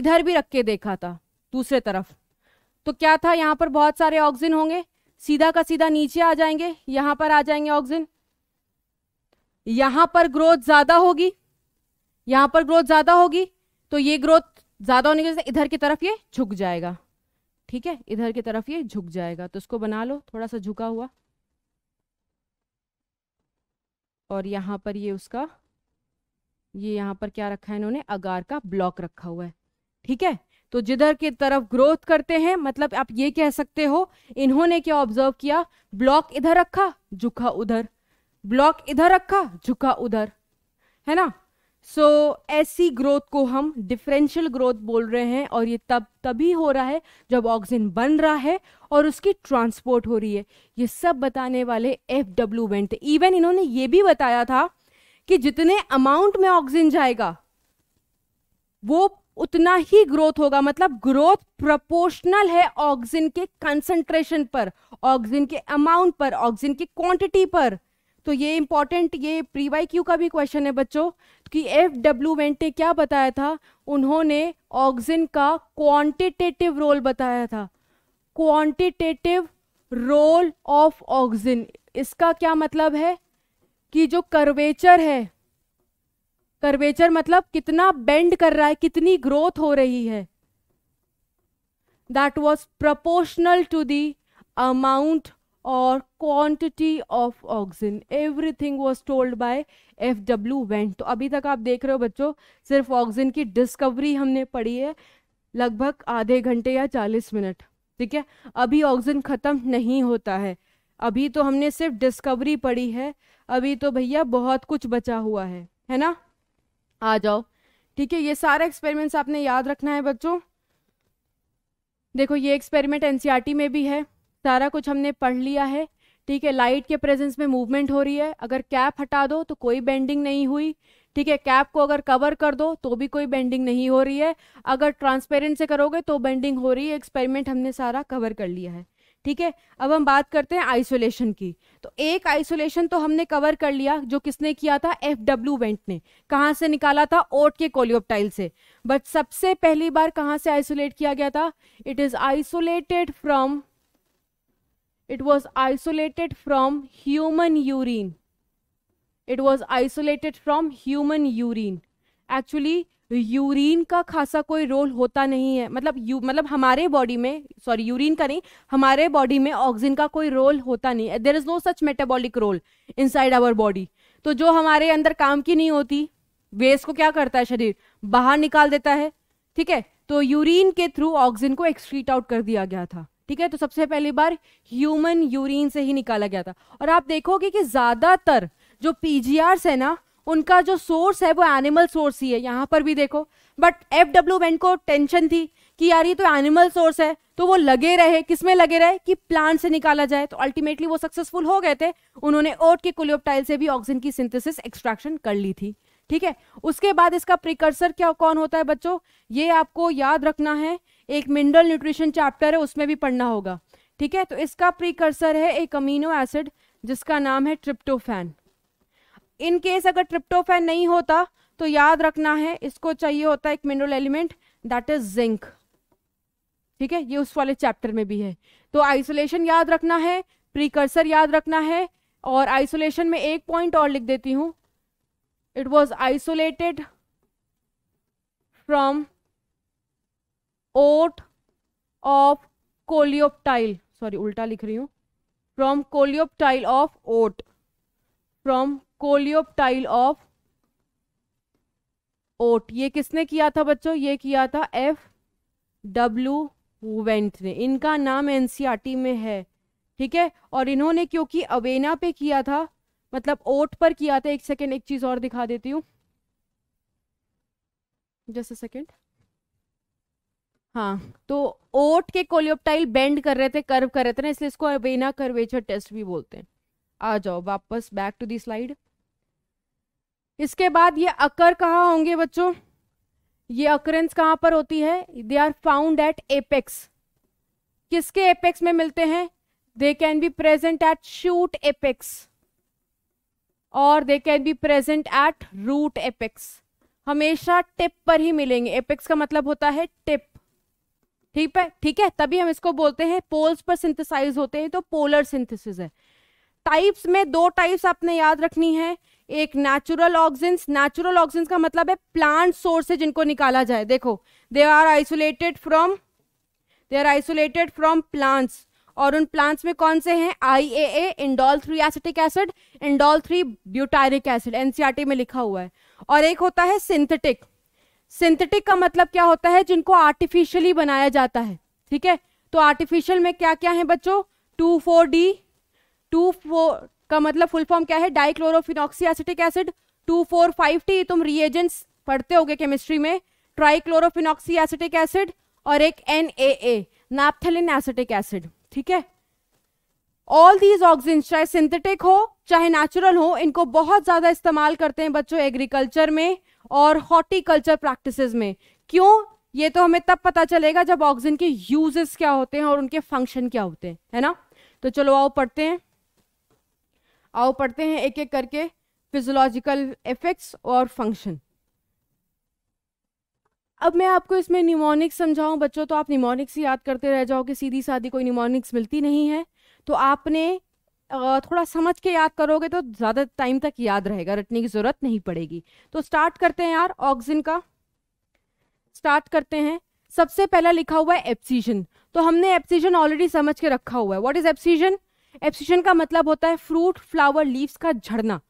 इधर भी रख के देखा था दूसरे तरफ तो क्या था यहाँ पर बहुत सारे ऑक्सीजन होंगे सीधा का सीधा नीचे आ जाएंगे यहाँ पर आ जाएंगे ऑक्सीजन यहाँ पर ग्रोथ ज़्यादा होगी यहाँ पर ग्रोथ ज़्यादा होगी तो ये ग्रोथ ज़्यादा होने की वजह से इधर की तरफ ये झुक जाएगा ठीक है इधर की तरफ ये झुक जाएगा तो इसको बना लो थोड़ा सा झुका हुआ और यहाँ पर ये उसका ये यहाँ पर क्या रखा है इन्होंने अगार का ब्लॉक रखा हुआ है ठीक है तो जिधर की तरफ ग्रोथ करते हैं मतलब आप ये कह सकते हो इन्होंने क्या ऑब्जर्व किया ब्लॉक इधर रखा झुका उधर ब्लॉक इधर रखा झुका उधर है ना सो so, ऐसी ग्रोथ को हम डिफरेंशियल ग्रोथ बोल रहे हैं और ये तब तभी हो रहा है जब ऑक्सीजन बन रहा है और उसकी ट्रांसपोर्ट हो रही है ये सब बताने वाले एफ डब्ल्यू वेंट इवन इन्होंने ये भी बताया था कि जितने अमाउंट में ऑक्सीजन जाएगा वो उतना ही ग्रोथ होगा मतलब ग्रोथ प्रोपोर्शनल है ऑक्सीजन के कंसंट्रेशन पर ऑक्सीजन के अमाउंट पर ऑक्सीजन की क्वांटिटी पर तो ये इंपॉर्टेंट ये प्रीवाई क्यू का भी क्वेश्चन है बच्चों कि एफ डब्ल्यू वेंट ने क्या बताया था उन्होंने ऑक्सीजन का क्वांटिटेटिव रोल बताया था क्वांटिटेटिव रोल ऑफ ऑक्सीजन इसका क्या मतलब है कि जो कर्वेचर है कर्वेचर मतलब कितना बेंड कर रहा है कितनी ग्रोथ हो रही है that was proportional to the amount और quantity of auxin everything was told by F W Went तो अभी तक आप देख रहे हो बच्चों सिर्फ ऑक्सीजन की डिस्कवरी हमने पढ़ी है लगभग आधे घंटे या चालीस मिनट ठीक है अभी ऑक्सीजन ख़त्म नहीं होता है अभी तो हमने सिर्फ डिस्कवरी पढ़ी है अभी तो भैया बहुत कुछ बचा हुआ है है ना आ जाओ ठीक है ये सारा एक्सपेरिमेंट्स आपने याद रखना है बच्चों देखो ये एक्सपेरिमेंट एनसीईआरटी e में भी है सारा कुछ हमने पढ़ लिया है ठीक है लाइट के प्रेजेंस में मूवमेंट हो रही है अगर कैप हटा दो तो कोई बेंडिंग नहीं हुई ठीक है कैप को अगर कवर कर दो तो भी कोई बेंडिंग नहीं हो रही है अगर ट्रांसपेरेंट से करोगे तो बेंडिंग हो रही है एक्सपेरिमेंट हमने सारा कवर कर लिया है ठीक है अब हम बात करते हैं आइसोलेशन की तो एक आइसोलेशन तो हमने कवर कर लिया जो किसने किया था एफ डब्ल्यू वेंट ने कहाँ से निकाला था ओट के कोलियोप्टाइल से बट सबसे पहली बार कहाँ से आइसोलेट किया गया था it is isolated from it was isolated from human urine it was isolated from human urine actually urine का खासा कोई रोल होता नहीं है मतलब यू मतलब हमारे बॉडी में सॉरी यूरिन का नहीं हमारे बॉडी में ऑक्सीजन का कोई रोल होता नहीं है there is no such metabolic role inside our body तो जो हमारे अंदर काम की नहीं होती वेस्ट को क्या करता है शरीर बाहर निकाल देता है ठीक है तो यूरिन के थ्रू ऑक्सीजन को एक्सक्रीट आउट कर दिया गया था ठीक है तो सबसे पहली बार ह्यूमन यूरिन से ही निकाला गया था और आप देखोगे कि ज़्यादातर जो पीजीआरस है ना उनका जो सोर्स है वो एनिमल सोर्स ही है यहाँ पर भी देखो बट एफ डब्ल्यू वेन को टेंशन थी कि यार ये तो एनिमल सोर्स है तो वो लगे रहे किसमें लगे रहे कि प्लांट से निकाला जाए तो अल्टीमेटली वो सक्सेसफुल हो गए थे उन्होंने ओट के कुलियोप्टाइल से भी ऑक्सीजन की सिंथेसिस एक्सट्रैक्शन कर ली थी ठीक है उसके बाद इसका प्रिकर्सर क्या कौन होता है बच्चों ये आपको याद रखना है एक मिनरल न्यूट्रिशन चैप्टर है उसमें भी पढ़ना होगा ठीक है तो इसका प्रिकर्सर है एक अमीनो एसिड जिसका नाम है ट्रिप्टोफैन इन केस अगर ट्रिप्टोफेन नहीं होता तो याद रखना है इसको चाहिए होता है एक mineral element that is zinc ठीक है ये उस वाले चैप्टर में भी है तो आइसोलेशन याद रखना है प्रीकर्सर याद रखना है और आइसोलेशन में एक पॉइंट और लिख देती हूँ it was isolated from oat of coleoptile sorry उल्टा लिख रही हूं from coleoptile of oat from coleoptile of oat ये किसने किया था बच्चों ये किया था एफ डब्ल्यू वेंट ने इनका नाम एनसीआरटी में है ठीक है और इन्होंने क्योंकि अवेना पे किया था मतलब ओट पर किया था एक सेकेंड एक चीज और दिखा देती हूँ जस्ट सेकेंड हाँ तो ओट के कोलियोपटाइल बेंड कर रहे थे कर्व कर रहे थे ना इसलिए इसको अवेना कर्वेचर टेस्ट भी बोलते हैं आ जाओ वापस बैक टू दी स्लाइड इसके बाद ये अकर कहाँ होंगे बच्चों ये अकरेंस कहाँ पर होती है they are found at apex किसके एपेक्स में मिलते हैं they can be present at shoot apex और they can be present at root apex हमेशा टिप पर ही मिलेंगे एपेक्स का मतलब होता है टिप ठीक है ठीक है तभी हम इसको बोलते हैं पोल्स पर सिंथेसाइज होते हैं तो पोलर सिंथेसिस है टाइप्स में दो टाइप्स आपने याद रखनी है एक नेचुरल ऑक्सिन्स नेचुरल ऑक्सिन्स का मतलब है प्लांट सोर्स से जिनको निकाला जाए देखो they are isolated from they are isolated from plants और उन प्लांट्स में कौन से हैं I A A indole three acetic acid indole three butyric acid NCERT में लिखा हुआ है और एक होता है सिंथेटिक सिंथेटिक का मतलब क्या होता है जिनको आर्टिफिशियली बनाया जाता है ठीक है तो आर्टिफिशियल में क्या क्या है बच्चों two four D two four का मतलब फुल फॉर्म क्या है dichlorophenoxy acetic acid two four five T तुम रिएजेंट्स पढ़ते होगे केमिस्ट्री में ट्राइक्लोरोफिनॉक्सी एसिटिक एसिड और एक N A A naphthalene acetic acid ठीक है ऑल दीज ऑक्सीजन चाहे सिंथेटिक हो चाहे नेचुरल हो इनको बहुत ज़्यादा इस्तेमाल करते हैं बच्चों एग्रीकल्चर में और हॉर्टिकल्चर प्रैक्टिसेस में क्यों ये तो हमें तब पता चलेगा जब ऑक्सीजन के यूजेस क्या होते हैं और उनके फंक्शन क्या होते हैं है ना तो चलो आओ पढ़ते हैं आओ पढ़ते हैं एक एक करके फिजोलॉजिकल इफेक्ट्स और फंक्शन अब मैं आपको इसमें निमोनिक्स समझाऊं बच्चों तो आप निमोनिक्स ही याद करते रह जाओ कि सीधी सादी कोई निमोनिक्स मिलती नहीं है तो आपने थोड़ा समझ के याद करोगे तो ज़्यादा टाइम तक याद रहेगा रटने की ज़रूरत नहीं पड़ेगी तो स्टार्ट करते हैं यार ऑक्सीजन का स्टार्ट करते हैं सबसे पहला लिखा हुआ है एप्सीजन तो हमने एप्सीजन ऑलरेडी समझ के रखा हुआ है व्हाट इज एप्सीजन एप्सिशन का मतलब होता है फ्रूट फ्लावर लीव्स का झड़ना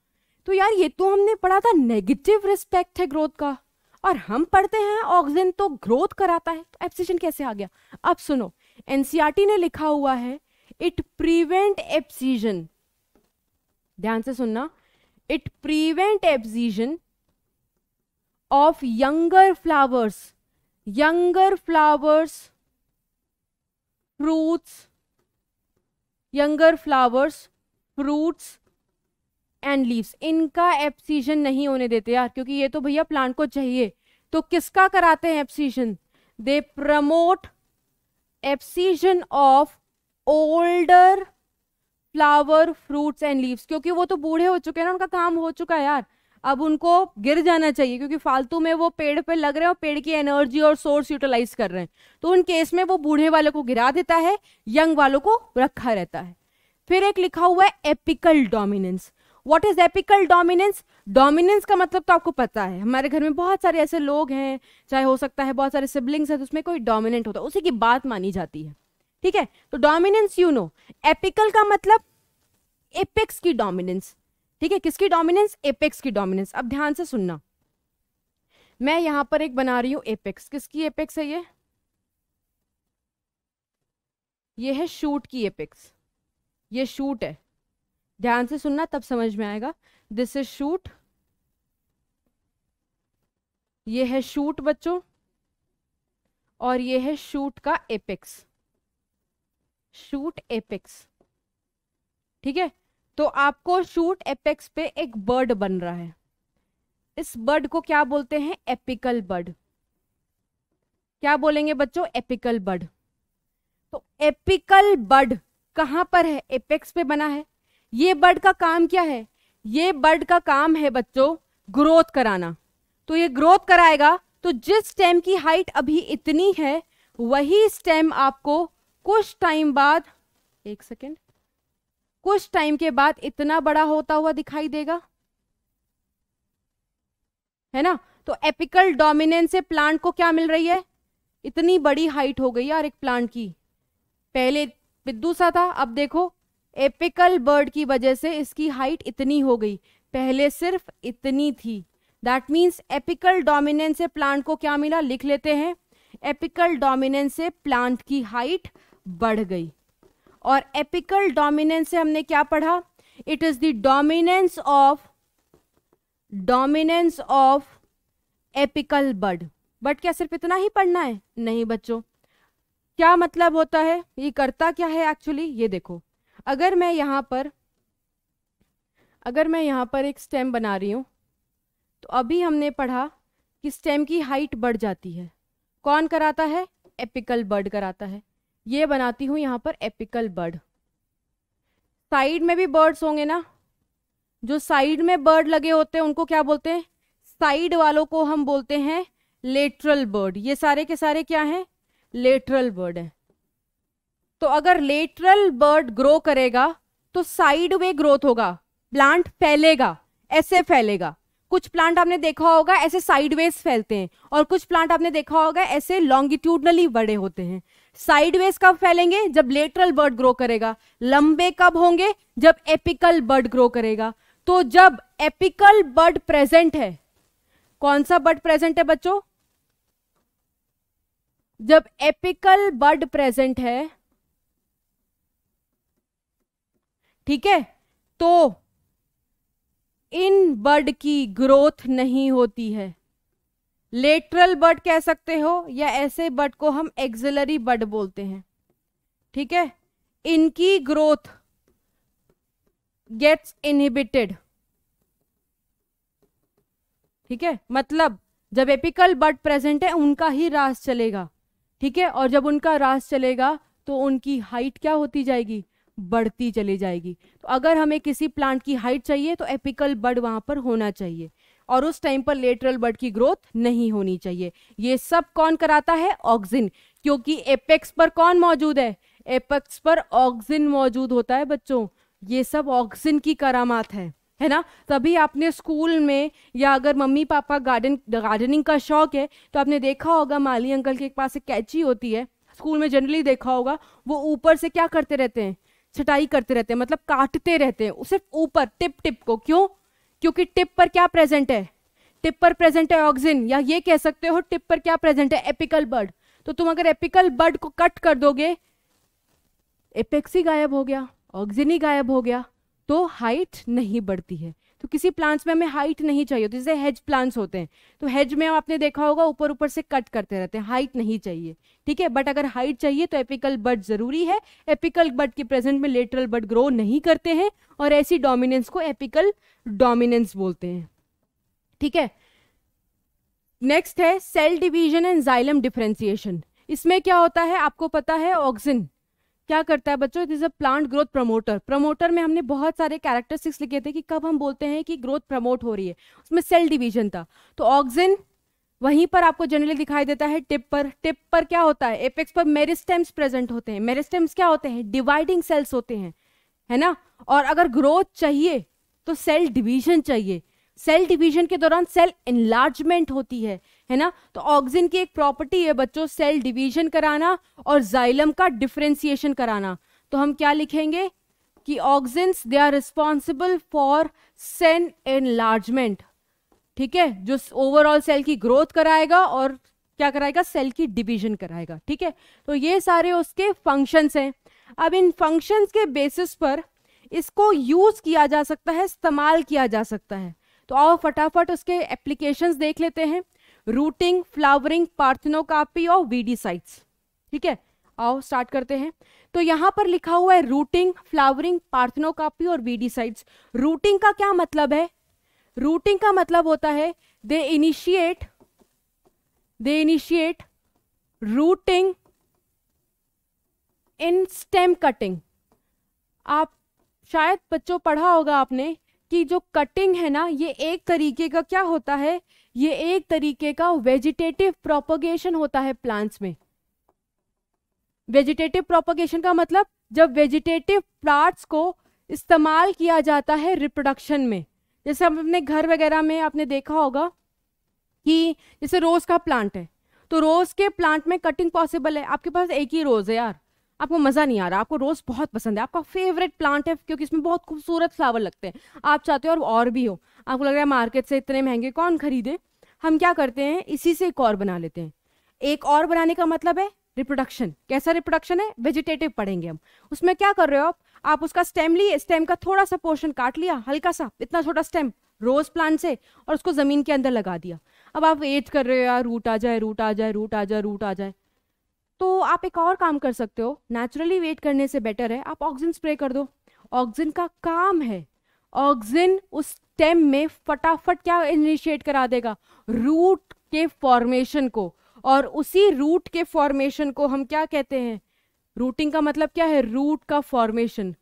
तो यार ये तो हमने पढ़ा था नेगेटिव रिस्पेक्ट है ग्रोथ का और हम पढ़ते हैं ऑक्सीजन तो ग्रोथ कराता है तो एप्सिशन कैसे आ गया अब सुनो एनसीआरटी e ने लिखा हुआ है इट प्रिवेंट एप्सिजन ध्यान से सुनना it prevent abscission of younger flowers younger flowers fruits younger flowers fruits and leaves इनका एप्सीजन नहीं होने देते यार क्योंकि ये तो भैया प्लांट को चाहिए तो किसका कराते हैं abscission they promote abscission of older flower fruits and leaves क्योंकि वो तो बूढ़े हो चुके हैं ना उनका काम हो चुका है यार अब उनको गिर जाना चाहिए क्योंकि फालतू में वो पेड़ पे लग रहे हैं और पेड़ की एनर्जी और सोर्स यूटिलाइज कर रहे हैं तो उन केस में वो बूढ़े वालों को गिरा देता है यंग वालों को रखा रहता है फिर एक लिखा हुआ है apical dominance what is apical dominance dominance का मतलब तो आपको पता है हमारे घर में बहुत सारे ऐसे लोग हैं चाहे हो सकता है बहुत सारे सिबलिंग्स हैं तो उसमें कोई डोमिनेंट होता है उसी की बात मानी जाती है ठीक है तो डोमिनेंस यू नो एपिकल का मतलब एपिक्स की डोमिनेंस ठीक है किसकी डोमिनेंस एपेक्स की डोमिनेंस अब ध्यान से सुनना मैं यहां पर एक बना रही हूं एपेक्स किसकी एपेक्स है ये ये है शूट की एपेक्स ये शूट है ध्यान से सुनना तब समझ में आएगा दिस इज शूट ये है शूट बच्चों और ये है शूट का एपेक्स शूट एपेक्स ठीक है तो आपको शूट एपेक्स पे एक बर्ड बन रहा है इस बर्ड को क्या बोलते हैं एपिकल बर्ड क्या बोलेंगे बच्चों एपिकल बर्ड तो एपिकल बर्ड कहां पर है एपेक्स पे बना है ये बर्ड का काम क्या है ये बर्ड का काम है बच्चों ग्रोथ कराना तो ये ग्रोथ कराएगा तो जिस स्टेम की हाइट अभी इतनी है वही स्टेम आपको कुछ टाइम बाद एक सेकेंड कुछ टाइम के बाद इतना बड़ा होता हुआ दिखाई देगा है ना तो एपिकल डोमिनेंस से प्लांट को क्या मिल रही है इतनी बड़ी हाइट हो गई यार एक प्लांट की पहले पिद्दू सा था अब देखो एपिकल बर्ड की वजह से इसकी हाइट इतनी हो गई पहले सिर्फ इतनी थी दैट मीन्स एपिकल डोमिनेंस से प्लांट को क्या मिला लिख लेते हैं एपिकल डोमिनेंस से प्लांट की हाइट बढ़ गई और एपिकल डोमिनेंस से हमने क्या पढ़ा it is the dominance of dominance of apical bud but क्या सिर्फ इतना ही पढ़ना है नहीं बच्चों क्या मतलब होता है ये करता क्या है एक्चुअली ये देखो अगर मैं यहाँ पर अगर मैं यहाँ पर एक स्टेम बना रही हूं तो अभी हमने पढ़ा कि स्टेम की हाइट बढ़ जाती है कौन कराता है एपिकल बर्ड कराता है ये बनाती हूँ यहाँ पर एपिकल बर्ड साइड में भी बर्ड्स होंगे ना जो साइड में बर्ड लगे होते हैं उनको क्या बोलते हैं साइड वालों को हम बोलते हैं लेटरल बर्ड ये सारे के सारे क्या हैं लेटरल बर्ड हैं तो अगर लेटरल बर्ड ग्रो करेगा तो साइड में ग्रोथ होगा प्लांट फैलेगा ऐसे फैलेगा कुछ प्लांट आपने देखा होगा ऐसे साइडवेज फैलते हैं और कुछ प्लांट आपने देखा होगा ऐसे लॉन्गिट्यूडनली बड़े होते हैं साइडवेज कब फैलेंगे जब लेटरल बर्ड ग्रो करेगा लंबे कब होंगे जब एपिकल बर्ड ग्रो करेगा तो जब एपिकल बर्ड प्रेजेंट है कौन सा बर्ड प्रेजेंट है बच्चों जब एपिकल बर्ड प्रेजेंट है ठीक है तो इन बर्ड की ग्रोथ नहीं होती है लेटरल बड कह सकते हो या ऐसे बड को हम एक्सिलरी बड बोलते हैं ठीक है इनकी ग्रोथ गेट्स इनहिबिटेड ठीक है मतलब जब एपिकल बड प्रेजेंट है उनका ही रास चलेगा ठीक है और जब उनका रास चलेगा तो उनकी हाइट क्या होती जाएगी बढ़ती चली जाएगी तो अगर हमें किसी प्लांट की हाइट चाहिए तो एपिकल बड वहां पर होना चाहिए और उस टाइम पर लेटरल बर्ड की ग्रोथ नहीं होनी चाहिए ये सब कौन कराता है ऑक्सिन क्योंकि एपेक्स पर कौन मौजूद है एपेक्स पर ऑक्सिन मौजूद होता है बच्चों ये सब ऑक्सिन की करामात है है ना तभी आपने स्कूल में या अगर मम्मी पापा गार्डन गार्डनिंग का शौक है तो आपने देखा होगा माली अंकल के पास एक कैची होती है स्कूल में जनरली देखा होगा वो ऊपर से क्या करते रहते हैं छटाई करते रहते हैं मतलब काटते रहते हैं सिर्फ ऊपर टिप टिप को क्यों क्योंकि टिप पर क्या प्रेजेंट है टिप पर प्रेजेंट है ऑक्सिन या ये कह सकते हो टिप पर क्या प्रेजेंट है एपिकल बर्ड तो तुम अगर एपिकल बर्ड को कट कर दोगे एपेक्स ही गायब हो गया ऑक्सिन ही गायब हो गया तो हाइट नहीं बढ़ती है तो किसी प्लांट्स में हमें हाइट नहीं चाहिए होती जैसे हेज प्लांट्स होते हैं तो हेज में आपने देखा होगा ऊपर ऊपर से कट करते रहते हैं हाइट नहीं चाहिए ठीक है बट अगर हाइट चाहिए तो एपिकल बर्ड जरूरी है एपिकल बर्ड के प्रेजेंट में लेटरल बर्ड ग्रो नहीं करते हैं और ऐसी डोमिनेंस को एपिकल डोमिनेंस बोलते हैं ठीक है नेक्स्ट है cell division and xylem differentiation इसमें क्या होता है आपको पता है ऑक्सिन क्या करता है बच्चों it is a plant growth promoter promoter में हमने बहुत सारे कैरेक्टरिस्टिक्स लिखे थे कि कब हम बोलते हैं कि ग्रोथ प्रमोट हो रही है उसमें सेल डिवीजन था तो ऑक्सिन वहीं पर आपको जनरली दिखाई देता है टिप पर टिप पर क्या होता है एपेक्स पर मेरिस्टेम्स प्रेजेंट होते हैं मेरिस्टेम्स क्या होते हैं डिवाइडिंग सेल्स होते हैं है ना और अगर ग्रोथ चाहिए तो सेल डिवीजन चाहिए सेल डिवीजन के दौरान सेल इनलार्जमेंट होती है है ना तो ऑक्सिन की एक प्रॉपर्टी है बच्चों सेल डिवीजन कराना और जाइलम का डिफ्रेंसिएशन कराना तो हम क्या लिखेंगे कि auxins they are responsible for cell enlargement ठीक है जो ओवरऑल सेल की ग्रोथ कराएगा और क्या कराएगा सेल की डिवीजन कराएगा ठीक है तो ये सारे उसके फंक्शंस हैं अब इन फंक्शंस के बेसिस पर इसको यूज किया जा सकता है इस्तेमाल किया जा सकता है तो आओ फटाफट उसके एप्लीकेशंस देख लेते हैं रूटिंग फ्लावरिंग पार्थनोकापी और वीडी साइट्स ठीक है आओ स्टार्ट करते हैं तो यहाँ पर लिखा हुआ है रूटिंग फ्लावरिंग पार्थनोकापी और साइट्स रूटिंग का क्या मतलब है रूटिंग का मतलब होता है they initiate they initiate rooting in stem cutting आप शायद बच्चों पढ़ा होगा आपने कि जो कटिंग है ना ये एक तरीके का क्या होता है ये एक तरीके का वेजिटेटिव प्रोपोगेशन होता है प्लांट्स में वेजिटेटिव प्रोपोगेशन का मतलब जब वेजिटेटिव प्लांट्स को इस्तेमाल किया जाता है रिप्रोडक्शन में जैसे हम अपने घर वगैरह में आपने देखा होगा कि जैसे रोज़ का प्लांट है तो रोज़ के प्लांट में कटिंग पॉसिबल है आपके पास एक ही रोज़ है यार आपको मज़ा नहीं आ रहा आपको रोज़ बहुत पसंद है आपका फेवरेट प्लांट है क्योंकि इसमें बहुत खूबसूरत फ्लावर लगते हैं आप चाहते हो और, और भी हो आपको लग रहा है मार्केट से इतने महंगे कौन खरीदे हम क्या करते हैं इसी से एक और बना लेते हैं एक और बनाने का मतलब है रिप्रोडक्शन कैसा रिप्रोडक्शन है वेजिटेटिव पढ़ेंगे हम उसमें क्या कर रहे हो आप आप उसका स्टेम लिए स्टेम का थोड़ा सा पोर्शन काट लिया हल्का सा इतना छोटा स्टेम रोज प्लांट से और उसको ज़मीन के अंदर लगा दिया अब आप वेट कर रहे हो यार रूट आ जाए रूट आ जाए रूट आ जाए रूट आ जाए तो आप एक और काम कर सकते हो नेचुरली वेट करने से बेटर है आप ऑक्सीजन स्प्रे कर दो ऑक्सीजन का काम है ऑक्सीजन उस स्टेम में फटाफट क्या इनिशिएट करा देगा रूट के फॉर्मेशन को और उसी रूट के फॉर्मेशन को हम क्या कहते हैं रूटिंग का मतलब क्या है रूट का फॉर्मेशन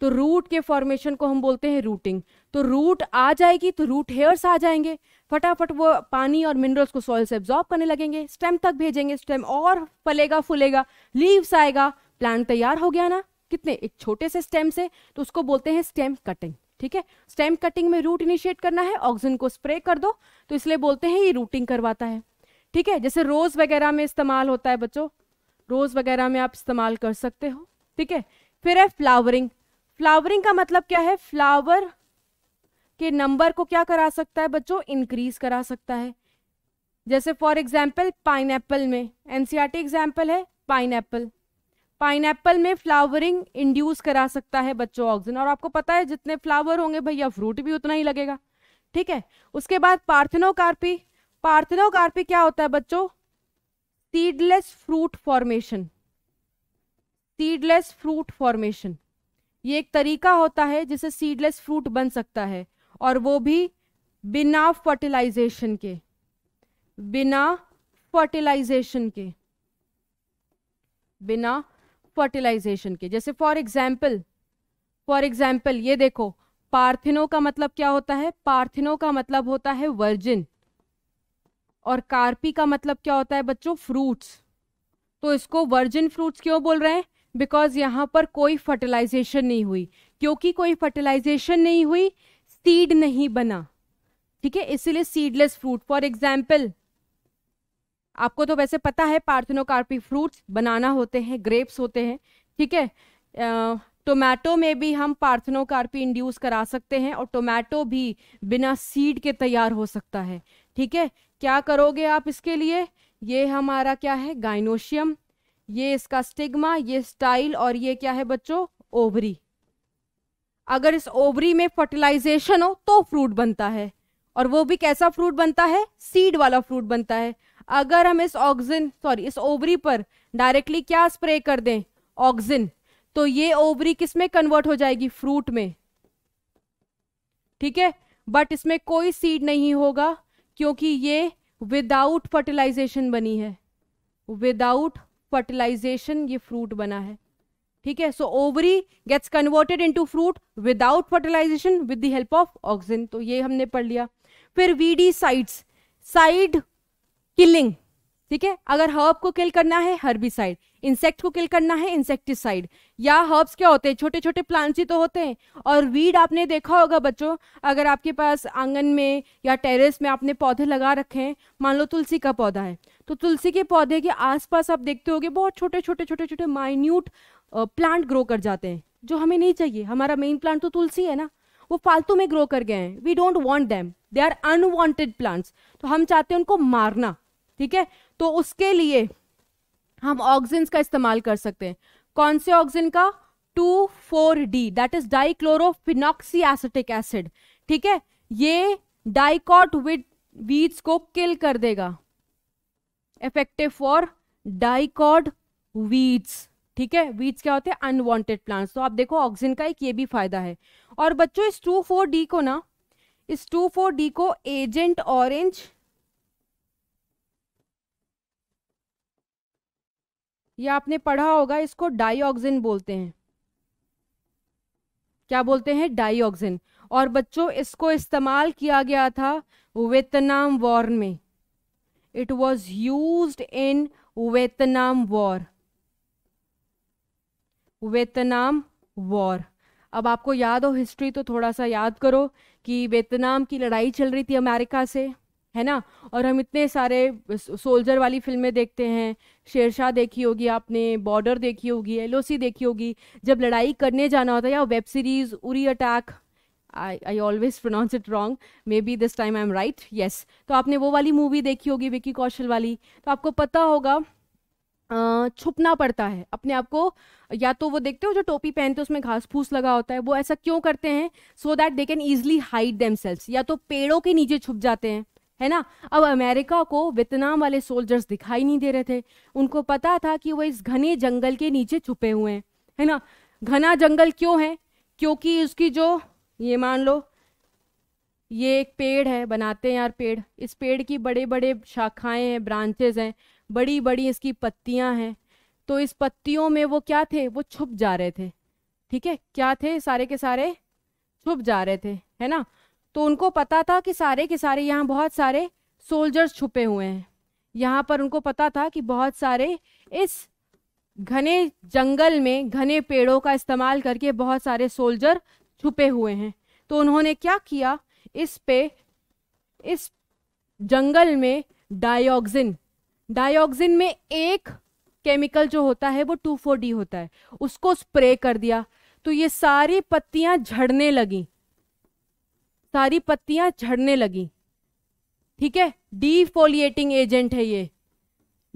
तो रूट के फॉर्मेशन को हम बोलते हैं रूटिंग तो रूट आ जाएगी तो रूट हेयर्स आ जाएंगे फटाफट वो पानी और मिनरल्स को सॉइल से एब्जॉर्ब करने लगेंगे स्टेम तक भेजेंगे स्टेम और फलेगा फूलेगा लीव्स आएगा प्लांट तैयार हो गया ना कितने एक छोटे से स्टेम से तो उसको बोलते हैं स्टेम कटिंग ठीक है स्टेम कटिंग में रूट इनिशिएट करना है ऑक्सीजन को स्प्रे कर दो तो इसलिए बोलते हैं ये रूटिंग करवाता है ठीक है जैसे रोज वगैरह में इस्तेमाल होता है बच्चों रोज वगैरह में आप इस्तेमाल कर सकते हो ठीक है फिर है फ्लावरिंग फ्लावरिंग का मतलब क्या है फ्लावर के नंबर को क्या करा सकता है बच्चों इंक्रीज करा सकता है जैसे फॉर एग्जाम्पल पाइन में एनसीआरटी एग्जाम्पल e है पाइन एप्पल पाइनएप्पल में फ्लावरिंग इंड्यूस करा सकता है बच्चों ऑक्सीजन और आपको पता है जितने फ्लावर होंगे भैया फ्रूट भी उतना ही लगेगा ठीक है उसके बाद पार्थिनोकार्पी पार्थिनोकार्पी क्या होता है बच्चों seedless fruit formation seedless fruit formation ये एक तरीका होता है जिसे सीडलेस फ्रूट बन सकता है और वो भी बिना फर्टिलाइजेशन के बिना फर्टिलाइजेशन के बिना फर्टिलाइजेशन के जैसे फॉर एग्जाम्पल फॉर एग्जाम्पल ये देखो पार्थिनो का मतलब क्या होता है पार्थिनो का मतलब होता है वर्जिन और कार्पी का मतलब क्या होता है बच्चों फ्रूट्स तो इसको वर्जिन फ्रूट्स क्यों बोल रहे हैं बिकॉज यहां पर कोई फर्टिलाइजेशन नहीं हुई क्योंकि कोई फर्टिलाइजेशन नहीं हुई सीड नहीं बना ठीक है इसीलिए सीडलेस फ्रूट फॉर एग्जाम्पल आपको तो वैसे पता है पार्थिनोकार्पी फ्रूट्स बनाना होते हैं ग्रेप्स होते हैं ठीक है टोमेटो में भी हम पार्थिनोकार्पी इंड्यूस करा सकते हैं और टोमेटो भी बिना सीड के तैयार हो सकता है ठीक है क्या करोगे आप इसके लिए ये हमारा क्या है गाइनोशियम ये इसका स्टिग्मा ये स्टाइल और ये क्या है बच्चों ओवरी अगर इस ओवरी में फर्टिलाइजेशन हो तो फ्रूट बनता है और वो भी कैसा फ्रूट बनता है सीड वाला फ्रूट बनता है अगर हम इस ऑक्सिन सॉरी इस ओवरी पर डायरेक्टली क्या स्प्रे कर दें ऑक्सिन तो ये ओवरी किस में कन्वर्ट हो जाएगी फ्रूट में ठीक है बट इसमें कोई सीड नहीं होगा क्योंकि ये विदाउट फर्टिलाइजेशन बनी है विदाउट फर्टिलाइजेशन ये फ्रूट बना है ठीक है so ovary gets converted into fruit without fertilization with the help of auxin तो ये हमने पढ़ लिया फिर वीडी साइड्स साइड किलिंग ठीक है अगर हर्ब को किल करना है हर्बिसाइड इंसेक्ट को किल करना है इंसेक्टिसाइड या हर्ब्स क्या होते हैं छोटे छोटे प्लांट्स ही तो होते हैं और वीड आपने देखा होगा बच्चों अगर आपके पास आंगन में या टेरेस में आपने पौधे लगा रखे हैं मान लो तुलसी का पौधा है तो तुलसी के पौधे के आसपास आप देखते होगे बहुत छोटे छोटे छोटे छोटे माइन्यूट प्लांट ग्रो कर जाते हैं जो हमें नहीं चाहिए हमारा मेन प्लांट तो तुलसी है ना वो फालतू में ग्रो कर गए हैं we don't want them they are unwanted plants तो हम चाहते हैं उनको मारना ठीक है तो उसके लिए हम ऑक्सीजन का इस्तेमाल कर सकते हैं कौन से ऑक्सीजन का two four D that is dichlorophenoxy acetic acid ठीक है ये डाइकॉट विद वीड्स को किल कर देगा इफेक्टिव फॉर डाइकॉड वीड्स ठीक है वीड्स क्या होते हैं अनवांटेड प्लांट्स तो आप देखो ऑक्सीजन का एक ये भी फायदा है और बच्चों इस टू फोर डी को ना इस टू फोर डी को एजेंट ऑरेंज ये आपने पढ़ा होगा इसको डाइऑक्सिन बोलते हैं क्या बोलते हैं डाइऑक्सिन और बच्चों इसको इस्तेमाल किया गया था वेतनाम वॉर में it was use in Vietnam war Vietnam war अब आपको याद हो हिस्ट्री तो थोड़ा सा याद करो कि वियतनाम की लड़ाई चल रही थी अमेरिका से है ना और हम इतने सारे सोल्जर वाली फिल्में देखते हैं शेरशाह देखी होगी आपने बॉर्डर देखी होगी एलओसी देखी होगी जब लड़ाई करने जाना होता है या web series Uri attack I I always pronounce it wrong maybe this time I am right yes तो आपने वो वाली मूवी देखी होगी विकी कौशल वाली तो आपको पता होगा छुपना पड़ता है अपने आप को या तो वो देखते हो जो टोपी पहनते हैं उसमें घास फूस लगा होता है वो ऐसा क्यों करते हैं so that they can easily hide them या तो पेड़ों के नीचे छुप जाते हैं है ना अब अमेरिका को वियतनाम वाले सोल्जर्स दिखाई नहीं दे रहे थे उनको पता था कि वो इस घने जंगल के नीचे छुपे हुए हैं है ना घना जंगल क्यों है क्योंकि उसकी जो ये मान लो ये एक पेड़ है बनाते हैं यार पेड़ इस पेड़ की बड़े बड़े शाखाएं हैं ब्रांचेज हैं बड़ी बड़ी इसकी पत्तियां हैं तो इस पत्तियों में वो क्या थे वो छुप जा रहे थे ठीक है क्या थे सारे के सारे छुप जा रहे थे है ना तो उनको पता था कि सारे के सारे यहाँ बहुत सारे सोल्जर्स छुपे हुए हैं यहाँ पर उनको पता था कि बहुत सारे इस घने जंगल में घने पेड़ों का इस्तेमाल करके बहुत सारे सोल्जर छुपे हुए हैं तो उन्होंने क्या किया इस पे इस जंगल में डायऑक्सिन डायऑक्सिन में एक केमिकल जो होता है वो टू फोर डी होता है उसको स्प्रे कर दिया तो ये सारी पत्तियां झड़ने लगी सारी पत्तियां झड़ने लगी ठीक है डीफोलिएटिंग एजेंट है ये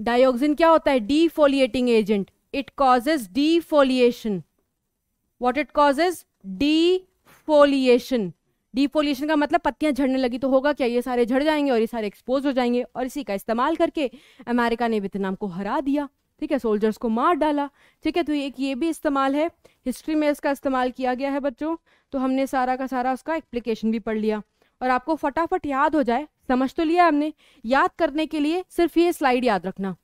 डायऑक्सिन क्या होता है defoliating agent it causes defoliation what it causes defoliation defoliation का मतलब पत्तियां झड़ने लगी तो होगा क्या ये सारे झड़ जाएंगे और ये सारे एक्सपोज हो जाएंगे और इसी का इस्तेमाल करके अमेरिका ने वियतनाम को हरा दिया ठीक है सोल्जर्स को मार डाला ठीक है तो एक ये भी इस्तेमाल है हिस्ट्री में इसका इस्तेमाल किया गया है बच्चों तो हमने सारा का सारा उसका एप्लीकेशन भी पढ़ लिया और आपको फटाफट याद हो जाए समझ तो लिया हमने याद करने के लिए सिर्फ ये स्लाइड याद रखना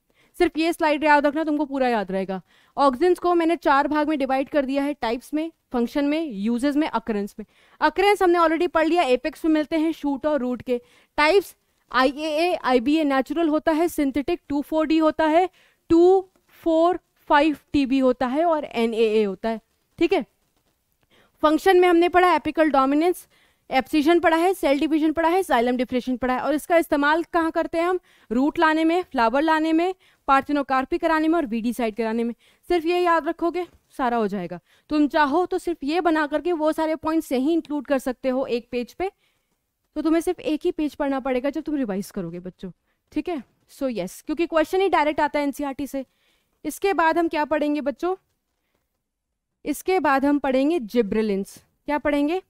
सिर्फ ये स्लाइड याद रखना तुमको पूरा याद रहेगा ऑक्सीजन को मैंने चार भाग में डिवाइड कर दिया है टाइप्स में फंक्शन में यूजेस में अक्रेंस में अक्रेंस हमने ऑलरेडी पढ़ लिया एपेक्स में मिलते हैं शूट और रूट के types I A A I B A natural होता है सिंथेटिक टू फोर डी होता है two four five T B होता है और एन ए ए होता है ठीक है फंक्शन में हमने पढ़ा एपिकल डोमिनेंस एप्सिशन पढ़ा है सेल डिविजन पढ़ा है साइलम डिफ्रेशन पढ़ा है और इसका इस्तेमाल कहाँ करते हैं हम रूट लाने में फ्लावर लाने में पार्थिनोकार्पी कराने में और साइड कराने में सिर्फ ये याद रखोगे सारा हो जाएगा तुम चाहो तो सिर्फ ये बना करके वो सारे पॉइंट यही इंक्लूड कर सकते हो एक पेज पे तो तुम्हें सिर्फ एक ही पेज पढ़ना पड़ेगा जब तुम रिवाइज करोगे बच्चों ठीक है सो so, यस yes, क्योंकि क्वेश्चन ही डायरेक्ट आता है एनसीईआरटी e से इसके बाद हम क्या पढ़ेंगे बच्चों इसके बाद हम पढ़ेंगे जिब्रिलिंस क्या पढ़ेंगे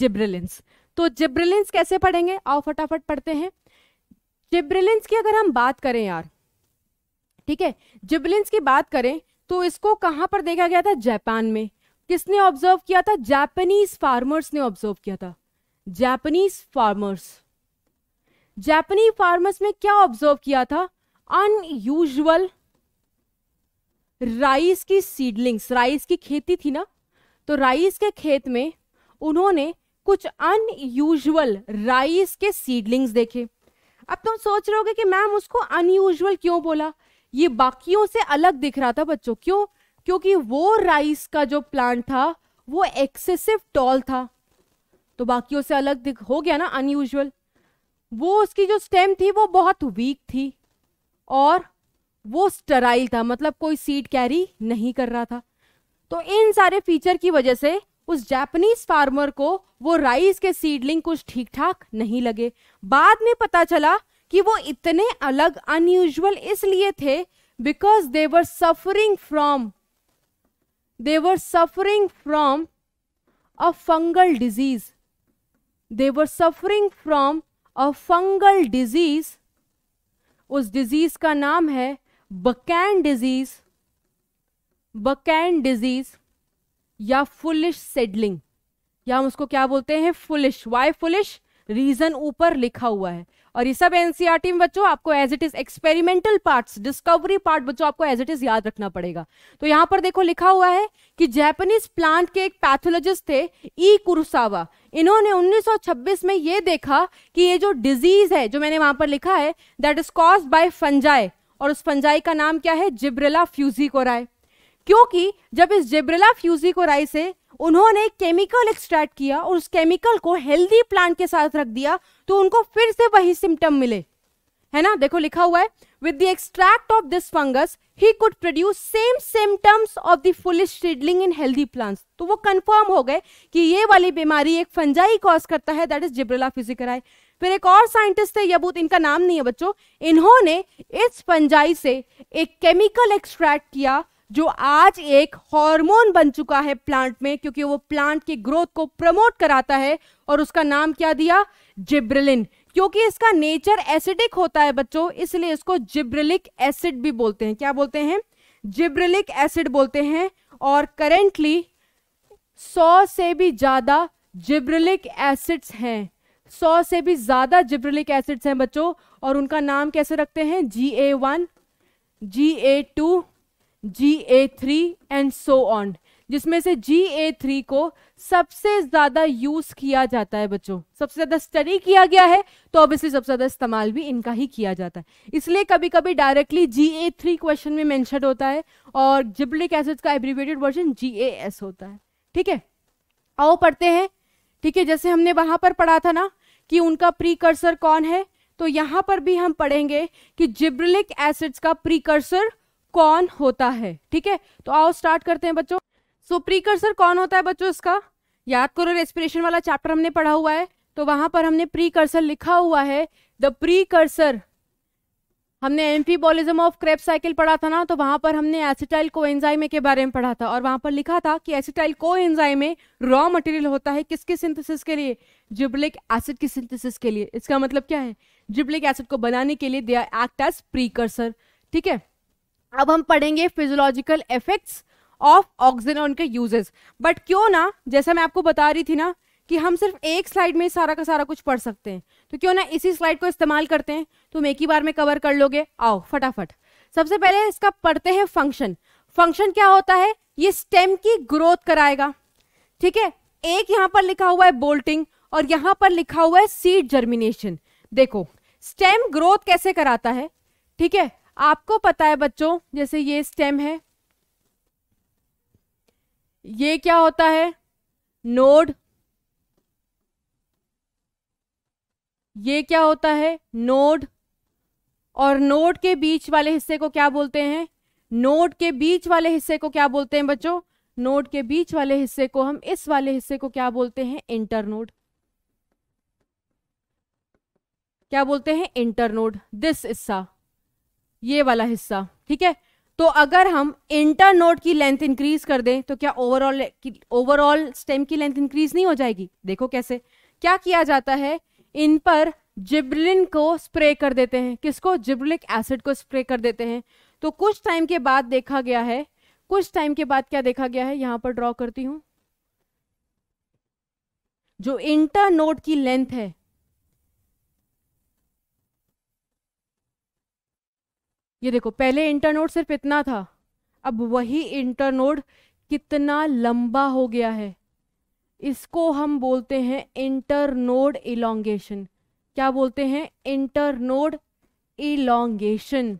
जिब्रिलिंस तो जिब्रिलिंस कैसे पढ़ेंगे आओ फटाफट पढ़ते हैं जिब्रिलिंस की अगर हम बात करें यार ठीक है जिबलिंस की बात करें तो इसको कहाँ पर देखा गया था जापान में किसने ऑब्जर्व किया था जापानीज फार्मर्स ने ऑब्जर्व किया था जापानीज फार्मर्स जापानी फार्मर्स में क्या ऑब्जर्व किया था अनयूजल राइस की सीडलिंग्स राइस की खेती थी ना तो राइस के खेत में उन्होंने कुछ अनयूजल राइस के सीडलिंग्स देखे अब तुम सोच रहे हो कि मैम उसको अनयूजल क्यों बोला ये बाकियों से अलग दिख रहा था बच्चों क्यों क्योंकि वो राइस का जो प्लांट था वो एक्सेसिव टॉल था तो बाकियों से अलग दिख हो गया ना अनयूजल वो उसकी जो स्टेम थी वो बहुत वीक थी और वो स्टराइल था मतलब कोई सीड कैरी नहीं कर रहा था तो इन सारे फीचर की वजह से उस जापानीज फार्मर को वो राइस के सीडलिंग कुछ ठीक ठाक नहीं लगे बाद में पता चला कि वो इतने अलग अनयूजल इसलिए थे because they were suffering from they were suffering from a fungal disease they were suffering from a fungal disease उस डिजीज का नाम है बकैन डिजीज बकैन डिजीज या फुलिश सेडलिंग या हम उसको क्या बोलते हैं फुलिश वाई फुलिश रीजन ऊपर लिखा हुआ है और ये सब एनसीआर में e बच्चों आपको as it is experimental parts discovery part बच्चों आपको एज इट इज याद रखना पड़ेगा तो यहाँ पर देखो लिखा हुआ है कि जैपनीज प्लांट के एक पैथोलॉजिस्ट थे ई e. कुरुसावा इन्होंने 1926 में ये देखा कि ये जो डिजीज है जो मैंने वहां पर लिखा है that is cause by fungi और उस फंजाई का नाम क्या है जिब्रेला फ्यूजी क्योंकि जब इस जिब्रेला फ्यूजी से उन्होंने केमिकल एक्सट्रैक्ट किया और उस केमिकल को हेल्दी प्लांट के साथ रख दिया तो उनको फिर से वही सिम्टम मिले है ना देखो लिखा हुआ है with the extract of this fungus he could produce same symptoms of the foolish seedling in healthy plants तो वो कंफर्म हो गए कि ये वाली बीमारी एक फंजाई कॉज करता है दैट इज जिब्रेला फिजिकराई फिर एक और साइंटिस्ट थे यबूत इनका नाम नहीं है बच्चों इन्होंने इस फंजाई से एक केमिकल एक्सट्रैक्ट किया जो आज एक हार्मोन बन चुका है प्लांट में क्योंकि वो प्लांट के ग्रोथ को प्रमोट कराता है और उसका नाम क्या दिया जिब्रिलिन क्योंकि इसका नेचर एसिडिक होता है बच्चों इसलिए इसको जिब्रिलिक एसिड भी बोलते हैं क्या बोलते हैं जिब्रिलिक एसिड बोलते हैं और करेंटली सौ से भी ज़्यादा जिब्रिलिक एसिड्स हैं सौ से भी ज़्यादा जिब्रिलिक एसिड्स हैं बच्चों और उनका नाम कैसे रखते हैं G A one G A two G A three and so on जिसमें से जी ए थ्री को सबसे ज्यादा यूज किया जाता है बच्चों सबसे ज्यादा स्टडी किया गया है तो ऑब्वियसली सबसे ज्यादा इस्तेमाल भी इनका ही किया जाता है इसलिए कभी कभी directly G A three question में मैंशन होता है और जिब्लिक एसिड का abbreviated version G A S होता है ठीक है आओ पढ़ते हैं ठीक है जैसे हमने वहां पर पढ़ा था ना कि उनका प्रीकर्सर कौन है तो यहां पर भी हम पढ़ेंगे कि जिब्रिलिक एसिड्स का प्रीकर्सर कौन होता है ठीक है तो आओ स्टार्ट करते हैं बच्चों सो प्रीकर्सर कौन होता है बच्चों इसका याद करो रेस्पिरेशन वाला चैप्टर हमने पढ़ा हुआ है तो वहां पर हमने प्रीकर्सर लिखा हुआ है द प्रीकर्सर हमने एम्फीबोलिज्म ऑफ क्रेप साइकिल पढ़ा था ना तो वहां पर हमने एसिटाइल को एंजाइमे के बारे में पढ़ा था और वहां पर लिखा था कि एसिटाइल को एंजाइमे रॉ मटेरियल होता है किसके सिंथेसिस के लिए जिब्लिक एसिड की सिंथेसिस के लिए इसका मतलब क्या है जिब्लिक एसिड को बनाने के लिए दे एक्ट एज प्रीकर्सर ठीक है अब हम पढ़ेंगे फिजोलॉजिकल इफेक्ट्स ऑफ ऑक्सीजन और उनके यूजेस बट क्यों ना जैसा मैं आपको बता रही थी ना कि हम सिर्फ एक स्लाइड में सारा का सारा कुछ पढ़ सकते हैं तो क्यों ना इसी स्लाइड को इस्तेमाल करते हैं तुम एक ही बार में कवर कर लोगे आओ फटाफट सबसे पहले इसका पढ़ते हैं फंक्शन फंक्शन क्या होता है ये स्टेम की ग्रोथ कराएगा ठीक है एक यहां पर लिखा हुआ है बोल्टिंग और यहां पर लिखा हुआ है सीड जर्मिनेशन देखो स्टेम ग्रोथ कैसे कराता है ठीक है आपको पता है बच्चों जैसे ये स्टेम है ये क्या होता है नोड ये क्या होता है नोड और नोड के बीच वाले हिस्से को क्या बोलते हैं नोड के बीच वाले हिस्से को क्या बोलते हैं बच्चों नोड के बीच वाले हिस्से को हम इस वाले हिस्से को क्या बोलते हैं इंटरनोड क्या बोलते हैं इंटरनोड दिस हिस्सा ये वाला हिस्सा ठीक है तो अगर हम इंटर नोड की लेंथ इंक्रीज कर दें तो क्या ओवरऑल ओवरऑल स्टेम की लेंथ इंक्रीज नहीं हो जाएगी देखो कैसे क्या किया जाता है इन पर जिब्रिलिन को स्प्रे कर देते हैं किसको जिब्रिलिक एसिड को स्प्रे कर देते हैं तो कुछ टाइम के बाद देखा गया है कुछ टाइम के बाद क्या देखा गया है यहां पर ड्रॉ करती हूं जो इंटर नोड की लेंथ है ये देखो पहले इंटरनोड सिर्फ इतना था अब वही इंटरनोड कितना लंबा हो गया है इसको हम बोलते हैं इंटरनोड इलोंगेशन क्या बोलते हैं internode elongation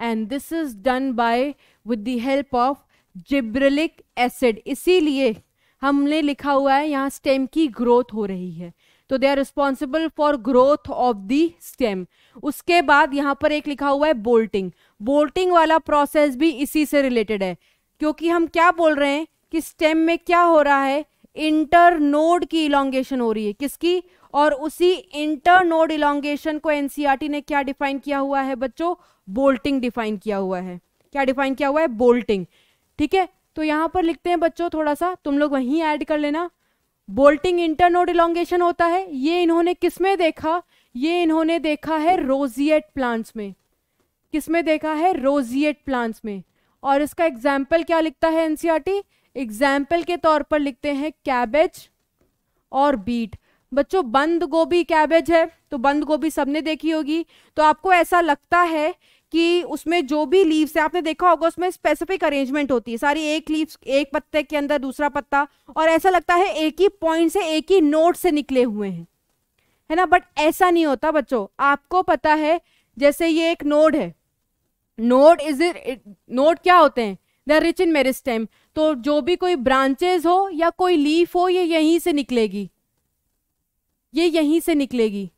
and this is done by with the help of gibberellic acid इसीलिए हमने लिखा हुआ है यहाँ स्टेम की ग्रोथ हो रही है तो they are responsible for growth of the stem उसके बाद यहाँ पर एक लिखा हुआ है बोल्टिंग बोल्टिंग वाला प्रोसेस भी इसी से रिलेटेड है क्योंकि हम क्या बोल रहे हैं कि स्टेम में क्या हो रहा है इंटर नोड की इलांगेशन हो रही है किसकी और उसी इंटर नोड इलांगेशन को एनसीईआरटी e ने क्या डिफाइन किया हुआ है बच्चों बोल्टिंग डिफाइन किया हुआ है क्या डिफाइन किया हुआ है बोल्टिंग ठीक है तो यहां पर लिखते हैं बच्चों थोड़ा सा तुम लोग वहीं ऐड कर लेना बोल्टिंग इंटर नोड इलांगेशन होता है ये इन्होंने किसमें देखा ये इन्होंने देखा है रोजिएट प्लांट्स में किस में देखा है रोजिएट प्लांट्स में और इसका एग्जाम्पल क्या लिखता है एनसीआरटी एग्जाम्पल e के तौर पर लिखते हैं कैबेज और बीट बच्चों बंद गोभी कैबेज है तो बंद गोभी सबने देखी होगी तो आपको ऐसा लगता है कि उसमें जो भी लीव्स है आपने देखा होगा उसमें स्पेसिफिक अरेंजमेंट होती है सारी एक लीव्स एक पत्ते के अंदर दूसरा पत्ता और ऐसा लगता है एक ही पॉइंट से एक ही नोट से निकले हुए हैं है ना बट ऐसा नहीं होता बच्चों आपको पता है जैसे ये एक नोड है नोड इज नोड क्या होते हैं द रिच इन मेरिज स्टेम तो जो भी कोई ब्रांचेज हो या कोई लीफ हो ये यहीं से निकलेगी ये यहीं से निकलेगी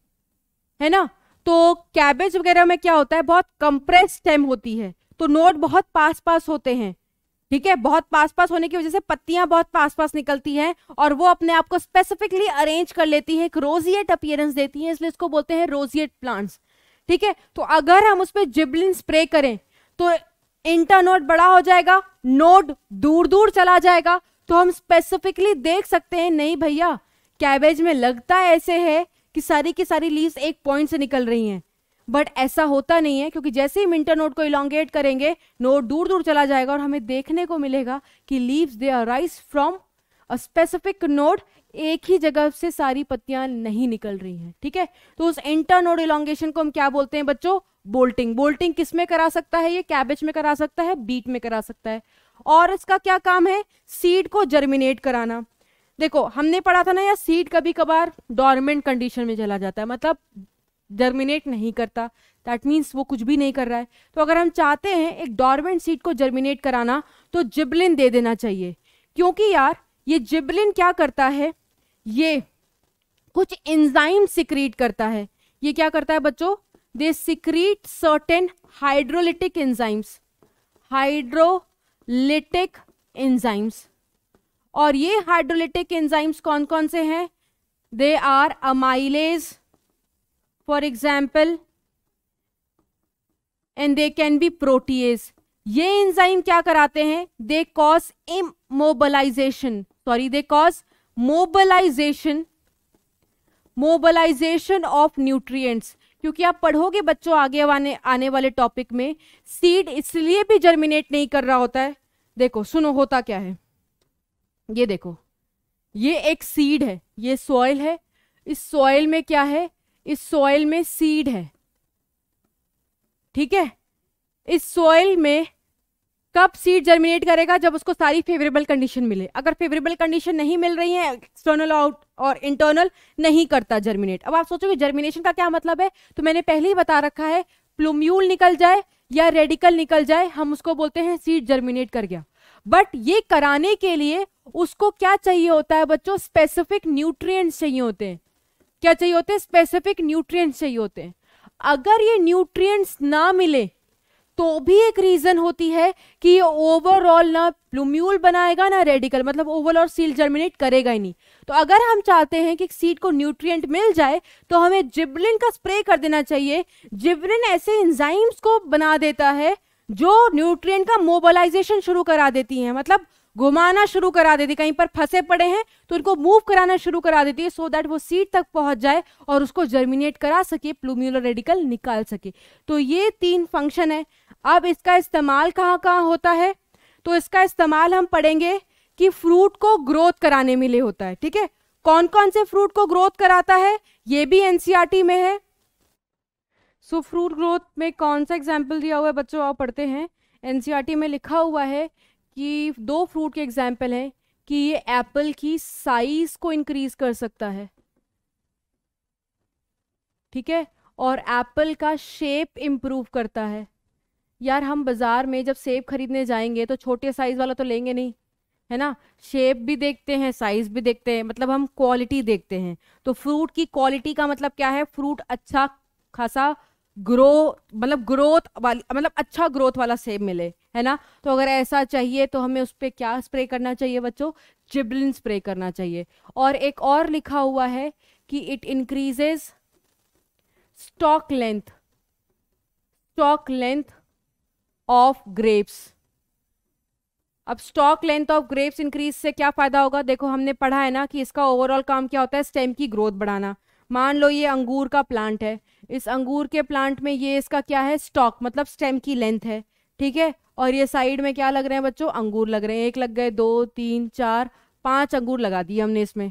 है ना तो कैबेज वगैरह में क्या होता है बहुत कंप्रेस स्टेम होती है तो नोड बहुत पास पास होते हैं ठीक है बहुत पास पास होने की वजह से पत्तियां बहुत पास पास निकलती हैं और वो अपने आप को स्पेसिफिकली अरेंज कर लेती है एक रोजिएट अपियरेंस देती है इसलिए इसको बोलते हैं रोजिएट प्लांट्स ठीक है तो अगर हम उस पर जिबलिन स्प्रे करें तो इंटरनोड बड़ा हो जाएगा नोड दूर दूर चला जाएगा तो हम स्पेसिफिकली देख सकते हैं नहीं भैया कैबेज में लगता ऐसे है कि सारी की सारी लीव्स एक पॉइंट से निकल रही हैं बट ऐसा होता नहीं है क्योंकि जैसे ही मिंटर नोट को इलांगेट करेंगे नोट दूर दूर चला जाएगा और हमें देखने को मिलेगा कि leaves they are rise from a specific node एक ही जगह से सारी पत्तियां नहीं निकल रही हैं ठीक है तो उस इंटर नोड इलांगेशन को हम क्या बोलते हैं बच्चों बोल्टिंग बोल्टिंग किस में करा सकता है ये कैबेज में करा सकता है बीट में करा सकता है और इसका क्या काम है सीड को जर्मिनेट कराना देखो हमने पढ़ा था ना यार सीड कभी कभार डॉर्मेंट कंडीशन में चला जाता है मतलब जर्मिनेट नहीं करता दैट मीन्स वो कुछ भी नहीं कर रहा है तो अगर हम चाहते हैं एक डॉर्मेंट सीड को जर्मिनेट कराना तो जिबलिन दे देना चाहिए क्योंकि यार ये जिबलिन क्या करता है ये कुछ एंजाइम सिक्रीट करता है ये क्या करता है बच्चों they secrete certain hydrolytic enzymes hydrolytic enzymes और ये हाइड्रोलिटिक एंजाइम्स कौन कौन से हैं they are amylase for example and they can be protease ये इंजाइम क्या कराते हैं they cause immobilization sorry they cause mobilization mobilization of nutrients क्योंकि आप पढ़ोगे बच्चों आगे आने आने वाले टॉपिक में सीड इसलिए भी जर्मिनेट नहीं कर रहा होता है देखो सुनो होता क्या है ये देखो ये एक सीड है ये सॉइल है इस सॉइल में क्या है इस सॉइल में सीड है ठीक है इस सॉइल में कब सीड जर्मिनेट करेगा जब उसको सारी फेवरेबल कंडीशन मिले अगर फेवरेबल कंडीशन नहीं मिल रही है एक्सटर्नल आउट और इंटरनल नहीं करता जर्मिनेट अब आप सोचोगे जर्मिनेशन का क्या मतलब है तो मैंने पहले ही बता रखा है प्लूम्यूल निकल जाए या रेडिकल निकल जाए हम उसको बोलते हैं सीड जर्मिनेट कर गया बट ये कराने के लिए उसको क्या चाहिए होता है बच्चों स्पेसिफिक न्यूट्रिएंट्स चाहिए होते हैं क्या चाहिए होते हैं स्पेसिफिक न्यूट्रिएंट्स चाहिए होते हैं अगर ये न्यूट्रिएंट्स ना मिले तो भी एक रीजन होती है कि ये ओवरऑल ना प्लूम्यूल बनाएगा ना रेडिकल मतलब ओवरऑल सील जर्मिनेट करेगा ही नहीं तो अगर हम चाहते हैं कि सीड को न्यूट्रिएंट मिल जाए तो हमें जिबलिन का स्प्रे कर देना चाहिए जिबलिन ऐसे इंजाइम्स को बना देता है जो न्यूट्रिएंट का मोबालाइजेशन शुरू करा देती है मतलब घुमाना शुरू करा देती कहीं पर फंसे पड़े हैं तो उनको मूव कराना शुरू करा देती है सो दैट वो सीट तक पहुंच जाए और उसको जर्मिनेट करा सके प्लूम्यूलर रेडिकल निकाल सके तो ये तीन फंक्शन है अब इसका इस्तेमाल कहाँ कहाँ होता है तो इसका इस्तेमाल हम पढ़ेंगे कि फ्रूट को ग्रोथ कराने में लिए होता है ठीक है कौन कौन से फ्रूट को ग्रोथ कराता है ये भी एनसीआरटी e में है सो फ्रूट ग्रोथ में कौन सा एग्जाम्पल दिया हुआ है बच्चों आप पढ़ते हैं एनसीईआरटी e में लिखा हुआ है कि दो फ्रूट के एग्जाम्पल हैं कि ये एप्पल की साइज को इंक्रीज कर सकता है ठीक है और एप्पल का शेप इम्प्रूव करता है यार हम बाज़ार में जब सेब खरीदने जाएंगे तो छोटे साइज़ वाला तो लेंगे नहीं है ना शेप भी देखते हैं साइज़ भी देखते हैं मतलब हम क्वालिटी देखते हैं तो फ्रूट की क्वालिटी का मतलब क्या है फ्रूट अच्छा खासा ग्रो मतलब ग्रोथ वाली मतलब अच्छा ग्रोथ वाला सेब मिले है ना तो अगर ऐसा चाहिए तो हमें उस पर क्या स्प्रे करना चाहिए बच्चों जिबलिन स्प्रे करना चाहिए और एक और लिखा हुआ है कि it increases stalk length stalk length of grapes अब stalk length of grapes increase से क्या फायदा होगा देखो हमने पढ़ा है ना कि इसका ओवरऑल काम क्या होता है स्टेम की ग्रोथ बढ़ाना मान लो ये अंगूर का प्लांट है इस अंगूर के प्लांट में ये इसका क्या है स्टॉक मतलब स्टेम की लेंथ है ठीक है और ये साइड में क्या लग रहे हैं बच्चों अंगूर लग रहे हैं एक लग गए दो तीन चार पांच अंगूर लगा दिए हमने इसमें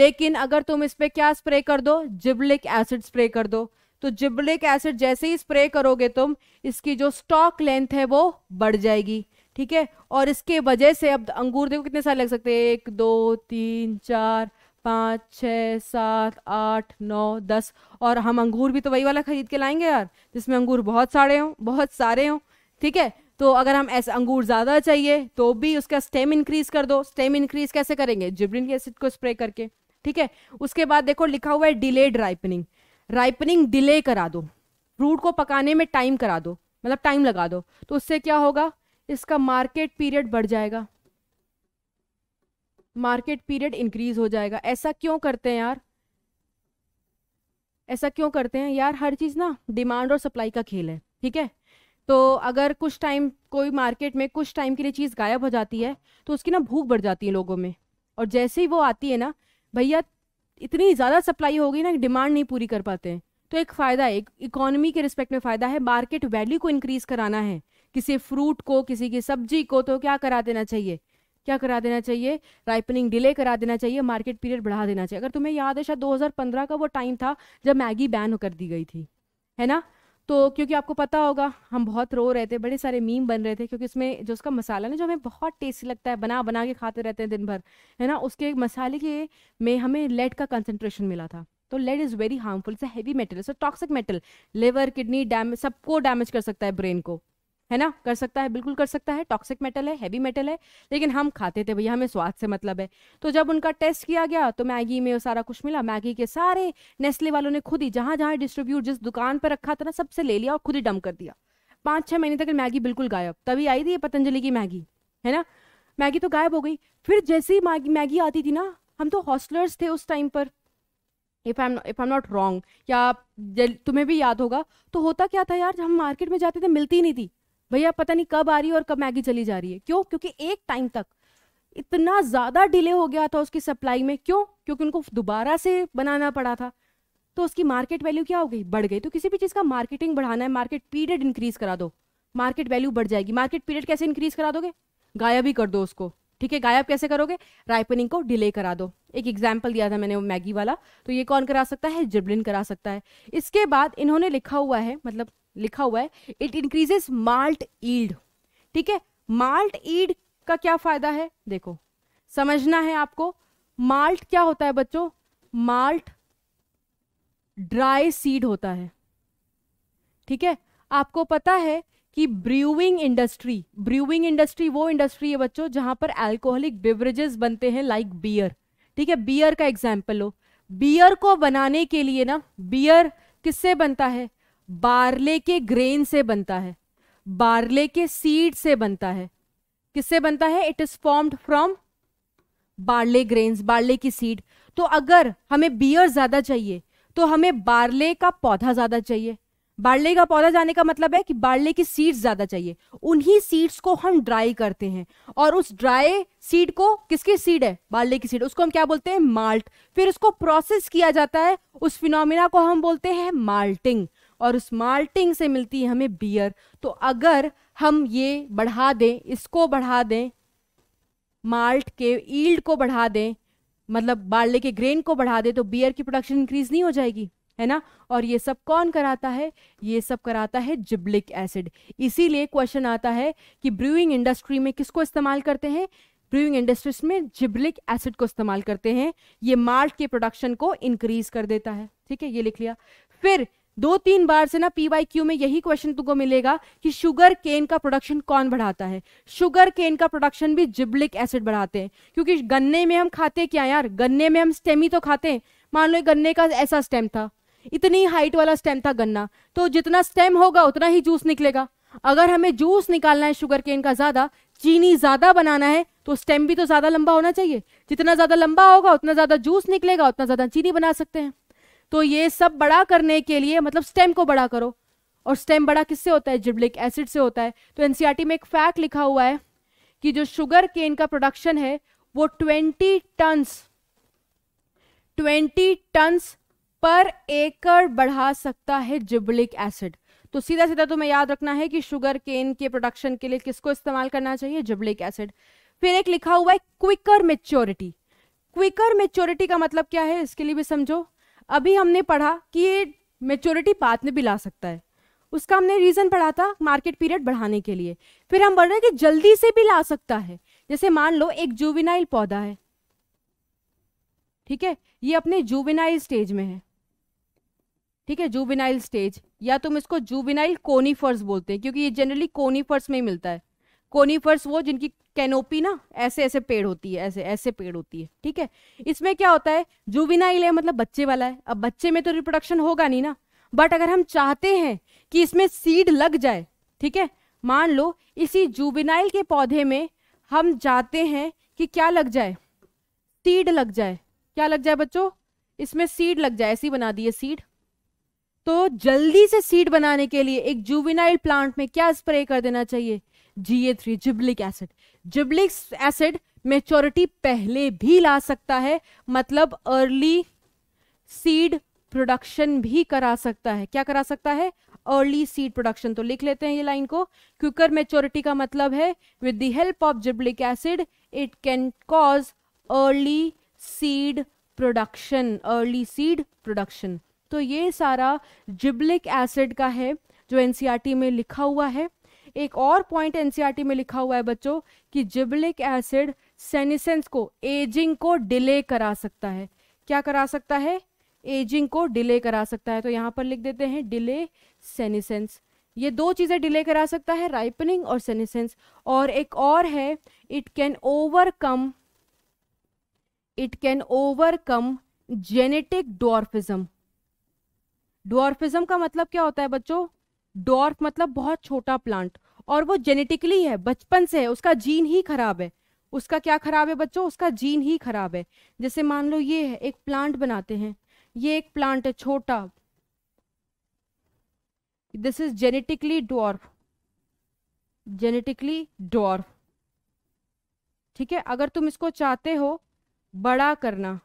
लेकिन अगर तुम इस पर क्या स्प्रे कर दो जिब्लिक एसिड स्प्रे कर दो तो जिब्लिक एसिड जैसे ही स्प्रे करोगे तुम इसकी जो स्टॉक लेंथ है वो बढ़ जाएगी ठीक है और इसके वजह से अब अंगूर देखो कितने साल लग सकते हैं एक दो तीन चार पाँच छः सात आठ नौ दस और हम अंगूर भी तो वही वाला ख़रीद के लाएंगे यार जिसमें अंगूर बहुत सारे हों बहुत सारे हों ठीक है तो अगर हम ऐसे अंगूर ज़्यादा चाहिए तो भी उसका स्टेम इंक्रीज़ कर दो स्टेम इंक्रीज़ कैसे करेंगे जिब्रिन एसिड को स्प्रे करके ठीक है उसके बाद देखो लिखा हुआ है डिलेड राइपनिंग राइपनिंग डिले करा दो फ्रूट को पकाने में टाइम करा दो मतलब टाइम लगा दो तो उससे क्या होगा इसका मार्केट पीरियड बढ़ जाएगा मार्केट पीरियड इंक्रीज हो जाएगा ऐसा क्यों करते हैं यार ऐसा क्यों करते हैं यार हर चीज़ ना डिमांड और सप्लाई का खेल है ठीक है तो अगर कुछ टाइम कोई मार्केट में कुछ टाइम के लिए चीज़ गायब हो जाती है तो उसकी ना भूख बढ़ जाती है लोगों में और जैसे ही वो आती है ना भैया इतनी ज़्यादा सप्लाई होगी ना डिमांड नहीं पूरी कर पाते हैं तो एक फ़ायदा है एक इकोनॉमी के रिस्पेक्ट में फ़ायदा है मार्केट वैल्यू को इंक्रीज़ कराना है किसी फ्रूट को किसी की सब्जी को तो क्या करा देना चाहिए क्या करा देना चाहिए राइपनिंग डिले करा देना चाहिए मार्केट पीरियड बढ़ा देना चाहिए अगर तुम्हें याद है शायद 2015 का वो टाइम था जब मैगी बैन कर दी गई थी है ना तो क्योंकि आपको पता होगा हम बहुत रो रहे थे बड़े सारे मीम बन रहे थे क्योंकि उसमें जो उसका मसाला ना जो हमें बहुत टेस्टी लगता है बना बना के खाते रहते हैं दिन भर है ना उसके मसाले के में हमें लेड का कंसनट्रेशन मिला था तो lead is very harmful it's heavy metal it's toxic metal liver kidney damage सबको डैमेज कर सकता है ब्रेन को है ना कर सकता है बिल्कुल कर सकता है टॉक्सिक मेटल है हैवी मेटल है लेकिन हम खाते थे भैया हमें स्वाद से मतलब है तो जब उनका टेस्ट किया गया तो मैगी में सारा कुछ मिला मैगी के सारे नेस्ले वालों ने खुद ही जहाँ जहाँ डिस्ट्रीब्यूट जिस दुकान पर रखा था ना सबसे ले लिया और खुद ही डम कर दिया पाँच छः महीने तक मैगी बिल्कुल गायब तभी आई थी पतंजलि की मैगी है ना मैगी तो गायब हो गई फिर जैसे ही मैगी मैगी आती थी ना हम तो हॉस्टलर्स थे उस टाइम पर if I am if I am not wrong या तुम्हें भी याद होगा तो होता क्या था यार जब हम मार्केट में जाते थे मिलती नहीं थी भैया पता नहीं कब आ रही है और कब मैगी चली जा रही है क्यों क्योंकि एक टाइम तक इतना ज़्यादा डिले हो गया था उसकी सप्लाई में क्यों क्योंकि उनको दोबारा से बनाना पड़ा था तो उसकी मार्केट वैल्यू क्या हो गई बढ़ गई तो किसी भी चीज़ का मार्केटिंग बढ़ाना है मार्केट पीरियड इंक्रीज करा दो मार्केट वैल्यू बढ़ जाएगी मार्केट पीरियड कैसे इंक्रीज करा दोगे गायब ही कर दो उसको ठीक है गायब कैसे करोगे राइपनिंग को डिले करा दो एक एग्जाम्पल दिया था मैंने वो मैगी वाला तो ये कौन करा सकता है जिबलिन करा सकता है इसके बाद इन्होंने लिखा हुआ है मतलब लिखा हुआ है इट इंक्रीजेस माल्ट ईल्ड ठीक है माल्ट ईड का क्या फायदा है देखो समझना है आपको माल्ट क्या होता है बच्चों माल्ट ड्राई सीड होता है ठीक है आपको पता है कि ब्रूइंग इंडस्ट्री ब्रूइंग इंडस्ट्री वो इंडस्ट्री है बच्चों जहां पर अल्कोहलिक बेवरेजेस बनते हैं लाइक बियर ठीक है बियर का एग्जाम्पल हो बियर को बनाने के लिए ना बियर किससे बनता है बारले के ग्रेन से बनता है बारले के सीड से बनता है किससे बनता है it is formed from barley grains barley की सीड तो अगर हमें बियर ज्यादा चाहिए तो हमें बारले का पौधा ज्यादा चाहिए बारले का पौधा जाने का मतलब है कि बारले की सीड्स ज्यादा चाहिए उन्हीं सीड्स को हम ड्राई करते हैं और उस ड्राई सीड को किसकी सीड है बारले की सीड उसको हम क्या बोलते हैं माल्ट फिर उसको प्रोसेस किया जाता है उस फिनोमिना को हम बोलते हैं माल्टिंग और उस माल्टिंग से मिलती है हमें बियर तो अगर हम ये बढ़ा दें इसको बढ़ा दें माल्ट के ईल्ड को बढ़ा दें मतलब बार्ले के ग्रेन को बढ़ा दें तो बियर की प्रोडक्शन इंक्रीज नहीं हो जाएगी है ना और ये सब कौन कराता है ये सब कराता है जिब्लिक एसिड इसीलिए क्वेश्चन आता है कि ब्रूइंग इंडस्ट्री में किसको इस्तेमाल करते हैं ब्रूइंग इंडस्ट्रीज में जिब्लिक एसिड को इस्तेमाल करते हैं ये माल्ट के प्रोडक्शन को इंक्रीज कर देता है ठीक है ये लिख लिया फिर दो तीन बार से ना पीवाई क्यू में यही क्वेश्चन तुमको मिलेगा कि शुगर केन का प्रोडक्शन कौन बढ़ाता है शुगर केन का प्रोडक्शन भी जिब्लिक एसिड बढ़ाते हैं क्योंकि गन्ने में हम खाते क्या यार गन्ने में हम स्टेम ही तो खाते हैं मान लो गन्ने का ऐसा स्टेम था इतनी हाइट वाला स्टेम था गन्ना तो जितना स्टेम होगा उतना ही जूस निकलेगा अगर हमें जूस निकालना है शुगर केन का ज्यादा चीनी ज्यादा बनाना है तो स्टेम भी तो ज्यादा लंबा होना चाहिए जितना ज्यादा लंबा होगा उतना ज्यादा जूस निकलेगा उतना ज्यादा चीनी बना सकते हैं तो ये सब बड़ा करने के लिए मतलब स्टेम को बड़ा करो और स्टेम बड़ा किससे होता है जिब्लिक एसिड से होता है तो एनसीआरटी e में एक फैक्ट लिखा हुआ है कि जो शुगर केन का प्रोडक्शन है वो 20 टन्स 20 टन्स पर एकड़ बढ़ा सकता है जिब्लिक एसिड तो सीधा सीधा तुम्हें तो याद रखना है कि शुगर केन के प्रोडक्शन के लिए किसको इस्तेमाल करना चाहिए जिब्लिक एसिड फिर एक लिखा हुआ है क्विकर मेच्योरिटी क्विकर मेच्योरिटी का मतलब क्या है इसके लिए भी समझो अभी हमने पढ़ा कि ये मेच्योरिटी बाद में भी ला सकता है उसका हमने रीज़न पढ़ा था मार्केट पीरियड बढ़ाने के लिए फिर हम बढ़ रहे हैं कि जल्दी से भी ला सकता है जैसे मान लो एक जुविनाइल पौधा है ठीक है ये अपने जुविनाइल स्टेज में है ठीक है जुविनाइल स्टेज या तुम इसको जुविनाइल कोनीफर्स बोलते हैं क्योंकि ये जनरली कोनीफर्स में ही मिलता है कोनीफर्स वो जिनकी कैनोपी ना ऐसे ऐसे पेड़ होती है ऐसे ऐसे पेड़ होती है ठीक है इसमें क्या होता है जुबिनाइल है मतलब बच्चे वाला है अब बच्चे में तो रिप्रोडक्शन होगा नहीं ना बट अगर हम चाहते हैं कि इसमें सीड लग जाए ठीक है मान लो इसी जुबिनाइल के पौधे में हम जाते हैं कि क्या लग जाए सीड लग जाए क्या लग जाए बच्चों इसमें सीड लग जाए ऐसी बना दिए सीड तो जल्दी से सीड बनाने के लिए एक जुबिनाइल प्लांट में क्या स्प्रे कर देना चाहिए GA three gibberellic acid gibberellic acid maturity पहले भी ला सकता है मतलब अर्ली सीड प्रोडक्शन भी करा सकता है क्या करा सकता है अर्ली सीड प्रोडक्शन तो लिख लेते हैं ये लाइन को क्यूकर मेच्योरिटी का मतलब है with the help of gibberellic acid it can cause early seed production early seed production तो ये सारा जिब्लिक एसिड का है जो एनसीआरटी e में लिखा हुआ है एक और पॉइंट एनसीआरटी e में लिखा हुआ है बच्चों कि जिबलिक एसिड सेनिसेंस को एजिंग को डिले करा सकता है क्या करा सकता है एजिंग को डिले करा सकता है तो यहाँ पर लिख देते हैं डिले सेनिसेंस ये दो चीज़ें डिले करा सकता है राइपनिंग और सेनिसेंस और एक और है it can overcome it can overcome genetic dwarfism dwarfism का मतलब क्या होता है बच्चों डॉर्फ मतलब बहुत छोटा प्लांट और वो जेनेटिकली है बचपन से है उसका जीन ही खराब है उसका क्या खराब है बच्चों उसका जीन ही खराब है जैसे मान लो ये है एक प्लांट बनाते हैं ये एक प्लांट है छोटा this is genetically dwarf genetically dwarf ठीक है अगर तुम इसको चाहते हो बड़ा करना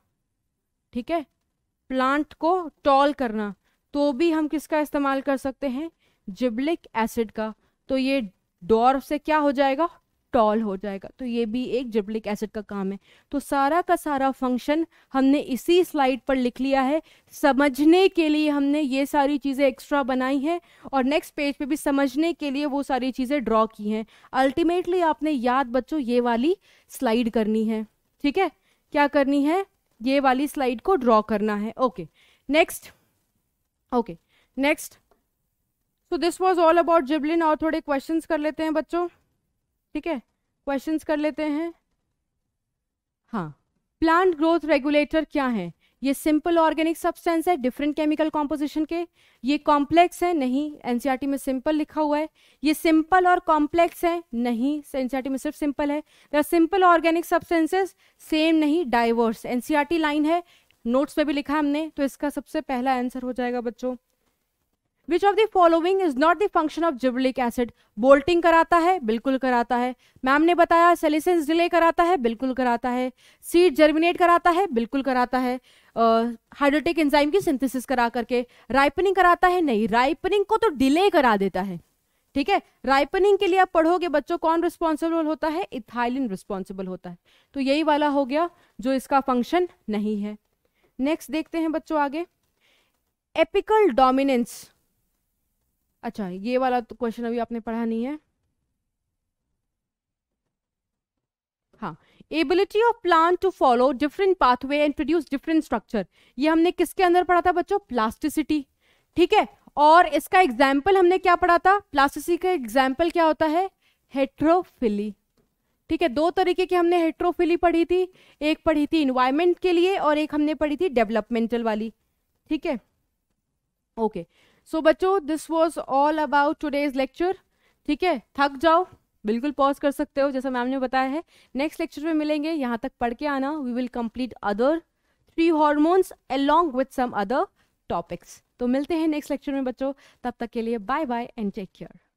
ठीक है प्लांट को टॉल करना तो भी हम किसका इस्तेमाल कर सकते हैं जिब्लिक एसिड का तो ये डॉर्फ से क्या हो जाएगा टॉल हो जाएगा तो ये भी एक जिब्लिक एसिड का काम है तो सारा का सारा फंक्शन हमने इसी स्लाइड पर लिख लिया है समझने के लिए हमने ये सारी चीज़ें एक्स्ट्रा बनाई हैं और नेक्स्ट पेज पे भी समझने के लिए वो सारी चीज़ें ड्रॉ की हैं अल्टीमेटली आपने याद बच्चों ये वाली स्लाइड करनी है ठीक है क्या करनी है ये वाली स्लाइड को ड्रॉ करना है ओके नेक्स्ट ओके नेक्स्ट तो this was all about gibberellin और थोड़े क्वेश्चन कर लेते हैं बच्चों ठीक है क्वेश्चन कर लेते हैं हाँ प्लांट ग्रोथ रेगुलेटर क्या है ये सिंपल ऑर्गेनिक सब्सटेंस है डिफरेंट केमिकल कॉम्पोजिशन के ये कॉम्प्लेक्स है नहीं एनसीईआरटी e में सिंपल लिखा हुआ है ये सिंपल और कॉम्प्लेक्स है नहीं एनसीईआरटी e में सिर्फ सिंपल है the simple organic substances same नहीं डाइवर्स एनसीईआरटी लाइन है नोट्स में भी लिखा हमने तो इसका सबसे पहला आंसर हो जाएगा बच्चों which of the following is not the function of gibberellic acid bolting कराता है बिल्कुल कराता है मैम ने बताया सेलिसेंस डिले कराता है बिल्कुल कराता है सीड जर्मिनेट कराता है बिल्कुल कराता है हाइड्रोटिक uh, एंजाइम की सिंथेसिस करा करके राइपनिंग कराता है नहीं राइपनिंग को तो डिले करा देता है ठीक है राइपनिंग के लिए आप पढ़ोगे बच्चों कौन रिस्पॉन्सिबल होता है इथाइलिन रिस्पॉन्सिबल होता है तो यही वाला हो गया जो इसका फंक्शन नहीं है नेक्स्ट देखते हैं बच्चों आगे एपिकल डोमिनेंस अच्छा ये वाला तो क्वेश्चन अभी आपने पढ़ा नहीं है हाँ ability of plant to follow different pathway and produce different structure ये हमने किसके अंदर पढ़ा था बच्चों प्लास्टिसिटी ठीक है और इसका एग्जाम्पल हमने क्या पढ़ा था प्लास्टिसिटी का एग्जाम्पल क्या होता है हेट्रोफिली ठीक है दो तरीके की हमने हेट्रोफिली पढ़ी थी एक पढ़ी थी इन्वायरमेंट के लिए और एक हमने पढ़ी थी डेवलपमेंटल वाली ठीक है ओके okay. सो बच्चों this was all about today's lecture ठीक है थक जाओ बिल्कुल पॉज कर सकते हो जैसा मैम ने बताया है नेक्स्ट लेक्चर में मिलेंगे यहाँ तक पढ़ के आना we will complete other three hormones along with some other topics तो मिलते हैं नेक्स्ट लेक्चर में बच्चों तब तक के लिए bye bye and take care